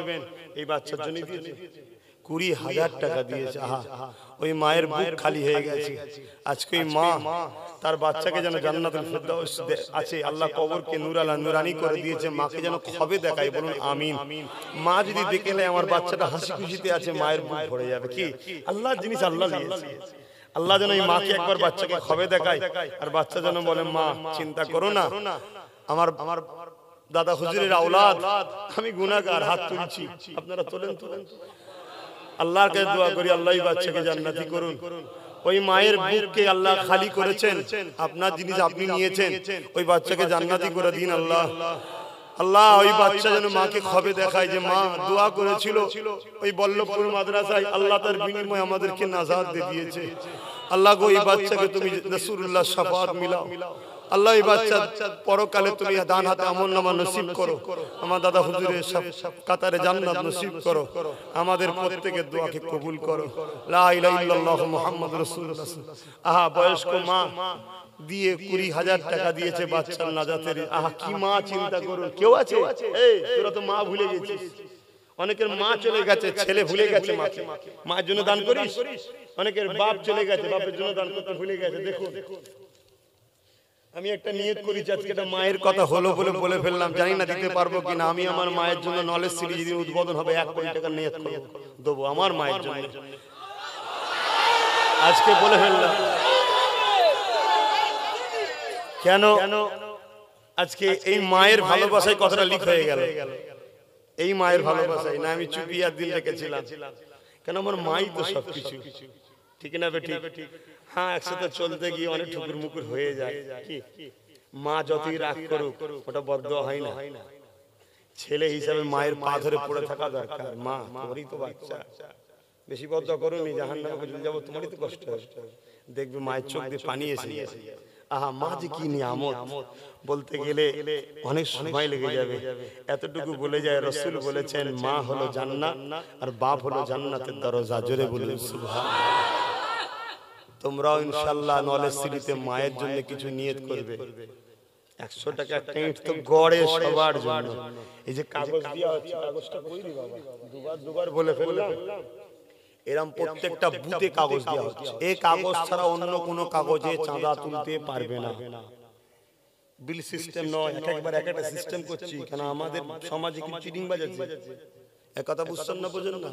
এই বাচ্চার জন্য কুড়ি হাজার টাকা দিয়েছে আহা ওই মায়ের বুক খালি হয়ে গেছে আজকে মা মা তার বাচ্চাকে যেন জান্নাত আছে আল্লাহ কবরকে নুরালা নুরানি করে দিয়েছে মাকে যেন খবে দেখায় বলুন আমিন মা যদি নেয় আমার বাচ্চাটা হাসি খুশিতে আছে মায়ের মুখ ভরে যাবে কি আল্লাহ জিনিস আল্লাহ আল্লাহ যেন এই মাকে একবার বাচ্চাকে খবে দেখায় আর বাচ্চা যেন বলে মা চিন্তা করো না আমার আমার দাদা হুজুরের আওলাদ আমি গুনাগার হাত তুলছি আপনারা তোলেন তোলেন আল্লাহর কাছে দোয়া করি আল্লাহ বাচ্চাকে জান্নাতি করুন ওই মায়ের বুককে আল্লাহ খালি করেছেন আপনার জিনিস আপনি নিয়েছেন ওই বাচ্চাকে জান্নাতি করে দিন আল্লাহ আল্লাহ ওই বাচ্চা যেন মাকে খবে দেখায় যে মা দোয়া করেছিল ওই বল্লভপুর মাদ্রাসায় আল্লাহ তার বিনিময় আমাদেরকে নাজাদ দিয়েছে আল্লাহ গো এই বাচ্চাকে তুমি নসুরুল্লাহ সাফাত মিলাও আল্লাহ বাচ্চা পরকালে তুমি দান হাতে আমল নামা নসিব করো আমার দাদা সব কাতারে জান্নাত নসিব করো আমাদের প্রত্যেকের দোয়াকে কবুল করো লা ইলাহা ইল্লাল্লাহ মুহাম্মাদুর রাসূলুল্লাহ আহা বয়স্ক মা দিয়ে কুড়ি হাজার টাকা দিয়েছে বাচ্চার নাজাতের আহা কি মা চিন্তা করুন কেউ আছে এই তোরা তো মা ভুলে গেছিস অনেকের মা চলে গেছে ছেলে ভুলে গেছে মা মায়ের জন্য দান করিস অনেকের বাপ চলে গেছে বাপের জন্য দান করতে ভুলে গেছে দেখুন আমি একটা নিয়ত করি আজকে এটা মায়ের কথা হলো বলে বলে ফেললাম জানি না দিতে পারবো কিনা আমি আমার মায়ের জন্য নলেজ সিরিজ যদি উদ্বোধন হবে এক কোটি টাকা নিয়ত করব দেবো আমার মায়ের জন্য আজকে বলে ফেললাম কেন আজকে এই মায়ের ভালোবাসায় কথাটা লিখ হয়ে গেল এই মায়ের ভালোবাসায় না আমি চুপি আর দিন রেখেছিলাম কেন আমার মাই তো সবকিছু ঠিক না বেটি হ্যাঁ, হ্যাঁ একসাথে চলতে গিয়ে অনেক ঠুকুর মুকুর হয়ে যায় কি মা যতই রাগ করুক ওটা বদ্ধ হয় না ছেলে হিসাবে মায়ের পা ধরে পড়ে থাকা দরকার মা তোমারই তো বাচ্চা বেশি বদ্ধ করুন জাহান নামে পর্যন্ত যাবো তোমারই তো কষ্ট দেখবে মায়ের চোখ দিয়ে পানি এসে আহা মা যে কি নিয়ামত বলতে গেলে অনেক সময় লেগে যাবে এতটুকু বলে যায় রসুল বলেছেন মা হলো জান্নাত আর বাপ হলো জান্নাতের দরজা জোরে বলে সুবহানাল্লাহ তোমরাও ইনশাল্লাহ নলেজ সিটিতে মায়ের জন্য কিছু নিয়ত করবে একশো টাকা টেন্ট তো গড়ে সবার জন্য এই যে কাগজ দিয়া হচ্ছে কাগজটা কই দিবা দুবার দুবার বলে ফেললাম এরম প্রত্যেকটা বুতে কাগজ দিয়া হচ্ছে এই কাগজ ছাড়া অন্য কোন কাগজে চাঁদা তুলতে পারবে না বিল সিস্টেম নয় এক একবার এক একটা সিস্টেম করছি কেন আমাদের সমাজে কি চিটিং বাজাচ্ছে এক কথা বুঝছেন না বোঝেন না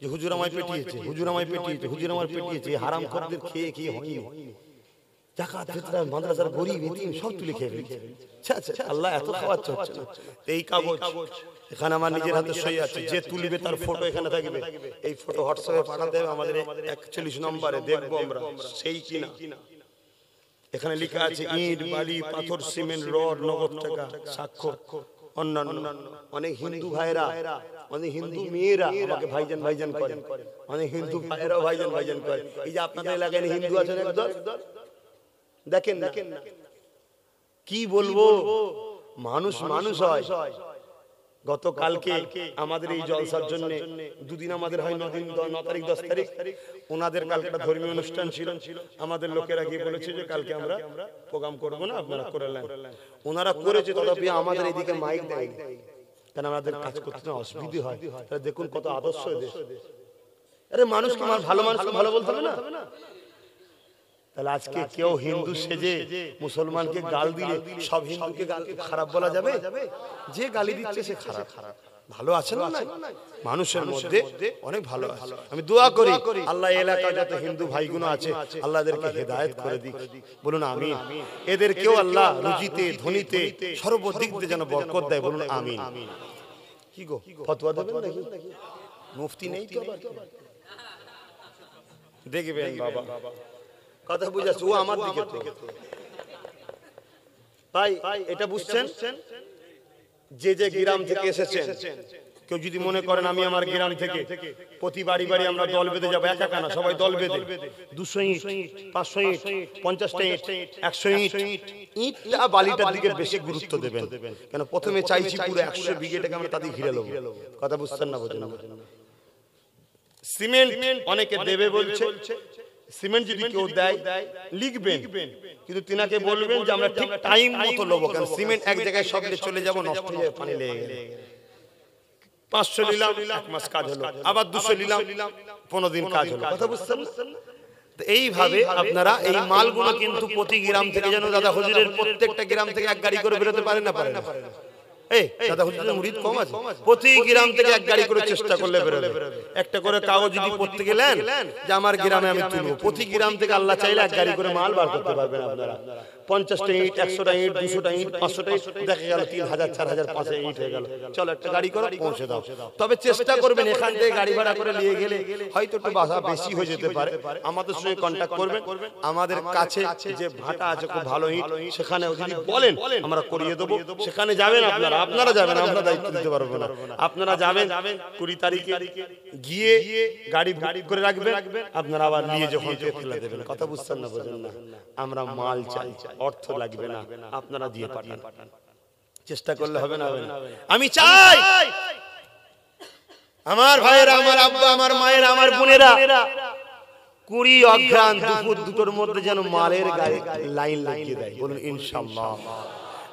যে হুজুর আমায় পেটিয়েছে হুজুর আমায় পেটিয়েছে হুজুর আমার পেটিয়েছে হারাম খরদের খেয়ে খেয়ে হয়নি এখানে আছে হোয়াটসঅ্যাপে আমাদের একচল্লিশ নম্বরে সেই কিনা এখানে আছে ইট বালি পাথর সিমেন্ট রড নগদ টাকা সাক্ষ্য অন্যান্য অনেক হিন্দু ভাইরা অনেক মানে হিন্দু মেয়েরা আমাকে ভাইজান ভাইজান অনেক মানে হিন্দু মানে ভাইয়েরাও ভাইজান ভাইজান করে এই যে আপনাদের এলাকায় হিন্দু আছেন দেখেন দেখেন কি বলবো মানুষ মানুষ হয় গতকালকে আমাদের এই জলসার জন্য দুদিন আমাদের হয় নদিন ন তারিখ দশ তারিখ ওনাদের কালকে একটা ধর্মীয় অনুষ্ঠান ছিল আমাদের লোকেরা গিয়ে বলেছে যে কালকে আমরা প্রোগ্রাম করবো না আপনারা করে ওনারা করেছে তথাপি আমাদের এদিকে মাইক দেয় কেন আমাদের কাজ করতে অসুবিধে হয় দেখুন কত আদর্শ আরে মানুষকে আমার ভালো মানুষ ভালো বলতে হবে না তাহলে আজকে কেউ হিন্দু সেজে মুসলমানকে গাল দিয়ে সব হিন্দুকে খারাপ বলা যাবে যে গালি দিচ্ছে সে খারাপ খারাপ ভালো আছে না মানুষের মধ্যে অনেক ভালো আছে আমি দোয়া করি আল্লাহ এলাকা যত হিন্দু ভাইগুলো আছে আল্লাহদেরকে হেদায়ত করে দিক বলুন আমি এদের কেউ আল্লাহ রুজিতে ধনীতে সর্বদিক দিয়ে যেন বরকত দেয় বলুন আমি কি গো ফতোয়া দেবেন নাকি মুফতি নেই তো দেখবেন বাবা কথা বুঝাচ্ছে ও আমার দিকে তো ভাই এটা বুঝছেন যে যে গ্রাম থেকে এসেছেন কেউ যদি মনে করেন আমি আমার গ্রাম থেকে প্রতি বাড়ি বাড়ি আমরা দল বেঁধে যাবো একা কেন সবাই দল বেঁধে দুশো ইঁট পাঁচশো ইঁট পঞ্চাশটা ইঁট একশো ইট ইঁটটা বালিটার দিকে বেশি গুরুত্ব দেবেন কেন প্রথমে চাইছি পুরো একশো বিঘেটাকে আমরা তাদের ঘিরে লোক কথা বুঝতেন না বোঝেন না সিমেন্ট অনেকে দেবে বলছে সিমেন্ট যদি কেউ দেয় লিখবেন কিন্তু তিনাকে বলবেন যে আমরা ঠিক টাইম মতো কারণ সিমেন্ট এক জায়গায় সব চলে নষ্ট হয়ে পানি লেগে পাঁচশো নিলাম এক মাস কাজ হলো আবার দুশো নিলাম পনেরো দিন কাজ হলো কথা বুঝতে পারছেন এইভাবে আপনারা এই মালগুলো কিন্তু প্রতি গ্রাম থেকে যেন দাদা হজুরের প্রত্যেকটা গ্রাম থেকে এক গাড়ি করে বেরোতে পারেন না পারেন না এক গাড়ি করে চেষ্টা করলে একটা করে যদি আমার গ্রামে আমি তুলবো প্রতি গ্রাম থেকে আল্লাহ চাইলে এক গাড়ি করে মাল বার করতে পারবেন আপনারা পঞ্চাশটা ইট একশোটা ইট দুশোটা ইট পাঁচশোটা ইট দেখা গেল তিন হাজার চার হাজার পাঁচ ইট হয়ে গেল চলো একটা গাড়ি করে পৌঁছে দাও তবে চেষ্টা করবেন এখান থেকে গাড়ি ভাড়া করে নিয়ে গেলে হয়তো একটু বাধা বেশি হয়ে যেতে পারে আমাদের সঙ্গে কন্ট্যাক্ট করবেন আমাদের কাছে যে ভাটা আছে খুব ভালো ইট সেখানে যদি বলেন আমরা করিয়ে দেবো সেখানে যাবেন আপনারা আপনারা যাবেন আমরা দায়িত্ব দিতে পারবো না আপনারা যাবেন কুড়ি তারিখে গিয়ে গাড়ি গাড়ি করে রাখবেন আপনারা আবার নিয়ে যখন দেবেন কথা বুঝছেন না বোঝেন না আমরা মাল চাই চাই অর্থ লাগবে না আপনারা দিয়ে পাঠান চেষ্টা করলে হবে না হবে না আমি চাই আমার ভাইয়েরা আমার আব্বা আমার মায়েরা আমার বোনেরা কুড়ি অঘ্রাণ দুপুর দুটোর মধ্যে যেন মালের গায়ে লাইন লাগিয়ে দেয় বলুন ইনশাল্লাহ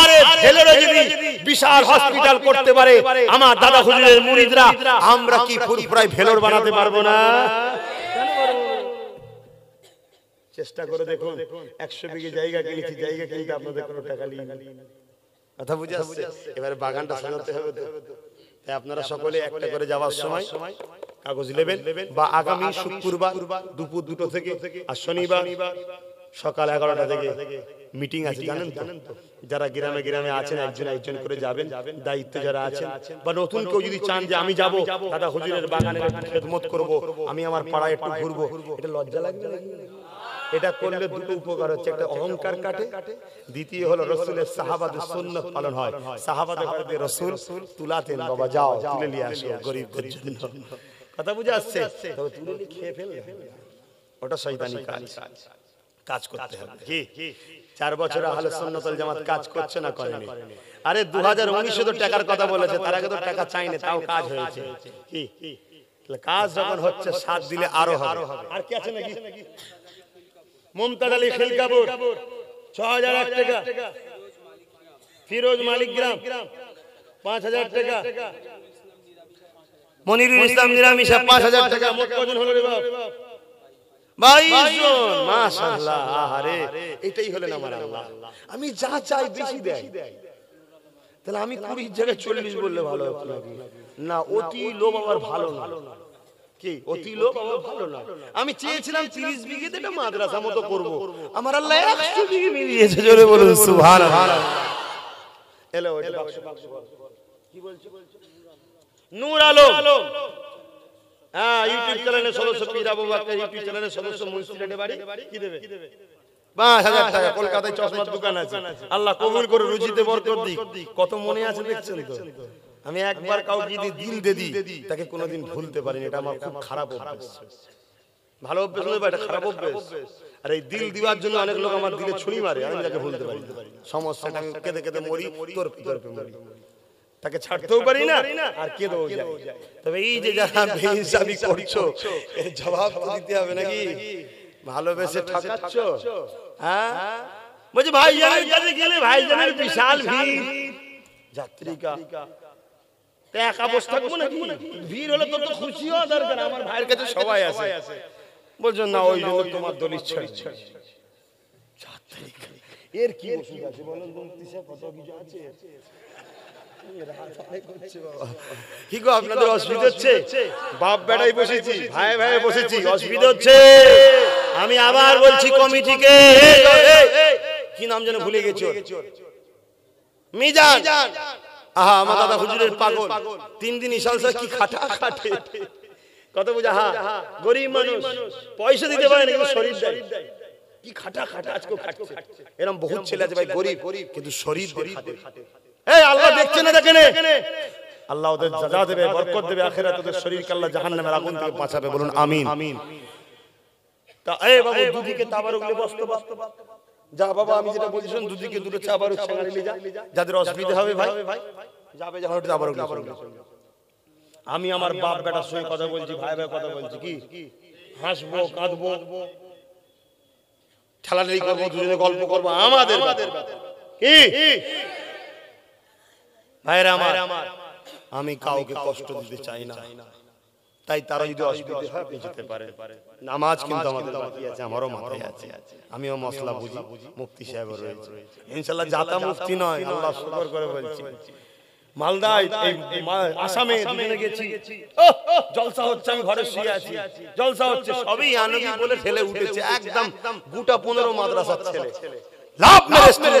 আরে যদি বিশাল হসপিটাল করতে পারে আমার দাদা হুজুরের মুরিদরা আমরা কি ফুরফুরায় ভেলোর বানাতে পারবো না চেষ্টা করে দেখুন একশো বিঘে জায়গা কিনেছি জায়গা কিনতে আপনাদের কোনো টাকা নিয়ে কথা বুঝে আসছে এবারে বাগানটা সাজাতে হবে তাই আপনারা সকলে একটা করে যাওয়ার সময় কাগজ নেবেন বা আগামী শুক্রবার দুপুর দুটো থেকে আর শনিবার সকাল এগারোটা থেকে মিটিং আছে জানেন তো যারা গ্রামে গ্রামে আছেন একজন একজন করে যাবেন দায়িত্ব যারা আছেন বা নতুন কেউ যদি চান যে আমি যাব দাদা হুজুরের বাগানের খেদমত করব আমি আমার পাড়ায় একটু ঘুরবো এটা লজ্জা লাগবে এটা করলে দুটো উপকার হচ্ছে একটা অহংকার কাটে দ্বিতীয় হলো রসুলের সাহাবাদের সুন্নত পালন হয় সাহাবাদের রসুল তুলাতেন বাবা যাও তুলে নিয়ে আসো গরিবদের জন্য কথা বুঝে আসছে খেয়ে ওটা শয়তানি কাজ কাজ করতে হবে চার বছর আহলে সুন্নতল জামাত কাজ করছে না করেনি আরে দু হাজার উনিশে তো টাকার কথা বলেছে তার আগে তো টাকা চাইনি তাও কাজ হয়েছে কি কাজ যখন হচ্ছে সাত দিলে আরো হবে আর কি আছে নাকি মমতাজ আলী খিলকাপুর ছ হাজার এক টাকা ফিরোজ মালিক গ্রাম পাঁচ হাজার টাকা মনিরুল ইসলাম নিরামিষা পাঁচ হাজার টাকা মোট কজন হলো রে বাবা এটাই হলেন আমার আমি যা চাই বেশি দেয় তাহলে আমি কুড়ির জায়গায় চল্লিশ বললে ভালো না অতি লোভ আমার ভালো না কি অতি লোভ আমার আমি চেয়েছিলাম তিরিশ বিঘে একটা মাদ্রাসা মতো করবো আমার আল্লাহ কি নূর আলো হ্যাঁ আমি একবার কাউকে যদি তাকে কোনোদিন ভুলতে পারিনি এটা আমার খুব খারাপ ভালো অভ্যেস খারাপ অভ্যেস আর এই দিল দিওয়ার জন্য অনেক লোক আমার দিলে ছুড়ি মারে আমি তাকে ভুলতে পারি সমস্যাটা কেঁদে কেঁদে মরি তোর মরি তাকে ছাড়তেও পারি না আর কে দেবো তবে এই যে যারা বেহিসাবি করছো এর জবাব দিতে হবে নাকি ভালোবেসে ঠকাচ্ছ হ্যাঁ, হ্যাঁ? বলছে ভাই কাছে গেলে ভাইজানের বিশাল ভিড় যাত্রিকা একা ভিড় হলে তোর তো খুশি হওয়া দরকার আমার ভাইয়ের কাছে সবাই আছে বলছো না ওই জন্য তোমার দলিত যাত্রিকা এর কি ওষুধ আছে বলেন কত কিছু আছে কি গো আপনাদের অসুবিধা হচ্ছে বাপ বেড়াই বসেছি ভাই ভাই বসেছি অসুবিধা হচ্ছে আমি আবার বলছি কমিটিকে কি নাম যেন ভুলে গেছো মিজান আহা আমার দাদা হুজুরের পাগল তিন দিন ইশাল স্যার কি খাটা খাটে কত বুঝা হা গরিব মানুষ পয়সা দিতে পারে না শরীর দেয় কি খাটা খাটা আজকে খাটছে এরকম বহুত ছেলে আছে ভাই গরিব কিন্তু শরীর খাটে খাটে এই আল্লাহ দেখছে না দেখেনে আল্লাহ ওদের জাজা দেবে বরকত দেবে আখেরাত ওদের শরীর আল্লাহ জাহান্নামের আগুন থেকে বাঁচাবে বলুন আমিন আমিন তা এ বাবু দুদিকে তাবারুক নিয়ে বসতো বসতো যা বাবা আমি যেটা বলছি শুন দুদিকে দুটো চাবারুক সাংড়ি নিয়ে যা যাদের অসুবিধা হবে ভাই যাবে যখন ওটা তাবারুক আমি আমার বাপ বেটার সঙ্গে কথা বলছি ভাই ভাই কথা বলছি কি হাসবো কাঁদবো ঠেলাঠেলি করবো দুজনে গল্প করবো আমাদের কি ভাইরা আমার আমি কাউকে কষ্ট দিতে চাই না তাই তারা যদি অসুবিধা হয় যেতে পারে নামাজ কিন্তু আমাদের বাকি আছে আমারও মাথায় আছে আমিও মশলা বুঝি সাহেব রয়েছে জাতা নয় আল্লাহ করে বলছি মালদায় এই আসামে গেছি জলসা হচ্ছে আমি ঘরে শুয়ে আছি জলসা হচ্ছে সবই আনবি বলে ঠেলে উঠেছে একদম গোটা পনেরো মাদ্রাসা ছেলে লাভ মেরে মেরে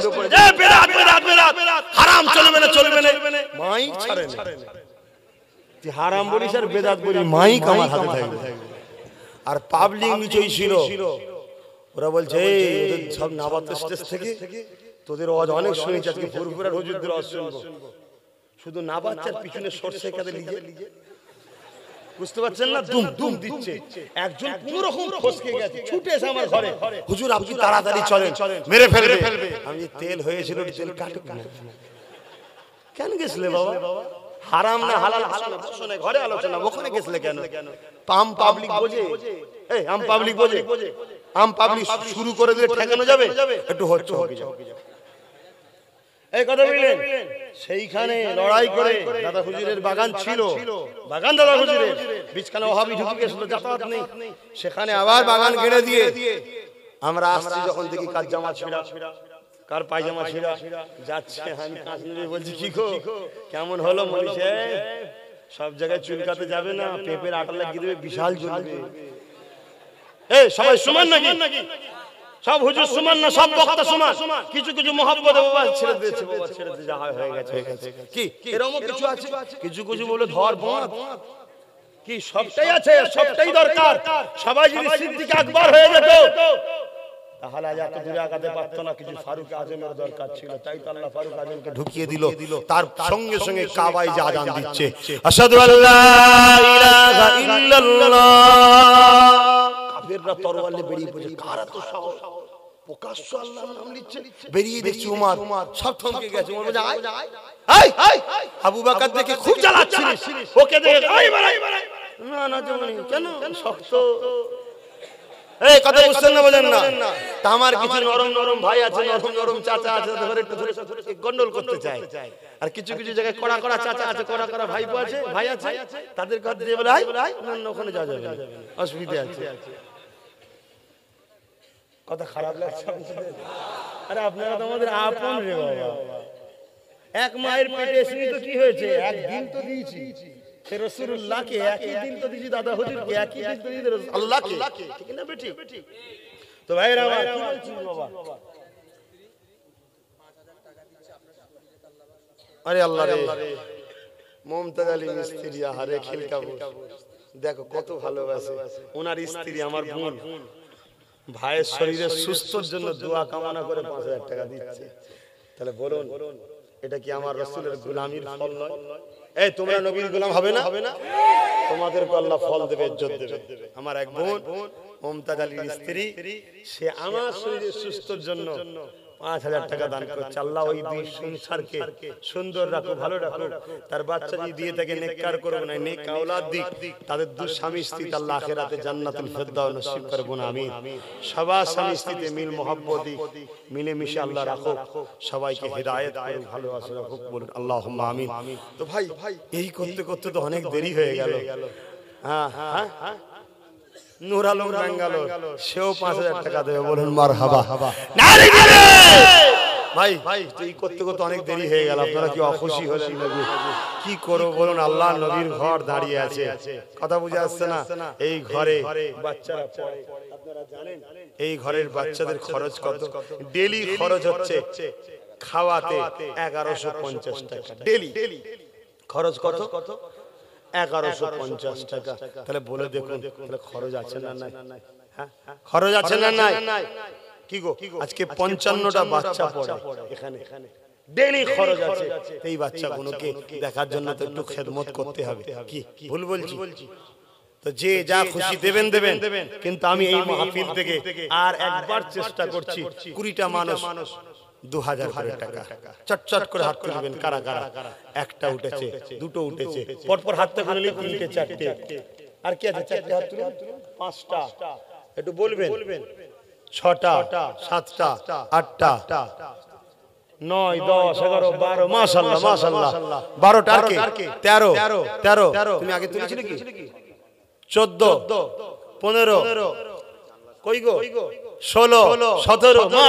বেরাত হারাম চলবে না চলবে না মাই ছাড়ে না তুই হারাম বলিস আর বেদাত বলিস মাই হাতে থাকবে আর পাবলিক ছিল ওরা বলছে এই সব স্টেজ থেকে তোদের আওয়াজ অনেক শুনেছি আজকে আওয়াজ শুনবো শুধু নাবাচ্চার পিছনে সরষে কাদের বুঝতে পারছেন না দুম দুম দিচ্ছে একজন রকম ফসকে গেছে ছুটে এসে আমার ঘরে হুজুর আপনি তাড়াতাড়ি চলেন মেরে ফেলবে আমি তেল হয়েছিল তেল কাটুক কেন গেছিলে বাবা হারাম না হালাল হালাল ঘরে আলোচনা ওখানে গেছিলে কেন পাম পাবলিক বোঝে এই আম পাবলিক বোঝে আম পাবলিক শুরু করে দিলে ঠেকানো যাবে একটু হচ্ছে হচ্ছে সেইখানে লড়াই করে দাদা হুজুরের বাগান ছিল বাগান দাদা হুজুরের বীজখানে অভাবী ঢুকে গেছিল যাতায়াত নেই সেখানে আবার বাগান কেড়ে দিয়ে আমরা আসছি যখন দেখি কাজ জামা ছিঁড়া কার পায়জামা ছিঁড়া যাচ্ছে আমি কাশ্মীরে বলছি কি গো কেমন হলো মনীষে সব জায়গায় চুলকাতে যাবে না পেঁপের আটা লাগিয়ে দেবে বিশাল জ্বলবে এ সবাই সমান নাকি সব হুজুর সমান না সব বক্তা সমান কিছু কিছু মহব্বত বাবা ছেড়ে দিয়েছে বাবা ছেড়ে দিয়ে যাওয়া হয়ে গেছে কি হ্যাঁ, এরকম হ্যাঁ, কিছু আছে কিছু কিছু বলে ধর বর কি সবটাই আছে সবটাই দরকার সবাই যদি সিদ্দিক আকবর হয়ে যেত তাহলে আজ এত দূরে আগাতে পারত না কিছু ফারুক আজমের দরকার ছিল তাই তো আল্লাহ ফারুক আজমকে ঢুকিয়ে দিল তার সঙ্গে সঙ্গে কাবায় যা আদান দিচ্ছে আসাদু আল্লাহ ইলাহা ইল্লাল্লাহ কাফেররা বেরিয়ে কারা তো সাহস প্রকাশ্য নাম নিচ্ছে বেরিয়ে দেখছি উমার সব থমকে গেছে উমার বলে আয় আয় আবু বকর দেখে খুব ওকে দেখে আয় বাড়াই বাড়াই না না কেন শক্ত এই কথা বুঝছেন না বলেন না আমার কিছু নরম নরম ভাই আছে নরম নরম চাচা আছে ধরে একটু ধরে গন্ডল করতে চায় আর কিছু কিছু জায়গায় কড়া কড়া চাচা আছে কড়া কড়া ভাই আছে ভাই আছে তাদের কথা দিয়ে বলে ওখানে যাওয়া যাবে অসুবিধা আছে কথা খারাপ লাগছে আরে আপনারা তো আমাদের আপন রে বাবা এক মায়ের পেটে শুনি তো কি হয়েছে একদিন তো দিয়েছি দিন তো দিয়েছি একই দিন তো দিয়েছি তো ভাইরা আরে আল্লাহ মমতাজ দেখো কত ভালোবাসে ওনার স্ত্রী আমার বোন ভাইয়ের শরীরে সুস্থর জন্য দোয়া কামনা করে পাঁচ হাজার টাকা দিচ্ছে তাহলে বলুন এটা কি আমার রসুলের গুলামির ফল নয় এই তোমরা নবীর গুলাম হবে না হবে না তোমাদের আল্লাহ ফল দেবে ইজ্জত দেবে আমার এক বোন মমতাজ আলীর স্ত্রী সে আমার শরীরে সুস্থর জন্য পাঁচ হাজার টাকা দান করছে আল্লাহ ওই দুই সংসারকে সুন্দর রাখো ভালো রাখো তার বাচ্চা যদি দিয়ে তাকে নেককার করবো না নেক আওলাদ দিক তাদের দু স্বামী স্ত্রী আল্লাহ আখেরাতে জান্নাতুল ফেরদাও নসিব করবো না আমি সবার স্বামী স্ত্রীতে মিল মোহাব্বত মিলেমিশে আল্লাহ রাখো সবাইকে হৃদায়ত করুক ভালোবাসা রাখুক বলুন আল্লাহ আমি তো ভাই ভাই এই করতে করতে তো অনেক দেরি হয়ে গেল হ্যাঁ হ্যাঁ হ্যাঁ নূর আলম সেও পাঁচ হাজার টাকা দেবে বলুন মার হাবা ভাই ভাই করতে করতে অনেক দেরি হয়ে গেল আপনারা কি অখুশি হলেন নাকি কি করবো বলুন আল্লাহ নবীর ঘর দাঁড়িয়ে আছে কথা বুঝে আসছে না এই ঘরে বাচ্চারা আপনারা জানেন এই ঘরের বাচ্চাদের খরচ কত ডেলি খরচ হচ্ছে খাওয়াতে এগারোশো পঞ্চাশ টাকা ডেলি খরচ কত কত এগারোশো পঞ্চাশ টাকা তাহলে বলে দেখুন তাহলে খরচ আছে না নাই খরচ আছে না নাই কি গো আজকে পঞ্চান্নটা বাচ্চা পড়ে এখানে এখানে দেখার জন্য তো একটু খেদমত করতে হবে কি ভুল বলছি তো যে যা খুশি দেবেন দেবেন কিন্তু আমি এই মাহফিল থেকে আর একবার চেষ্টা করছি কুড়িটা মানুষ দু হাজার টাকা কারা কারা একটা উঠেছে দুটো উঠেছে হাত তিনটে চারটে ছটা সাতটা আটটা নয় দশ বারো বারোটা আর তেরো তেরো তুমি আগে তুলেছিলে কি চোদ্দ পনেরো কই গো ষোলো সতেরো কেউ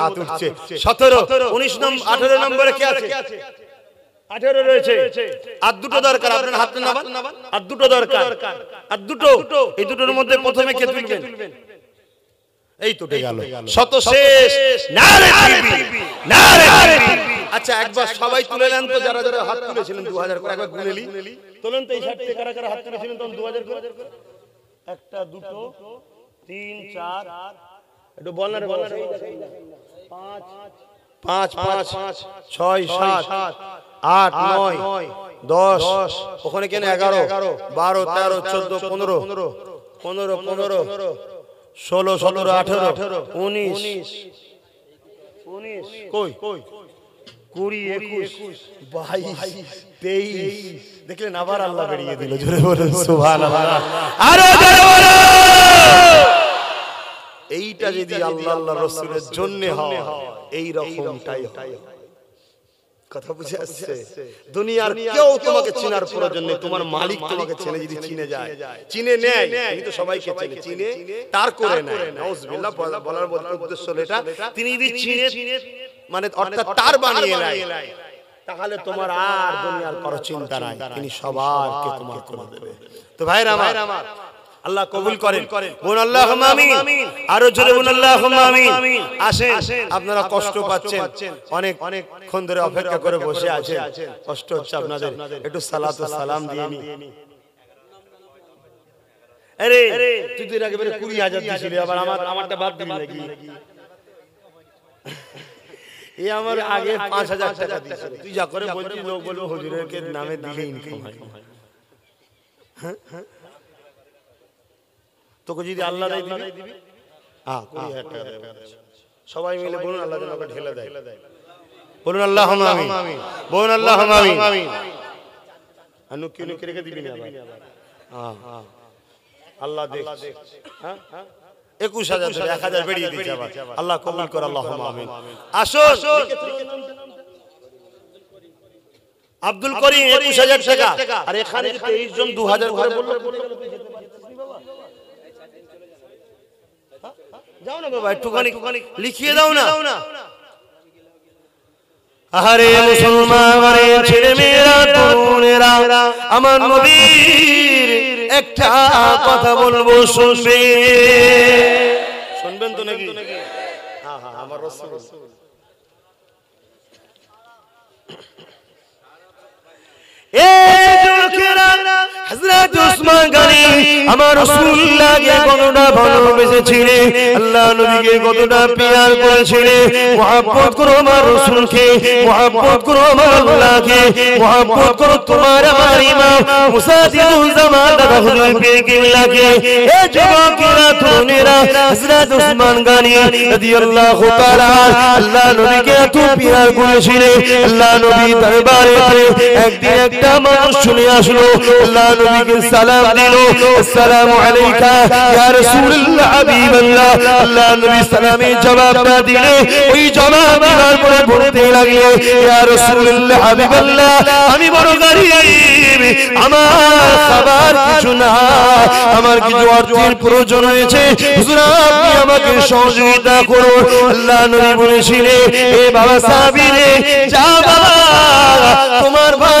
হাত উঠছে সতেরো উনিশ নম্বর আঠেরো নম্বরে আর দুটো দরকার আর দুটো দরকার আর দুটো এই দুটোর মধ্যে প্রথমে কে তুলবেন এই তো গেল শত শেষ না রে না আচ্ছা, আচ্ছা একবার সবাই তুলে নেন তো যারা যারা হাত তুলেছিলেন দু হাজার করে একবার গুনেলি তোলেন তো এই ষাট কারা কারা হাত তুলেছিলেন তখন দু হাজার করে একটা দুটো তিন চার একটু বল না বল পাঁচ পাঁচ পাঁচ ছয় সাত আট নয় দশ দশ ওখানে কেন এগারো বারো তেরো চোদ্দ পনেরো পনেরো পনেরো পনেরো ষোলো সতেরো আঠেরো আঠেরো উনিশ উনিশ কই কই কুড়ি একুশ বাইশ তেইশ দেখলেন আবার আল্লাহ বেরিয়ে দিল জোরে সুভান এইটা যদি আল্লাহ আল্লাহ রসুলের জন্য হয় এই রকমটাই হয় কথা বুঝে আসছে দুনিয়ার কেউ তোমাকে চিনার প্রয়োজন জন্য তোমার মালিক তোমাকে চিনে যদি চিনে যায় চিনে নেয় তো সবাইকে চিনে চিনে তার করে নেয় বলার উদ্দেশ্য হলো এটা তিনি যদি চিনে মানে, মানে অর্থাৎ তার বানিয়ে নেয় তাহলে তোমার আর দুনিয়ার কোনো চিন্তা নাই তিনি সবারকে তোমার করে দেবে তো ভাইরা আমার আল্লাহ কবুল করেন বোন আল্লাহ আমিন আরো জোরে বোন আল্লাহ আমিন আসেন আপনারা কষ্ট পাচ্ছেন অনেক অনেক ক্ষণ ধরে অপেক্ষা করে বসে আছেন কষ্ট হচ্ছে আপনাদের একটু সালাত ও সালাম দিয়ে নি আরে তুই তুই আগে বেরে 20000 দিছিলি আবার আমার আমারটা বাদ দিলি নাকি এ আমার আগে পাঁচ হাজার টাকা দিয়েছিল তুই যা করে বলছি লোক বলবো হজুরেরকে নামে দিলে ইনকাম হয় তোকে যদি আল্লাহ দিবি সবাই মিলে বলুন আল্লাহ যেন ঢেলে দেয় বলুন আল্লাহ আমি বলুন আল্লাহ আমি আর নুকি নুকি রেখে দিবি না আল্লাহ দেখ হ্যাঁ হ্যাঁ একুশ হাজার এক হাজার বেরিয়ে আল্লাহ কবুল আল্লাহ আব্দুল করিম একুশ হাজার টাকা আর এখানে তেইশ জন দু হাজার ঘরে বললো যাও না বাবা একটুখানি লিখিয়ে দাও না মুসলমান ছেলে মেয়েরা আমার নদী একটা কথা বলবো শুনবে শুনবেন তো নাকি হ্যাঁ, হ্যাঁ, আমার রসুল হযরত উসমান গনি আমার রাসূলুল্লাহকে কতটা ভালোবেসেছিলেন আল্লাহ নবীকে কতটা প্রিয়ার করেছিলেন mohabbat করো আমার রাসূলকে mohabbat করো আমার আল্লাহকে mohabbat করো তোমার আমার ইমাম মুসাদিদুল জামান দাদা হুজুর পিরকিল্লাহকে এ যুবকেরা তোমরা হযরত উসমান গনি রাদিয়াল্লাহু তাআলা আল্লাহ নবীকে এত প্রিয়ার করেছিলেন আল্লাহ নবী দরবারে একদিন এক একটা মানুষ শুনে আসলো আল্লাহ নবীকে সালাম দিল আসসালামু আলাইকা ইয়া রাসূলুল্লাহ হাবিবাল্লাহ আল্লাহ নবী সালামে জবাবটা দিলে ওই জবাব দেওয়ার পরে বলতে লাগলো ইয়া রাসূলুল্লাহ হাবিবাল্লাহ আমি বড় গরীব আমার খাবার কিছু না আমার কিছু অর্থের প্রয়োজন হয়েছে হুজুর আপনি আমাকে সহযোগিতা করুন আল্লাহ নবী বলেছিলেন এ বাবা যা বাবা তোমার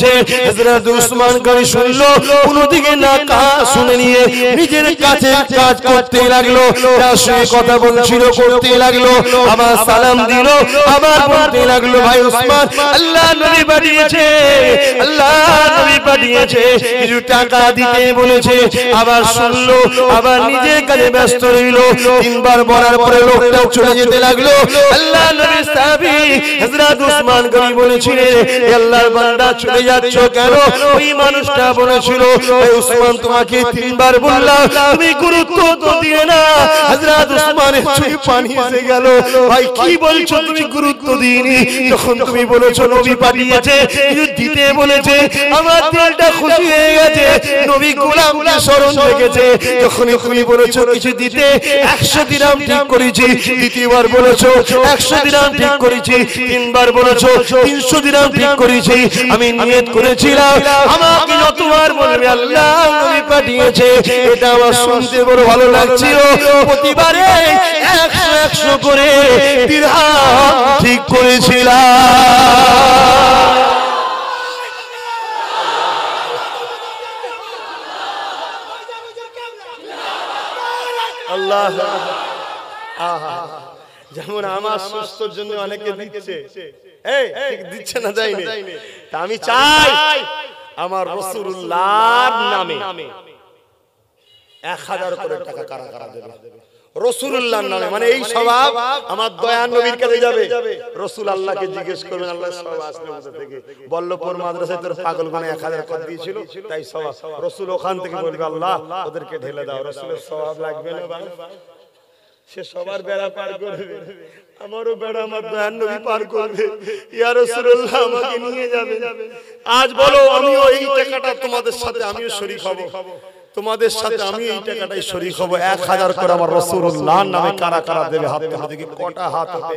বলছে হযরত উসমান গনি শুনলো কোনো দিকে না কা শুনে নিয়ে নিজের কাছে কাজ করতে লাগলো তার সঙ্গে কথা বলছিল করতে লাগলো আমার সালাম দিল আবার বলতে লাগলো ভাই উসমান আল্লাহ নবী পাঠিয়েছে আল্লাহ নবী পাঠিয়েছে কিছু টাকা দিতে বলেছে আবার শুনলো আবার নিজের কাজে ব্যস্ত রইল তিনবার বলার পরে লোকটাও চলে যেতে লাগলো আল্লাহ নবী সাহাবী হযরত উসমান গনি বলেছিলেন এ আল্লাহর বান্দা চলে যাচ্ছ কেন ওই মানুষটা বলেছিল উসমান তোমাকে তিনবার বললাম তুমি গুরুত্ব তো দিলে না হযরত উসমানের চোখে পানি এসে গেল ভাই কি বলছো তুমি গুরুত্ব দিইনি যখন তুমি বলেছো নবী পাঠিয়েছে দিতে বলেছে আমার দিলটা খুশি হয়ে গেছে নবী গোলামকে স্মরণ রেখেছে যখন তুমি বলেছো কিছু দিতে 100 দিরাম ঠিক করেছি দ্বিতীয়বার বলেছো 100 দিরাম ঠিক করেছি তিনবার বলেছো 300 দিরাম ঠিক করেছি আমি নিয়ে নিয়ত করেছিলাম আমাকে যতবার বলবে আল্লাহ নবী পাঠিয়েছে এটা আমার শুনতে বড় ভালো লাগছিল প্রতিবারে একশো একশো করে ঠিক করেছিলাম আল্লাহ আহা যেমন আমার সুস্থর জন্য অনেকে দিচ্ছে এই দিচ্ছে না যাইনি আমি চাই আমার রসুল্লাহ নামে এক হাজার করে টাকা কারা কারা দেবে নামে মানে, মানে এই স্বভাব আমার দয়ান নবীর কাছে যাবে রসুল আল্লাহকে জিজ্ঞেস করবেন আল্লাহ সব মাদ্রাসায় তোর পাগল মানে এক হাজার কর দিয়েছিল তাই স্বভাব রসুল ওখান থেকে বলবে আল্লাহ ওদেরকে ঢেলে দাও রসুলের স্বভাব লাগবে না সে সবার বেড়া পার করবে আমারও বেড়া আমার দয়ান নবী পার করবে ইয়া রাসূলুল্লাহ আমাকে নিয়ে যাবে আজ বলো আমিও এই টাকাটা তোমাদের সাথে আমিও শরীক হব তোমাদের সাথে আমি এই টাকাটাই শরীক হব 1000 করে আমার রাসূলুল্লাহ নামে কারা কারা দেবে হাতে হাতে কটা হাত হবে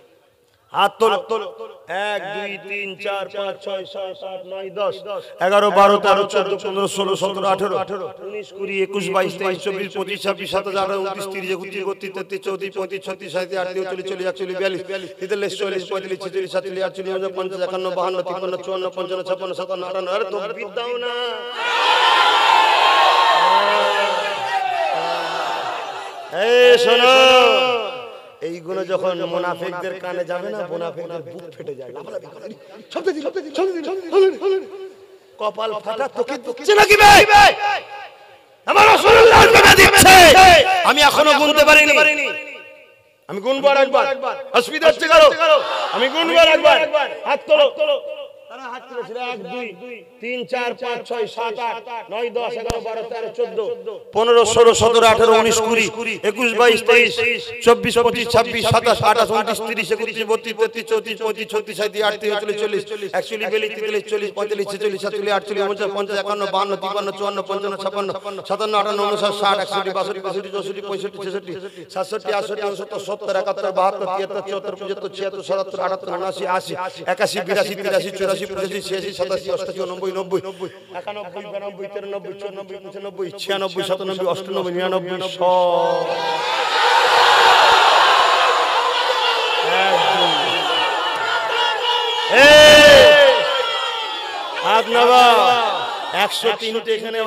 হাত তোলো এক দুই তিন চার পাঁচ ছয় ছয় সাত নয় দশ এগারো বারো তেরো চোদ্দ পনেরো ষোলো সতেরো আঠেরো আঠেরো উনিশ কুড়ি একুশ বাইশ তেইশ চব্বিশ পঁচিশ ছাব্বিশ সাতাশ আঠারো উনত্রিশ তিরিশ একত্রিশ একত্রিশ তেত্রিশ চৌত্রিশ পঁয়ত্রিশ ছত্রিশ সাঁত্রিশ আটত্রিশ চল্লিশ চল্লিশ একচল্লিশ বিয়াল্লিশ তেতাল্লিশ চল্লিশ পঁয়তাল্লিশ ছেচল্লিশ সাতচল্লিশ আটচল্লিশ হাজার পঞ্চাশ একান্ন বাহান্ন তিপ্পান্ন চুয়ান্ন পঞ্চান্ন ছাপ্পান্ন সাতান্ন আটান্ন আরে তো বিদ্যাও না এই শোনো এইগুলো যখন মুনাফিকদের কানে যাবে না মুনাফিকদের বুক ফেটে যাবে কপাল ফাটা তোকে দিচ্ছে নাকি আমার রাসূলুল্লাহ টাকা দিচ্ছে আমি এখনো গুনতে পারিনি আমি গুনবো আরেকবার অসুবিধা হচ্ছে কারো আমি গুনবো আরেকবার হাত তোলো পনেরো ষোলো সতেরো আঠেরো উনিশ কুড়ি একুশ বাইশ তেইশ চব্বিশ পঁচিশ ছাব্বিশ সাতাশ আঠাশ উনত্রিশ তিরিশ একত্রিশ বত্রিশ তেত্রিশ চৌত্রিশ পঁচিশ ছত্রিশ সাঁত্রিশ চল্লিশ চল্লিশ একচল্লিশ বিয়াল্লিশ চল্লিশ পঁয়তাল্লিশ ছেচল্লিশ সাতচল্লিশ আটচল্লিশ উনচাশ পঞ্চাশ একান্ন বাহান্ন তিপান্ন চুয়ান্ন পঞ্চান্ন ছাপান্ন সাতান্ন আটান্ন উনষাট ষাট একষট্টি পঁয়ষট্টি সাতষট্টি আটষট্টি উনসত্তর সত্তর একাত্তর বাহাত্তর তিয়াত্তর চুয়াত্তর পঁচাত্তর ছিয়াত্তর সাতাত্তর আশি একাশি বিরাশি তিরাশি চুরাশি চুরাশি পঁচাশি ছিয়াশি সাতাশি অষ্টাশি নব্বই নব্বই একানব্বই বিরানব্বই তিরানব্বই চুরানব্বই পঁচানব্বই ছিয়ানব্বই সাতানব্বই অষ্টানব্বই নিরানব্বই শ একশো তিনটে এখানে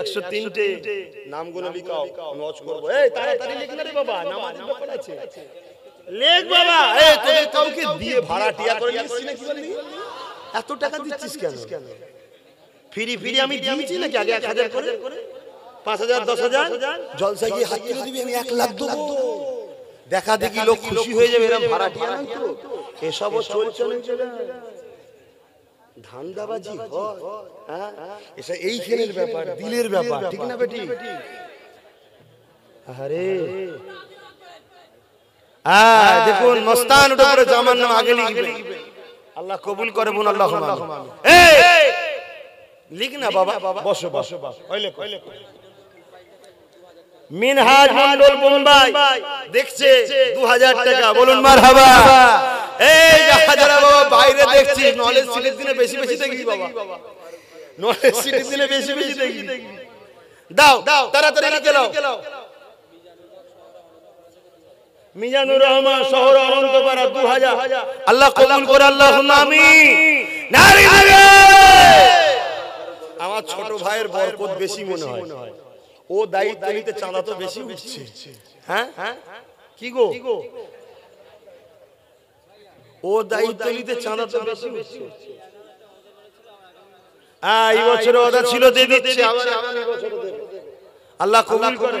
একশো তিনটে নামগুলো লিখাও নজ করবো তাড়াতাড়ি লিখলে বাবা নামাজের আছে লেখ বাবা কাউকে দিয়ে ভাড়াটিয়া করে বললি এত টাকা দিচ্ছিস কেন ফিরি আমি দিয়েছি নাকি আগে এক হাজার করে পাঁচ হাজার দশ হাজার জলসা গিয়ে হাত দিবি আমি এক লাখ দেখা দেখি লোক খুশি হয়ে যাবে এরকম ভাড়াটিয়া নাই তো এসব চলছে ধান্দাবাজি হয় এসব এই খেলের ব্যাপার দিলের ব্যাপার ঠিক না বেটি আরে হ্যাঁ দেখুন মস্তান উঠে নাম আগে লিখবে আল্লাহ কবুল করে বোন আল্লাহ লিখ না বাবা বসো বসো বসো দেখছে দু হাজার টাকা বলুন মার হাবা যারা বাবা বাইরে দেখছি নলেজ বেশি বেশি দাও দাও তাড়াতাড়ি মিজানুর রহমান শহর অনন্তপাড়া দু আল্লাহ কবুল করে আল্লাহ আমি আমার ছোট ভাইয়ের বরকত বেশি মনে হয় ও দায়িত্ব নিতে চাঁদা তো বেশি উঠছে হ্যাঁ হ্যাঁ কি গো ও দায়িত্ব নিতে চাঁদা তো বেশি উঠছে এই বছরে ছিল দিয়ে আল্লাহ কবুল করে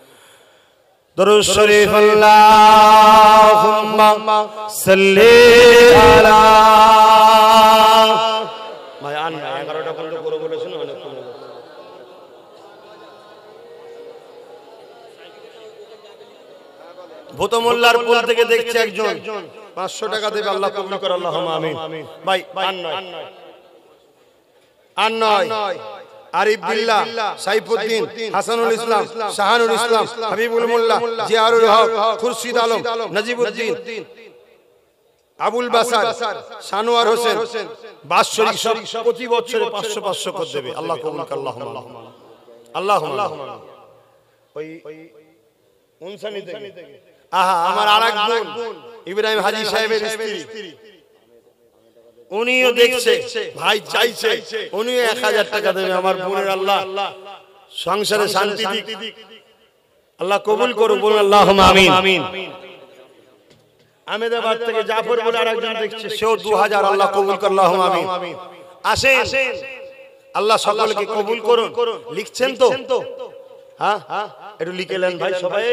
درود شریف اللهم صل علی ভাই আন 11টা বন্ধ করে বলেছেন অনেক ভূতমোল্লার পুল থেকে দেখছে একজন 500 টাকা দেবে আল্লাহ কবুল করে আল্লাহুম্মা আমিন ভাই আন নয় আন নয় আরিফ বিল্লা সাইফুদ্দিন হাসানুল ইসলাম শাহানুল ইসলাম হাবিবুল মোল্লা জিয়ারুল হক খুরশিদ আলম নজিবুদ্দিন আবুল বাসার সানোয়ার হোসেন বাৎসরিক সব প্রতি বছরে পাঁচশো পাঁচশো করে দেবে আল্লাহ কবুল আল্লাহ আল্লাহ আল্লাহ ওই উনসানি থেকে আহা আমার আর এক বোন ইব্রাহিম হাজি সাহেবের স্ত্রী উনিও দেখছে ভাই চাইছে উনিও এক হাজার টাকা দেবে আমার বোনের আল্লাহ সংসারে শান্তি দিক আল্লাহ কবুল করুন বলুন আল্লাহ আমিন আহমেদাবাদ থেকে জাফর দু হাজার আল্লাহ কবুল কবুল করুন লিখছেন তো হ্যাঁ? একটু লিখে নেন ভাই সবাই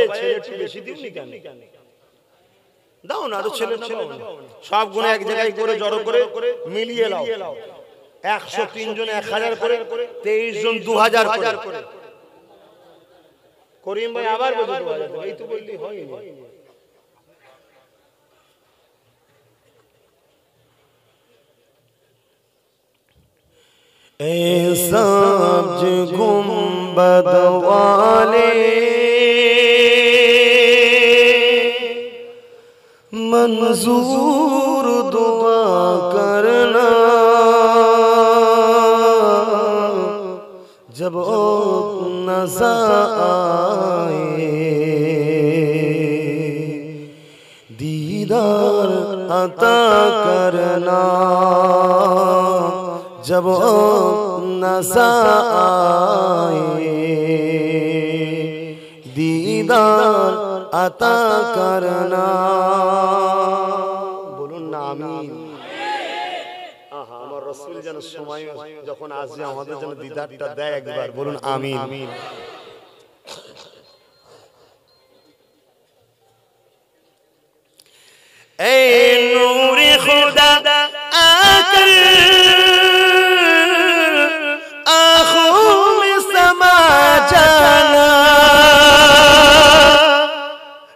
বেশি দিন দাও না আরো ছেলে ছেলে সব গুণ এক জায়গায় করে জড়ো করে মিলিয়ে নাও একশো তিন জন এক হাজার করে তেইশ জন দু হাজার করে করিম ভাই আবার এই তো বললি হয় ए सब्ज गुम्बद منظور دعا کرنا جب آئے دیدار عطا کرنا جب آئے دیدار আতা করনা বলুন না আমিন আমার রাসূল যেন সময় যখন আসবে আমাদের জন্য দিদারটা দেয় একবার বলুন আমি আমিন এই নূর খোদা আকর আঁখোं में समा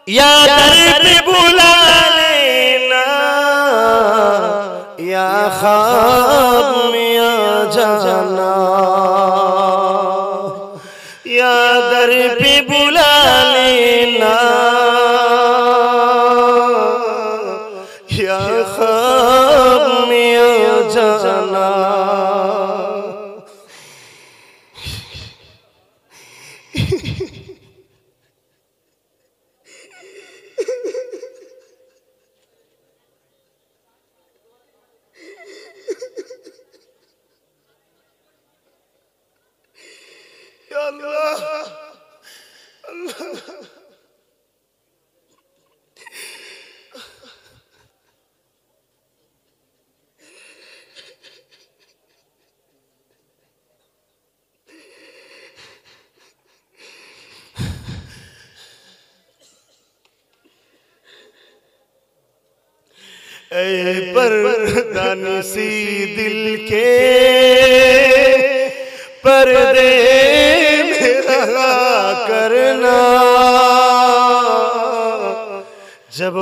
या दर्द बुला लेना या खा اے پردن سی دل کے پردے میرا کرنا جب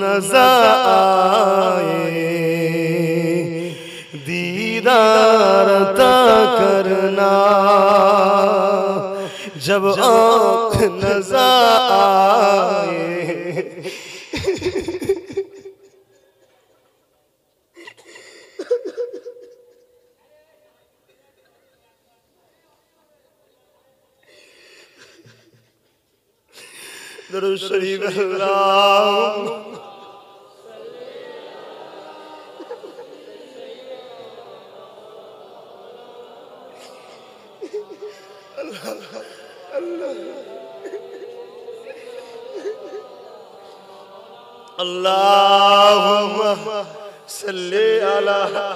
نظا آئے دیدار عطا کرنا جب آنکھ نظر آئے شری شریف اللہ اللہم سلے آلہ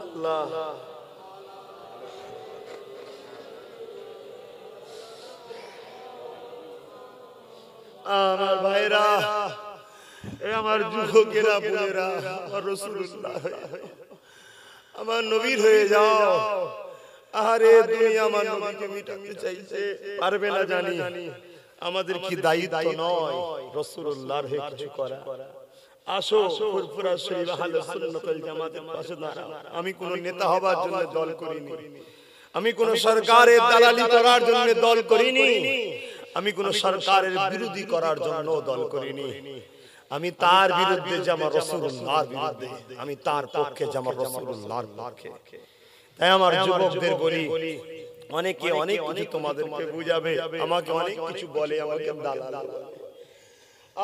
اللہ আমার ভাইরা এ আমার যুবকেরা বোনেরা আমার রসুল্লাহ আমার নবীর হয়ে যাও আরে তুমি আমার নবীকে মিটাতে চাইছে পারবে না জানি আমাদের কি দায়িত্ব নয় রসুল্লাহর হয়ে কিছু করা আসো ফুরফুরা শরীফ আহলে সুন্নাতুল জামাতের পাশে দাঁড়াও আমি কোন নেতা হবার জন্য দল করিনি আমি কোন সরকারের দালালি করার জন্য দল করিনি আমি কোন সরকারের বিরোধী করার জন্য দল করিনি আমি তার বিরুদ্ধে জামা রসুল্লাহর বিরুদ্ধে আমি তার পক্ষে জামা রসুল্লাহর পক্ষে তাই আমার যুবকদের বলি অনেকে অনেক কিছু তোমাদেরকে বুঝাবে আমাকে অনেক কিছু বলে আমাকে দালাল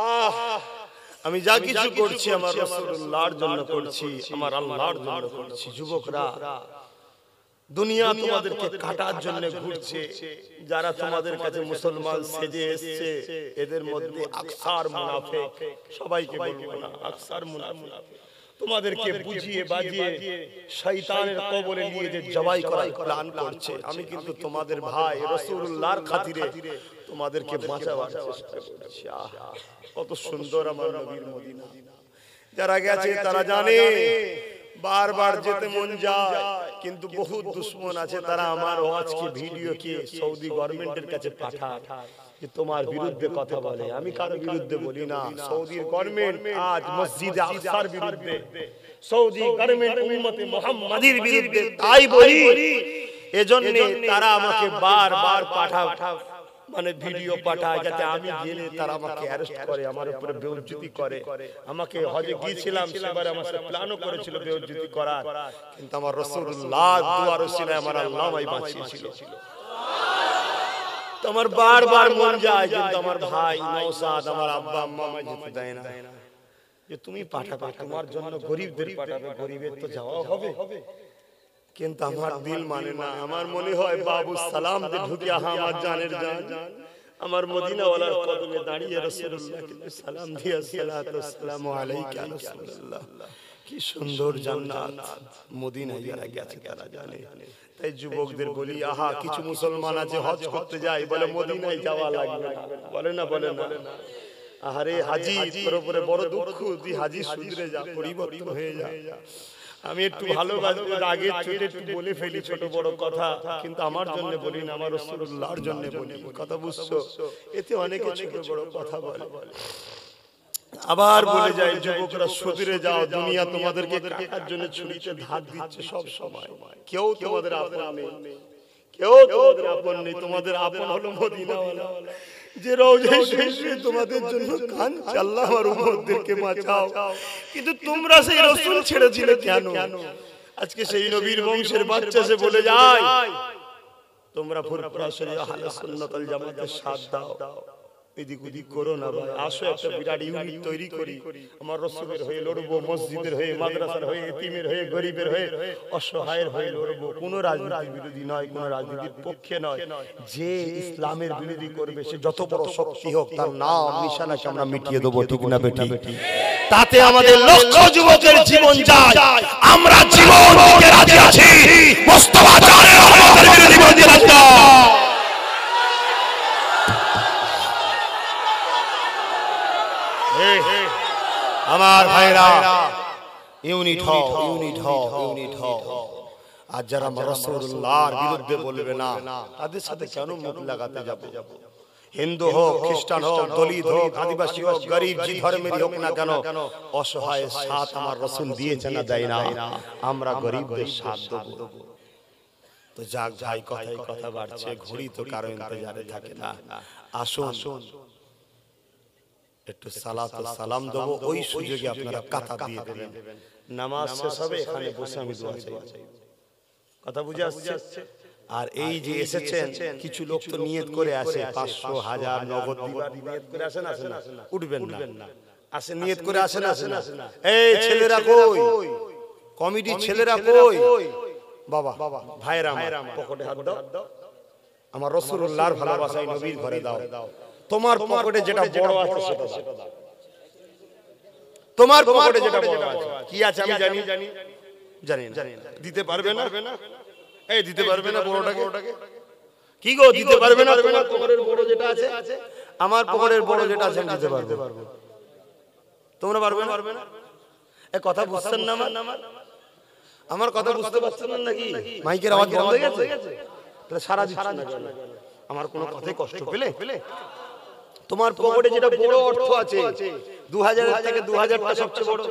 আহ আমি যা কিছু করছি আমার রসুল্লাহর জন্য করছি আমার আল্লাহর জন্য করছি যুবকরা দুনিয়া তোমাদেরকে কাটার জন্য ঘুরছে যারা তোমাদের কাছে মুসলমান সেজে এসছে এদের মধ্যে আকসার মুনাফে সবাইকে বলবো না আকসার মুনাফে তোমাদেরকে বুঝিয়ে বাজিয়ে শয়তানের কবরে নিয়ে যে জবাই করার প্ল্যান করছে আমি কিন্তু তোমাদের ভাই রাসূলুল্লাহর খাতিরে তোমাদেরকে বাঁচাবার চেষ্টা করছি কত সুন্দর আমার নবীর মদিনা যারা গেছে তারা জানে বারবার যেতে মন যায় কিন্তু বহু দুশ্মন আছে তারা আমার ওয়াজকে ভিডিওকে সৌদি গভর্নমেন্টের কাছে পাঠায় যে তোমার বিরুদ্ধে কথা বলে আমি কারো বিরুদ্ধে বলি না সৌদির গভর্নমেন্ট আজ মসজিদে আফসার বিরুদ্ধে সৌদি গভর্নমেন্ট উম্মতে মুহাম্মাদির বিরুদ্ধে তাই বলি এজন্য তারা আমাকে বারবার পাঠায় মানে, মানে ভিডিও পাঠায় যাতে আমি গেলে তারা আমাকে অ্যারেস্ট করে আমার উপরে বেউজ্জুতি করে আমাকে হজে গিয়েছিলাম সেবার আমার সাথে প্ল্যানও করেছিল বেউজ্জুতি করা কিন্তু আমার রসুল্লাহ দুয়ার ছিল আমার আল্লাহ আমায় বাঁচিয়েছিল তোমার বারবার মন যায় কিন্তু আমার ভাই নওসাদ আমার আব্বা আম্মা আমায় যেতে দেয় না যে তুমি পাঠাবে তোমার জন্য গরিবদের পাঠাবে গরিবের তো যাওয়া হবে কিন্তু আমার দিল মানে না মানে আমার মনে হয় বাবু সালাম দিয়ে ঢুকে আমার জানের জান আমার মদিনাওয়ালার কদমে দাঁড়িয়ে রাসূলুল্লাহকে কিন্তু সালাম দিয়ে সালাতু সালামু আলাইকা রাসূলুল্লাহ কি সুন্দর জান্নাত মদিনা যারা গেছে তারা জানে তাই যুবকদের বলি আহা কিছু মুসলমান আছে হজ করতে যায় বলে মদিনায় যাওয়া লাগবে বলে না বলে না আহারে হাজি তোর উপরে বড় দুঃখ দি হাজি সুদরে যা পরিবর্তন হয়ে যায় আমি একটু ভালো আগে ছুটে একটু বলে ফেলি ছোট বড় কথা কিন্তু আমার জন্য বলি না আমার রসুল্লাহর জন্য বলি কথা বুঝছো এতে অনেকে ছোট বড় কথা বলে আবার বলে যায় যুবকরা যাও দুনিয়া তোমাদেরকে টাকার জন্য ছুরিতে ধার দিচ্ছে সব সময় কেউ তোমাদের আপন নেই কেউ তোমাদের আপন নেই তোমাদের আপন হলো যে রওজায় তোমাদের জন্য কান আল্লাহ আমার উম্মতদেরকে বাঁচাও কিন্তু তোমরা সেই রাসূল ছেড়েছিলে দিলে কেন আজকে সেই নবীর বংশের বাচ্চা সে বলে যায় তোমরা ফুরফুরা শরীয়ত আহলে সুন্নাত জামাতের সাথ দাও এদিক ওদিক করো না ভাই আসো একটা বিরাট ইউনিট তৈরি করি আমার রসুলের হয়ে লড়বো মসজিদের হয়ে মাদ্রাসার হয়ে এতিমের হয়ে গরিবের হয়ে অসহায়ের হয়ে লড়বো বিরোধী নয় রাজনীতির পক্ষে নয় যে ইসলামের বিরোধী করবে সে যত বড় শক্তি হোক তার নাম আমরা মিটিয়ে দেবো ঠিক না বেটি তাতে আমাদের লক্ষ যুবকের জীবন যায় আমরা জীবন রাজি আছি মোস্তফা জানে আমাদের বিরোধী বন্ধু আমার ভাইরা ইউনিট হ ইউনিট হ ইউনিট হ আর যারা রাসূলুল্লাহর বিরুদ্ধে বলবে না তাদের সাথে কেন মুখ লাগাতে যাব হিন্দু হোক খ্রিস্টান হোক দলিত হোক আদিবাসী হোক গরিব যে ধর্মের হোক না কেন অসহায় সাথ আমার রসুল দিয়েছে না দেয় না আমরা গরিবদের সাথ দেবো তো যাক যাই কথাই কথা বাড়ছে ঘড়ি তো কারো ইন্তজারে থাকে না আসুন একটু সালাত সালাম দেবো ওই সুযোগে আপনারা কথা দিয়ে দেবেন নামাজ শেষ হবে এখানে বসে আমি দোয়া চাই কথা বুঝে আসছে আর এই যে এসেছেন কিছু লোক তো নিয়ত করে আসে পাঁচশো হাজার নগদ নিয়ত করে আসেন আসেন উঠবেন না আসে নিয়ত করে আসেন আসেন এই ছেলেরা কই কমিটি ছেলেরা কই বাবা ভাইরা পকেটে হাত দাও আমার রসুল্লাহর ভালোবাসায় নবীর ঘরে দাও তোমার পকেটে যেটা বড় আছে সেটা দাও তোমার পকেটে যেটা বড় আছে কি আছে আমি জানি জানি জানি না দিতে পারবে না এই দিতে পারবে না বড়টাকে কি গো দিতে পারবে না তোমার পকেটের বড় যেটা আছে আমার পকেটের বড় যেটা আছে দিতে পারবে তোমরা পারবে না পারবে না এ কথা বুঝছেন না আমার আমার কথা বুঝতে পারছেন না নাকি মাইকের আওয়াজ বন্ধ হয়ে গেছে তাহলে সারা দিচ্ছেন না আমার কোনো কথাই কষ্ট পেলে তোমার পকেটে যেটা বড় অর্থ আছে দু হাজার থেকে দু হাজারটা সবচেয়ে বড়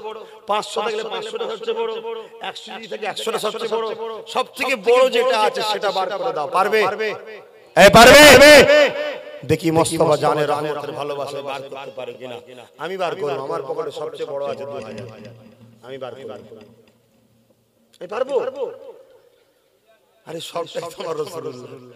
পাঁচশো থেকে পাঁচশোটা সবচেয়ে বড় একশো থেকে একশোটা সবচেয়ে বড় সব থেকে বড় যেটা আছে সেটা বার করে দাও পারবে পারবে দেখি মোস্তফা জানে রহমতের ভালোবাসে বার করতে পারে কিনা আমি বার করব আমার পকেটে সবচেয়ে বড় আছে দু হাজার আমি বার করব আমি পারবো আরে সবটাই তোমার রাসূলুল্লাহ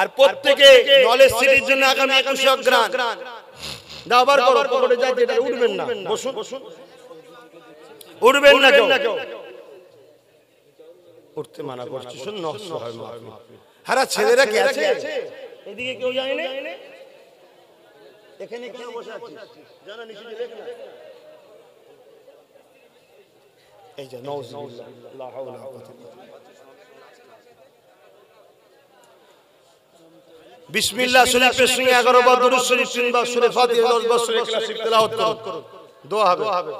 আর প্রত্যেকে নলেজ সিটির জন্য আগামী একুশে অগ্রাণ দাবার করো যাই যেটা উঠবেন না বসুন উঠবেন না কেউ উঠতে মানা করছি শুন নষ্ট হয় হারা ছেলেরা কে আছে এদিকে কেউ এখানে কেউ বসে আছে জানা না এই যে নওজ বিসমিল্লাহ শরীফের সঙ্গে এগারো বার শরীফ সুরে ফাতিহা দশ বার সুরে তেলাওয়াত করুন দোয়া হবে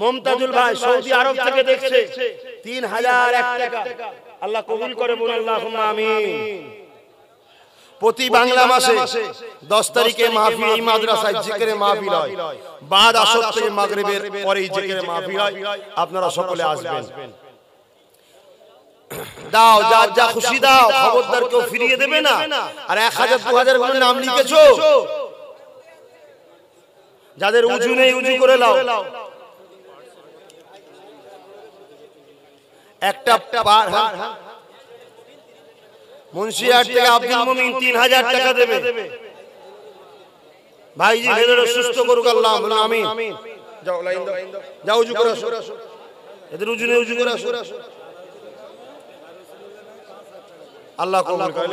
মমতাজুল ভাই সৌদি আরব থেকে দেখছে তিন হাজার এক টাকা আল্লাহ কবুল করে আল্লাহ আমিন প্রতি বাংলা মাসে দশ তারিখে মাহফিল মাদ্রাসায় জিকের মাহফিল হয় বাদ আসর থেকে মাগরিবের পরে জিকের মাহফিল হয় আপনারা সকলে আসবেন দাও যা যা খুশি দাও খবরদার কেউ ফিরিয়ে দেবে না আর এক হাজার দু হাজার করে নাম লিখেছো যাদের উঁচু নেই উঁচু করে লাও একটা থেকে আব্দুল তিন হাজার টাকা দেবে ভাইজি ভেতরে সুস্থ করুক আল্লাহ যাও যাও করে এদের নেই করে আসো আল্লাহ কবুল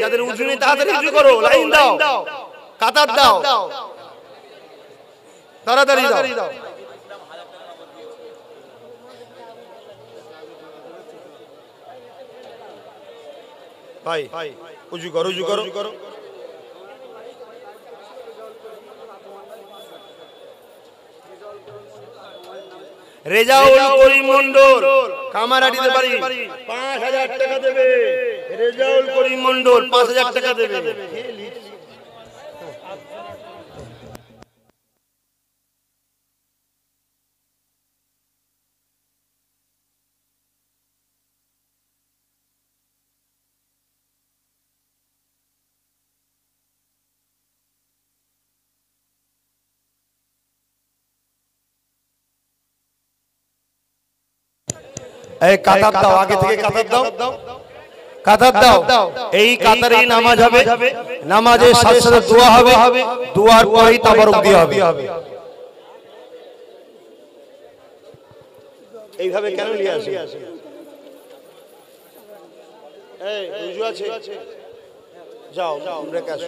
যাদের উঠুনি তাড়াতাড়ি করো লাইন দাও কাতার দাও তাড়াতাড়ি দাও ভাই উজু করো উজু করো রেজাউল করিম মন্ডল কামারাটিতে পারি পাঁচ হাজার টাকা দেবে রেজাউল করিম মন্ডল পাঁচ হাজার টাকা দেবে এই কাতার দাও আগে থেকে কাতার দাও কাতার দাও এই কাতারেই নামাজ হবে নামাজে সাথে সাথে দোয়া হবে দোয়ার পরেই তাবারক দিয়ে হবে এইভাবে কেন নিয়ে আসি এই যাও আমরা কাছে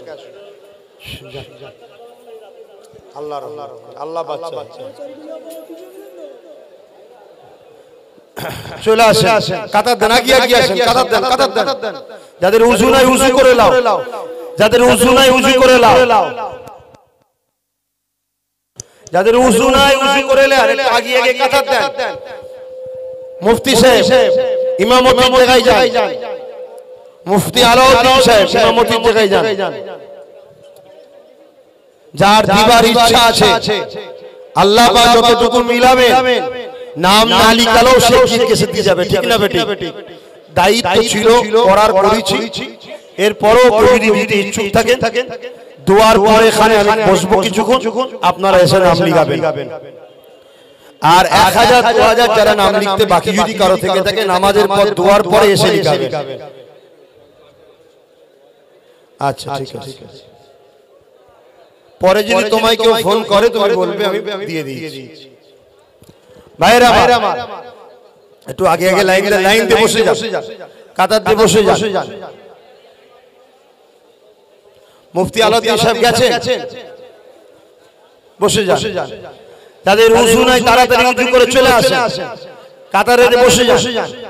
আল্লাহ আল্লাহ বাচ্চা চলে আসেন কাতার দেন আসেন কাতার দেন কাতার দেন যাদের নাই করে লাও যাদের নাই করে লাও যাদের নাই করে আরে কাতার দেন মুফতি সাহেব ইমামতির জায়গায় যান মুফতি আলাউদ্দিন সাহেব জায়গায় যান যার দিবার ইচ্ছা আছে আল্লাহ যতটুকু মিলাবেন নাম না লিখালেও সে পীরকে সে দিয়ে যাবে ঠিক না বেটি দায়িত্ব ছিল করার করেছি এরপরও প্রবীণ যদি ইচ্ছুক থাকেন দুয়ার পরে এখানে আমি বসবো কিছুক্ষণ আপনারা এসে নাম লিখাবেন আর এক হাজার দু হাজার যারা নাম লিখতে বাকি যদি কারো থেকে থাকে নামাজের পর দুয়ার পরে এসে লিখাবেন আচ্ছা, আচ্ছা ঠিক আছে পরে যদি তোমায় কেউ ফোন করে তুমি বলবে আমি দিয়ে দিয়েছি একটু আগে আগে লাইন লাইন দিয়ে বসে যা কাতার দিয়ে বসে যান মুফতি আলাউদ্দিন সাহেব গেছে বসে যা তাদের উঁচু নাই তারা উঁচু করে চলে আসে কাতারে বসে যা